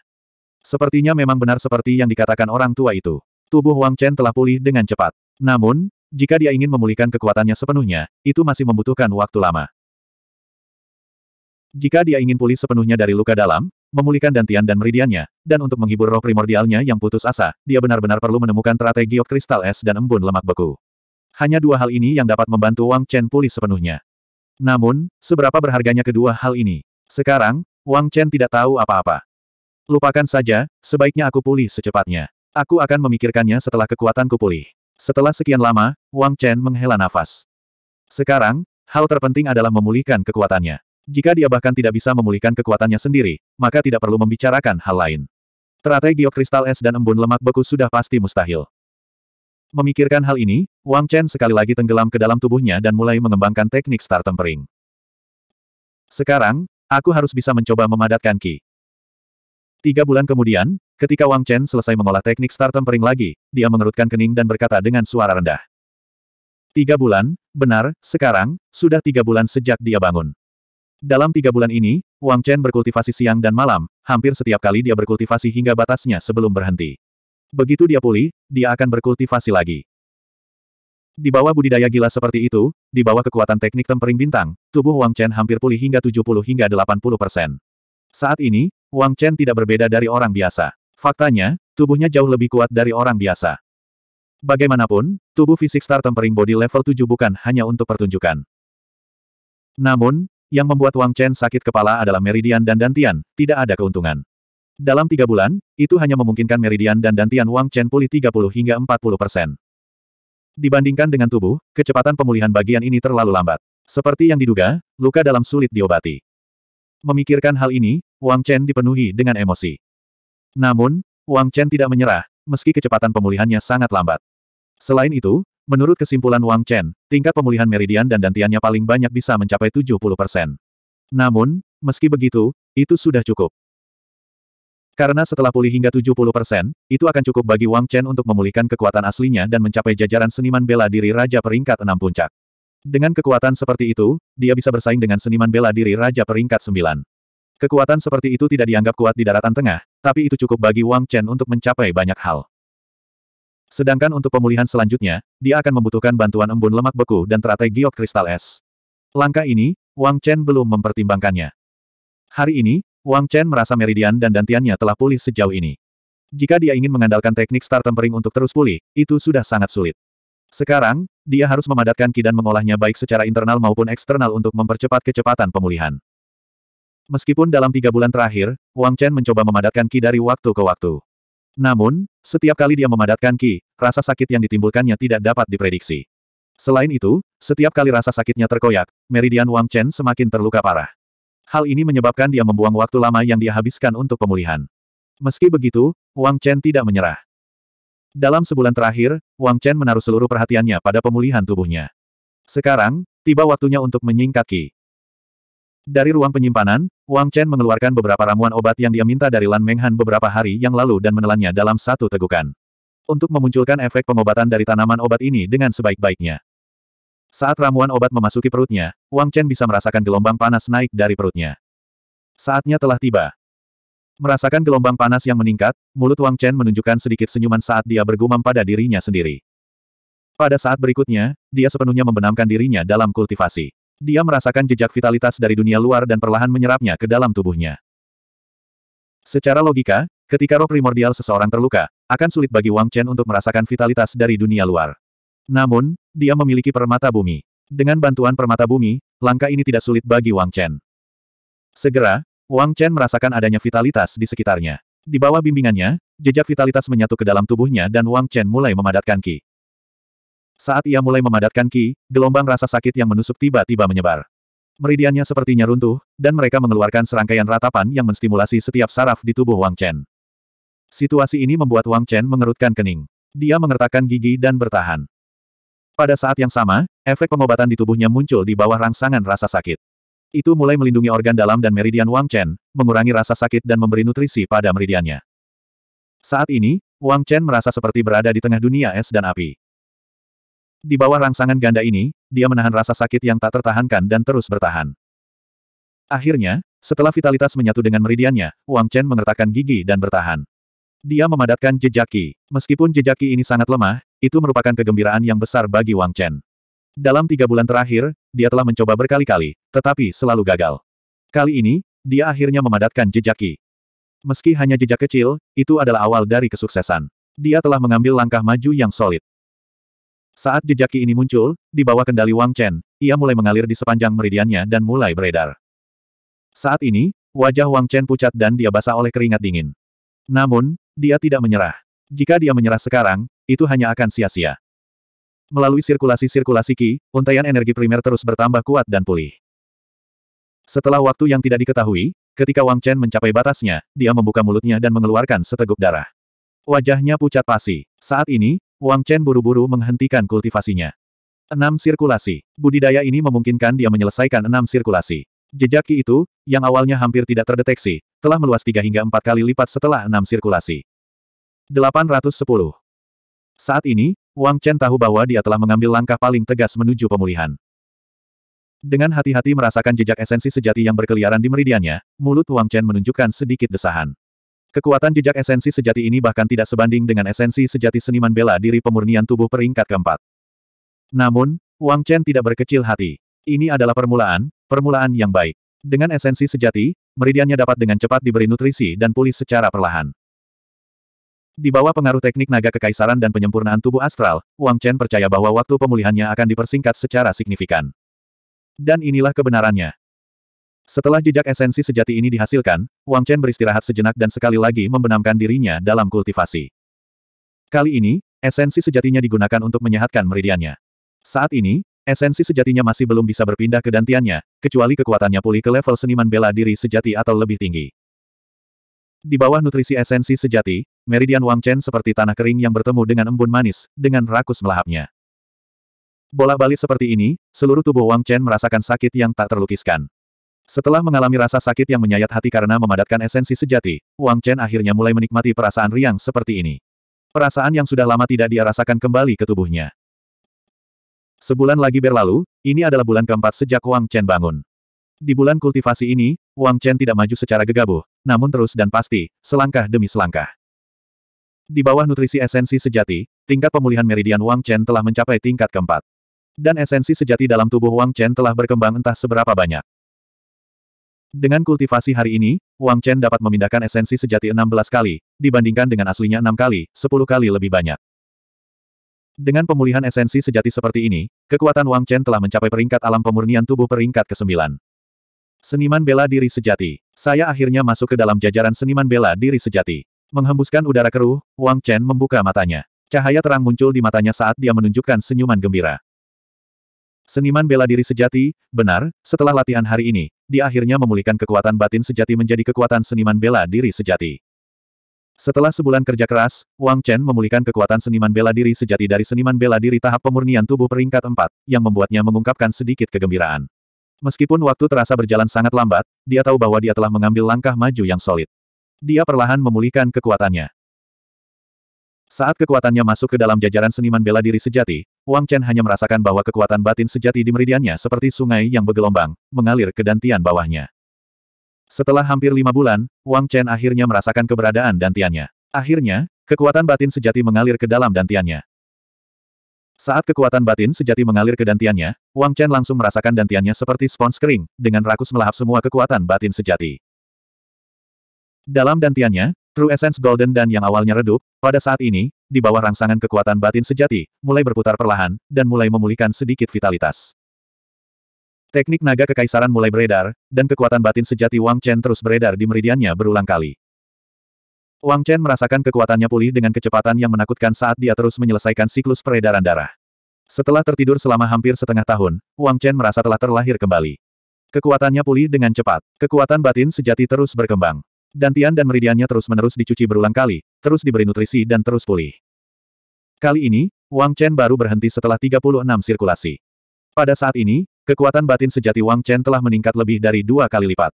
Sepertinya memang benar seperti yang dikatakan orang tua itu. Tubuh Wang Chen telah pulih dengan cepat. Namun, jika dia ingin memulihkan kekuatannya sepenuhnya, itu masih membutuhkan waktu lama. Jika dia ingin pulih sepenuhnya dari luka dalam, memulihkan dantian dan meridiannya, dan untuk menghibur roh primordialnya yang putus asa, dia benar-benar perlu menemukan strategi giok kristal es dan embun lemak beku. Hanya dua hal ini yang dapat membantu Wang Chen pulih sepenuhnya. Namun, seberapa berharganya kedua hal ini? Sekarang, Wang Chen tidak tahu apa-apa. Lupakan saja, sebaiknya aku pulih secepatnya. Aku akan memikirkannya setelah kekuatanku pulih. Setelah sekian lama, Wang Chen menghela nafas. Sekarang, hal terpenting adalah memulihkan kekuatannya. Jika dia bahkan tidak bisa memulihkan kekuatannya sendiri, maka tidak perlu membicarakan hal lain. Teratai geokristal es dan embun lemak beku sudah pasti mustahil. Memikirkan hal ini, Wang Chen sekali lagi tenggelam ke dalam tubuhnya dan mulai mengembangkan teknik star tempering. Sekarang, aku harus bisa mencoba memadatkan Ki. Tiga bulan kemudian, ketika Wang Chen selesai mengolah teknik star tempering lagi, dia mengerutkan kening dan berkata dengan suara rendah. Tiga bulan, benar, sekarang, sudah tiga bulan sejak dia bangun. Dalam tiga bulan ini, Wang Chen berkultivasi siang dan malam, hampir setiap kali dia berkultivasi hingga batasnya sebelum berhenti. Begitu dia pulih, dia akan berkultivasi lagi. Di bawah budidaya gila seperti itu, di bawah kekuatan teknik tempering bintang, tubuh Wang Chen hampir pulih hingga 70 hingga 80 persen. Saat ini, Wang Chen tidak berbeda dari orang biasa. Faktanya, tubuhnya jauh lebih kuat dari orang biasa. Bagaimanapun, tubuh fisik Star Tempering Body level 7 bukan hanya untuk pertunjukan. Namun, yang membuat Wang Chen sakit kepala adalah Meridian dan Dantian, tidak ada keuntungan. Dalam tiga bulan, itu hanya memungkinkan Meridian dan Dantian Wang Chen pulih 30 hingga 40 persen. Dibandingkan dengan tubuh, kecepatan pemulihan bagian ini terlalu lambat. Seperti yang diduga, luka dalam sulit diobati. Memikirkan hal ini, Wang Chen dipenuhi dengan emosi. Namun, Wang Chen tidak menyerah, meski kecepatan pemulihannya sangat lambat. Selain itu, Menurut kesimpulan Wang Chen, tingkat pemulihan meridian dan dantiannya paling banyak bisa mencapai 70 persen. Namun, meski begitu, itu sudah cukup. Karena setelah pulih hingga 70 persen, itu akan cukup bagi Wang Chen untuk memulihkan kekuatan aslinya dan mencapai jajaran seniman bela diri Raja Peringkat enam Puncak. Dengan kekuatan seperti itu, dia bisa bersaing dengan seniman bela diri Raja Peringkat sembilan. Kekuatan seperti itu tidak dianggap kuat di daratan tengah, tapi itu cukup bagi Wang Chen untuk mencapai banyak hal. Sedangkan untuk pemulihan selanjutnya, dia akan membutuhkan bantuan embun lemak beku dan teratai giok kristal es. Langkah ini, Wang Chen belum mempertimbangkannya. Hari ini, Wang Chen merasa meridian dan dantiannya telah pulih sejauh ini. Jika dia ingin mengandalkan teknik star tempering untuk terus pulih, itu sudah sangat sulit. Sekarang, dia harus memadatkan ki dan mengolahnya baik secara internal maupun eksternal untuk mempercepat kecepatan pemulihan. Meskipun dalam tiga bulan terakhir, Wang Chen mencoba memadatkan ki dari waktu ke waktu. Namun, setiap kali dia memadatkan Ki, rasa sakit yang ditimbulkannya tidak dapat diprediksi. Selain itu, setiap kali rasa sakitnya terkoyak, Meridian Wang Chen semakin terluka parah. Hal ini menyebabkan dia membuang waktu lama yang dia habiskan untuk pemulihan. Meski begitu, Wang Chen tidak menyerah. Dalam sebulan terakhir, Wang Chen menaruh seluruh perhatiannya pada pemulihan tubuhnya. Sekarang, tiba waktunya untuk menyingkat Ki. Dari ruang penyimpanan, Wang Chen mengeluarkan beberapa ramuan obat yang dia minta dari Lan Menghan beberapa hari yang lalu dan menelannya dalam satu tegukan. Untuk memunculkan efek pengobatan dari tanaman obat ini dengan sebaik-baiknya. Saat ramuan obat memasuki perutnya, Wang Chen bisa merasakan gelombang panas naik dari perutnya. Saatnya telah tiba. Merasakan gelombang panas yang meningkat, mulut Wang Chen menunjukkan sedikit senyuman saat dia bergumam pada dirinya sendiri. Pada saat berikutnya, dia sepenuhnya membenamkan dirinya dalam kultivasi. Dia merasakan jejak vitalitas dari dunia luar dan perlahan menyerapnya ke dalam tubuhnya. Secara logika, ketika roh primordial seseorang terluka, akan sulit bagi Wang Chen untuk merasakan vitalitas dari dunia luar. Namun, dia memiliki permata bumi. Dengan bantuan permata bumi, langkah ini tidak sulit bagi Wang Chen. Segera, Wang Chen merasakan adanya vitalitas di sekitarnya. Di bawah bimbingannya, jejak vitalitas menyatu ke dalam tubuhnya dan Wang Chen mulai memadatkan qi. Saat ia mulai memadatkan ki, gelombang rasa sakit yang menusuk tiba-tiba menyebar. Meridiannya sepertinya runtuh, dan mereka mengeluarkan serangkaian ratapan yang menstimulasi setiap saraf di tubuh Wang Chen. Situasi ini membuat Wang Chen mengerutkan kening. Dia mengertakkan gigi dan bertahan. Pada saat yang sama, efek pengobatan di tubuhnya muncul di bawah rangsangan rasa sakit. Itu mulai melindungi organ dalam dan meridian Wang Chen, mengurangi rasa sakit dan memberi nutrisi pada meridiannya. Saat ini, Wang Chen merasa seperti berada di tengah dunia es dan api. Di bawah rangsangan ganda ini, dia menahan rasa sakit yang tak tertahankan dan terus bertahan. Akhirnya, setelah vitalitas menyatu dengan meridiannya, Wang Chen mengertakkan gigi dan bertahan. Dia memadatkan jejaki. Meskipun jejaki ini sangat lemah, itu merupakan kegembiraan yang besar bagi Wang Chen. Dalam tiga bulan terakhir, dia telah mencoba berkali-kali, tetapi selalu gagal. Kali ini, dia akhirnya memadatkan jejaki. Meski hanya jejak kecil, itu adalah awal dari kesuksesan. Dia telah mengambil langkah maju yang solid. Saat jejak ini muncul, di bawah kendali Wang Chen, ia mulai mengalir di sepanjang meridiannya dan mulai beredar. Saat ini, wajah Wang Chen pucat dan dia basah oleh keringat dingin. Namun, dia tidak menyerah. Jika dia menyerah sekarang, itu hanya akan sia-sia. Melalui sirkulasi-sirkulasi Qi, untaian energi primer terus bertambah kuat dan pulih. Setelah waktu yang tidak diketahui, ketika Wang Chen mencapai batasnya, dia membuka mulutnya dan mengeluarkan seteguk darah. Wajahnya pucat pasi. Saat ini, Wang Chen buru-buru menghentikan kultivasinya. Enam sirkulasi. Budidaya ini memungkinkan dia menyelesaikan enam sirkulasi. Jejak Ki itu, yang awalnya hampir tidak terdeteksi, telah meluas tiga hingga empat kali lipat setelah enam sirkulasi. 810. Saat ini, Wang Chen tahu bahwa dia telah mengambil langkah paling tegas menuju pemulihan. Dengan hati-hati merasakan jejak esensi sejati yang berkeliaran di meridiannya, mulut Wang Chen menunjukkan sedikit desahan. Kekuatan jejak esensi sejati ini bahkan tidak sebanding dengan esensi sejati seniman bela diri pemurnian tubuh peringkat keempat. Namun, Wang Chen tidak berkecil hati. Ini adalah permulaan, permulaan yang baik. Dengan esensi sejati, meridiannya dapat dengan cepat diberi nutrisi dan pulih secara perlahan. Di bawah pengaruh teknik naga kekaisaran dan penyempurnaan tubuh astral, Wang Chen percaya bahwa waktu pemulihannya akan dipersingkat secara signifikan. Dan inilah kebenarannya. Setelah jejak esensi sejati ini dihasilkan, Wang Chen beristirahat sejenak dan sekali lagi membenamkan dirinya dalam kultivasi. Kali ini, esensi sejatinya digunakan untuk menyehatkan meridiannya. Saat ini, esensi sejatinya masih belum bisa berpindah ke dantiannya, kecuali kekuatannya pulih ke level seniman bela diri sejati atau lebih tinggi. Di bawah nutrisi esensi sejati, meridian Wang Chen seperti tanah kering yang bertemu dengan embun manis, dengan rakus melahapnya. Bola balik seperti ini, seluruh tubuh Wang Chen merasakan sakit yang tak terlukiskan. Setelah mengalami rasa sakit yang menyayat hati karena memadatkan esensi sejati, Wang Chen akhirnya mulai menikmati perasaan riang seperti ini. Perasaan yang sudah lama tidak dia rasakan kembali ke tubuhnya. Sebulan lagi berlalu, ini adalah bulan keempat sejak Wang Chen bangun. Di bulan kultivasi ini, Wang Chen tidak maju secara gegabah, namun terus dan pasti, selangkah demi selangkah. Di bawah nutrisi esensi sejati, tingkat pemulihan meridian Wang Chen telah mencapai tingkat keempat. Dan esensi sejati dalam tubuh Wang Chen telah berkembang entah seberapa banyak. Dengan kultivasi hari ini, Wang Chen dapat memindahkan esensi sejati 16 kali, dibandingkan dengan aslinya 6 kali, 10 kali lebih banyak. Dengan pemulihan esensi sejati seperti ini, kekuatan Wang Chen telah mencapai peringkat alam pemurnian tubuh peringkat ke-9. Seniman bela diri sejati. Saya akhirnya masuk ke dalam jajaran seniman bela diri sejati. Menghembuskan udara keruh, Wang Chen membuka matanya. Cahaya terang muncul di matanya saat dia menunjukkan senyuman gembira. Seniman bela diri sejati, benar, setelah latihan hari ini, dia akhirnya memulihkan kekuatan batin sejati menjadi kekuatan seniman bela diri sejati. Setelah sebulan kerja keras, Wang Chen memulihkan kekuatan seniman bela diri sejati dari seniman bela diri tahap pemurnian tubuh peringkat 4, yang membuatnya mengungkapkan sedikit kegembiraan. Meskipun waktu terasa berjalan sangat lambat, dia tahu bahwa dia telah mengambil langkah maju yang solid. Dia perlahan memulihkan kekuatannya. Saat kekuatannya masuk ke dalam jajaran seniman bela diri sejati, Wang Chen hanya merasakan bahwa kekuatan batin sejati di meridiannya seperti sungai yang bergelombang, mengalir ke dantian bawahnya. Setelah hampir lima bulan, Wang Chen akhirnya merasakan keberadaan dantiannya. Akhirnya, kekuatan batin sejati mengalir ke dalam dantiannya. Saat kekuatan batin sejati mengalir ke dantiannya, Wang Chen langsung merasakan dantiannya seperti spons kering, dengan rakus melahap semua kekuatan batin sejati. Dalam dantiannya, True Essence Golden dan yang awalnya redup, pada saat ini, di bawah rangsangan kekuatan batin sejati, mulai berputar perlahan, dan mulai memulihkan sedikit vitalitas. Teknik naga kekaisaran mulai beredar, dan kekuatan batin sejati Wang Chen terus beredar di meridiannya berulang kali. Wang Chen merasakan kekuatannya pulih dengan kecepatan yang menakutkan saat dia terus menyelesaikan siklus peredaran darah. Setelah tertidur selama hampir setengah tahun, Wang Chen merasa telah terlahir kembali. Kekuatannya pulih dengan cepat. Kekuatan batin sejati terus berkembang. Dantian dan meridiannya terus-menerus dicuci berulang kali, terus diberi nutrisi dan terus pulih. Kali ini, Wang Chen baru berhenti setelah 36 sirkulasi. Pada saat ini, kekuatan batin sejati Wang Chen telah meningkat lebih dari dua kali lipat.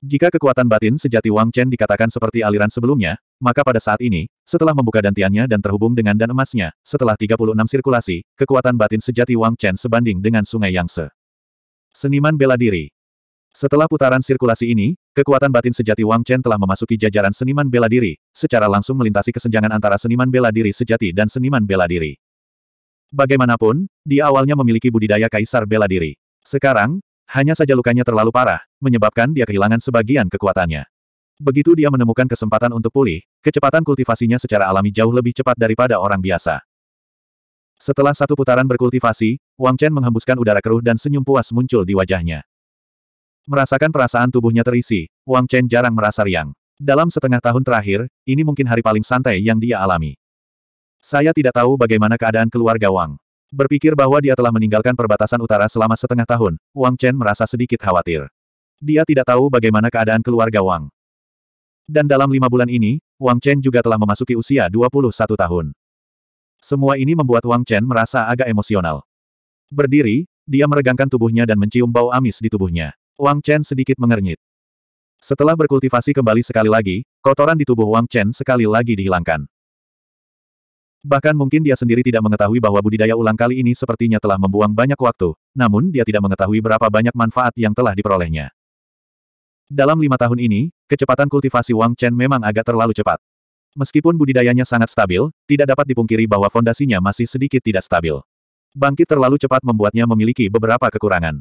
Jika kekuatan batin sejati Wang Chen dikatakan seperti aliran sebelumnya, maka pada saat ini, setelah membuka dantiannya dan terhubung dengan dan emasnya, setelah 36 sirkulasi, kekuatan batin sejati Wang Chen sebanding dengan sungai Yangtze. Seniman bela diri setelah putaran sirkulasi ini, kekuatan batin sejati Wang Chen telah memasuki jajaran seniman bela diri, secara langsung melintasi kesenjangan antara seniman bela diri sejati dan seniman bela diri. Bagaimanapun, dia awalnya memiliki budidaya kaisar bela diri. Sekarang, hanya saja lukanya terlalu parah, menyebabkan dia kehilangan sebagian kekuatannya. Begitu dia menemukan kesempatan untuk pulih, kecepatan kultivasinya secara alami jauh lebih cepat daripada orang biasa. Setelah satu putaran berkultivasi, Wang Chen menghembuskan udara keruh dan senyum puas muncul di wajahnya. Merasakan perasaan tubuhnya terisi, Wang Chen jarang merasa riang. Dalam setengah tahun terakhir, ini mungkin hari paling santai yang dia alami. Saya tidak tahu bagaimana keadaan keluarga Wang. Berpikir bahwa dia telah meninggalkan perbatasan utara selama setengah tahun, Wang Chen merasa sedikit khawatir. Dia tidak tahu bagaimana keadaan keluarga Wang. Dan dalam lima bulan ini, Wang Chen juga telah memasuki usia 21 tahun. Semua ini membuat Wang Chen merasa agak emosional. Berdiri, dia meregangkan tubuhnya dan mencium bau amis di tubuhnya. Wang Chen sedikit mengernyit. Setelah berkultivasi kembali sekali lagi, kotoran di tubuh Wang Chen sekali lagi dihilangkan. Bahkan mungkin dia sendiri tidak mengetahui bahwa budidaya ulang kali ini sepertinya telah membuang banyak waktu, namun dia tidak mengetahui berapa banyak manfaat yang telah diperolehnya. Dalam lima tahun ini, kecepatan kultivasi Wang Chen memang agak terlalu cepat. Meskipun budidayanya sangat stabil, tidak dapat dipungkiri bahwa fondasinya masih sedikit tidak stabil. Bangkit terlalu cepat membuatnya memiliki beberapa kekurangan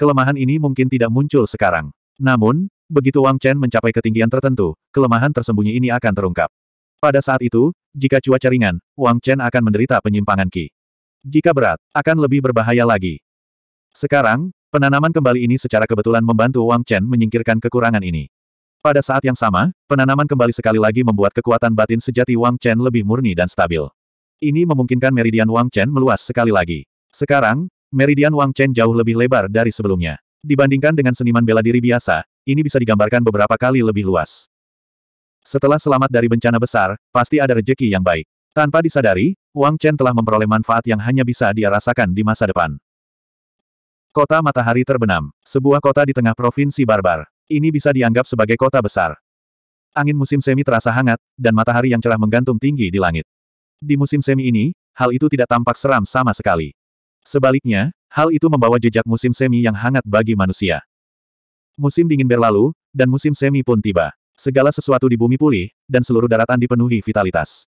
kelemahan ini mungkin tidak muncul sekarang. Namun, begitu Wang Chen mencapai ketinggian tertentu, kelemahan tersembunyi ini akan terungkap. Pada saat itu, jika cuaca ringan, Wang Chen akan menderita penyimpangan Qi. Jika berat, akan lebih berbahaya lagi. Sekarang, penanaman kembali ini secara kebetulan membantu Wang Chen menyingkirkan kekurangan ini. Pada saat yang sama, penanaman kembali sekali lagi membuat kekuatan batin sejati Wang Chen lebih murni dan stabil. Ini memungkinkan meridian Wang Chen meluas sekali lagi. Sekarang, Meridian Wang Chen jauh lebih lebar dari sebelumnya. Dibandingkan dengan seniman bela diri biasa, ini bisa digambarkan beberapa kali lebih luas. Setelah selamat dari bencana besar, pasti ada rejeki yang baik. Tanpa disadari, Wang Chen telah memperoleh manfaat yang hanya bisa dia rasakan di masa depan. Kota Matahari Terbenam, sebuah kota di tengah provinsi Barbar. Ini bisa dianggap sebagai kota besar. Angin musim semi terasa hangat, dan matahari yang cerah menggantung tinggi di langit. Di musim semi ini, hal itu tidak tampak seram sama sekali. Sebaliknya, hal itu membawa jejak musim semi yang hangat bagi manusia. Musim dingin berlalu, dan musim semi pun tiba. Segala sesuatu di bumi pulih, dan seluruh daratan dipenuhi vitalitas.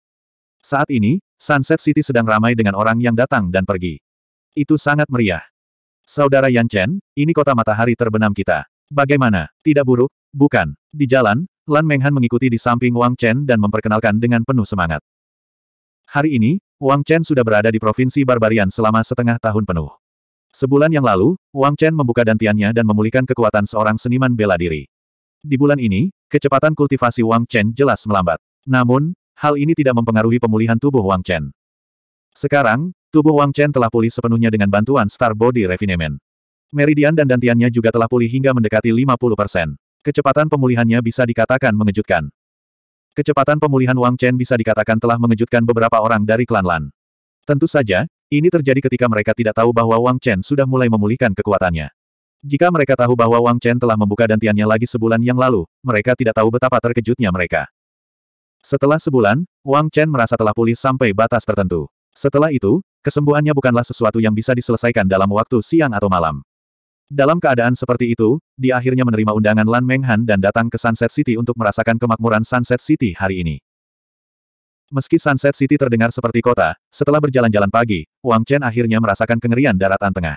Saat ini, Sunset City sedang ramai dengan orang yang datang dan pergi. Itu sangat meriah. Saudara Yan Chen, ini kota matahari terbenam kita. Bagaimana? Tidak buruk? Bukan. Di jalan, Lan Menghan mengikuti di samping Wang Chen dan memperkenalkan dengan penuh semangat. Hari ini, Wang Chen sudah berada di Provinsi Barbarian selama setengah tahun penuh. Sebulan yang lalu, Wang Chen membuka dantiannya dan memulihkan kekuatan seorang seniman bela diri. Di bulan ini, kecepatan kultivasi Wang Chen jelas melambat. Namun, hal ini tidak mempengaruhi pemulihan tubuh Wang Chen. Sekarang, tubuh Wang Chen telah pulih sepenuhnya dengan bantuan Star Body Refinement. Meridian dan dantiannya juga telah pulih hingga mendekati 50%. Kecepatan pemulihannya bisa dikatakan mengejutkan. Kecepatan pemulihan Wang Chen bisa dikatakan telah mengejutkan beberapa orang dari klan Lan. Tentu saja, ini terjadi ketika mereka tidak tahu bahwa Wang Chen sudah mulai memulihkan kekuatannya. Jika mereka tahu bahwa Wang Chen telah membuka dantiannya lagi sebulan yang lalu, mereka tidak tahu betapa terkejutnya mereka. Setelah sebulan, Wang Chen merasa telah pulih sampai batas tertentu. Setelah itu, kesembuhannya bukanlah sesuatu yang bisa diselesaikan dalam waktu siang atau malam. Dalam keadaan seperti itu, dia akhirnya menerima undangan Lan Menghan dan datang ke Sunset City untuk merasakan kemakmuran Sunset City hari ini. Meski Sunset City terdengar seperti kota, setelah berjalan-jalan pagi, Wang Chen akhirnya merasakan kengerian daratan tengah.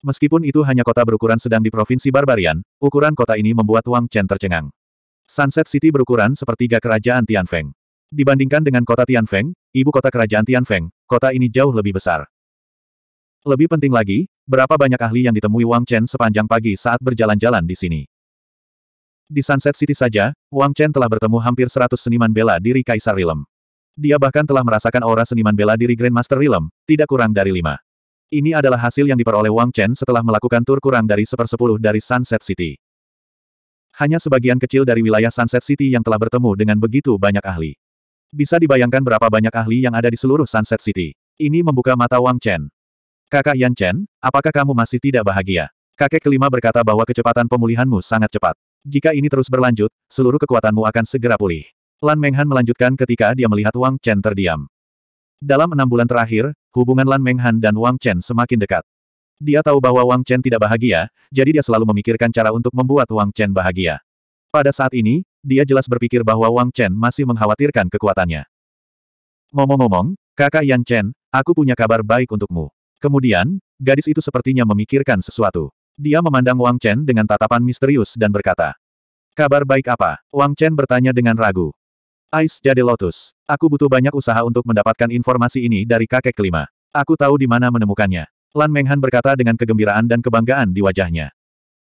Meskipun itu hanya kota berukuran sedang di Provinsi Barbarian, ukuran kota ini membuat Wang Chen tercengang. Sunset City berukuran sepertiga kerajaan Tianfeng. Dibandingkan dengan kota Tianfeng, ibu kota kerajaan Tianfeng, kota ini jauh lebih besar. Lebih penting lagi, berapa banyak ahli yang ditemui Wang Chen sepanjang pagi saat berjalan-jalan di sini. Di Sunset City saja, Wang Chen telah bertemu hampir 100 seniman bela diri Kaisar Rilem. Dia bahkan telah merasakan aura seniman bela diri Grandmaster Rilem, tidak kurang dari lima. Ini adalah hasil yang diperoleh Wang Chen setelah melakukan tur kurang dari sepersepuluh dari Sunset City. Hanya sebagian kecil dari wilayah Sunset City yang telah bertemu dengan begitu banyak ahli. Bisa dibayangkan berapa banyak ahli yang ada di seluruh Sunset City. Ini membuka mata Wang Chen. Kakak Yan Chen, apakah kamu masih tidak bahagia? Kakek kelima berkata bahwa kecepatan pemulihanmu sangat cepat. Jika ini terus berlanjut, seluruh kekuatanmu akan segera pulih. Lan Menghan melanjutkan ketika dia melihat Wang Chen terdiam. Dalam enam bulan terakhir, hubungan Lan Menghan dan Wang Chen semakin dekat. Dia tahu bahwa Wang Chen tidak bahagia, jadi dia selalu memikirkan cara untuk membuat Wang Chen bahagia. Pada saat ini, dia jelas berpikir bahwa Wang Chen masih mengkhawatirkan kekuatannya. Ngomong-ngomong, kakak Yan Chen, aku punya kabar baik untukmu. Kemudian, gadis itu sepertinya memikirkan sesuatu. Dia memandang Wang Chen dengan tatapan misterius dan berkata, Kabar baik apa? Wang Chen bertanya dengan ragu. Ice Jade Lotus. Aku butuh banyak usaha untuk mendapatkan informasi ini dari kakek kelima. Aku tahu di mana menemukannya. Lan Menghan berkata dengan kegembiraan dan kebanggaan di wajahnya.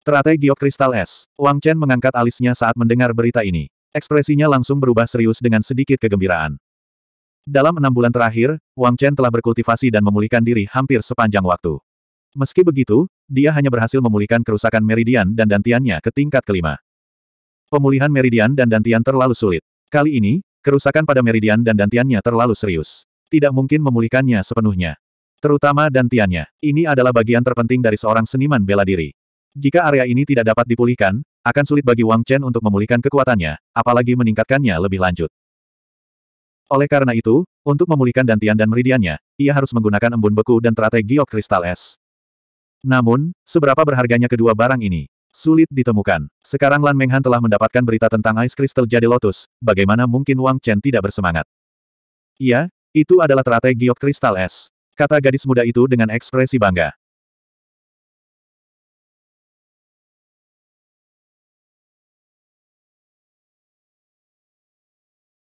Teratai giok kristal es. Wang Chen mengangkat alisnya saat mendengar berita ini. Ekspresinya langsung berubah serius dengan sedikit kegembiraan. Dalam enam bulan terakhir, Wang Chen telah berkultivasi dan memulihkan diri hampir sepanjang waktu. Meski begitu, dia hanya berhasil memulihkan kerusakan meridian dan dantiannya ke tingkat kelima. Pemulihan meridian dan dantian terlalu sulit. Kali ini, kerusakan pada meridian dan dantiannya terlalu serius. Tidak mungkin memulihkannya sepenuhnya. Terutama dantiannya. Ini adalah bagian terpenting dari seorang seniman bela diri. Jika area ini tidak dapat dipulihkan, akan sulit bagi Wang Chen untuk memulihkan kekuatannya, apalagi meningkatkannya lebih lanjut. Oleh karena itu, untuk memulihkan dantian dan meridiannya, ia harus menggunakan embun beku dan teratai giok kristal es. Namun, seberapa berharganya kedua barang ini? Sulit ditemukan. Sekarang Lan Menghan telah mendapatkan berita tentang Ice Crystal Jade Lotus, bagaimana mungkin Wang Chen tidak bersemangat? Iya, itu adalah teratai giok kristal es. Kata gadis muda itu dengan ekspresi bangga.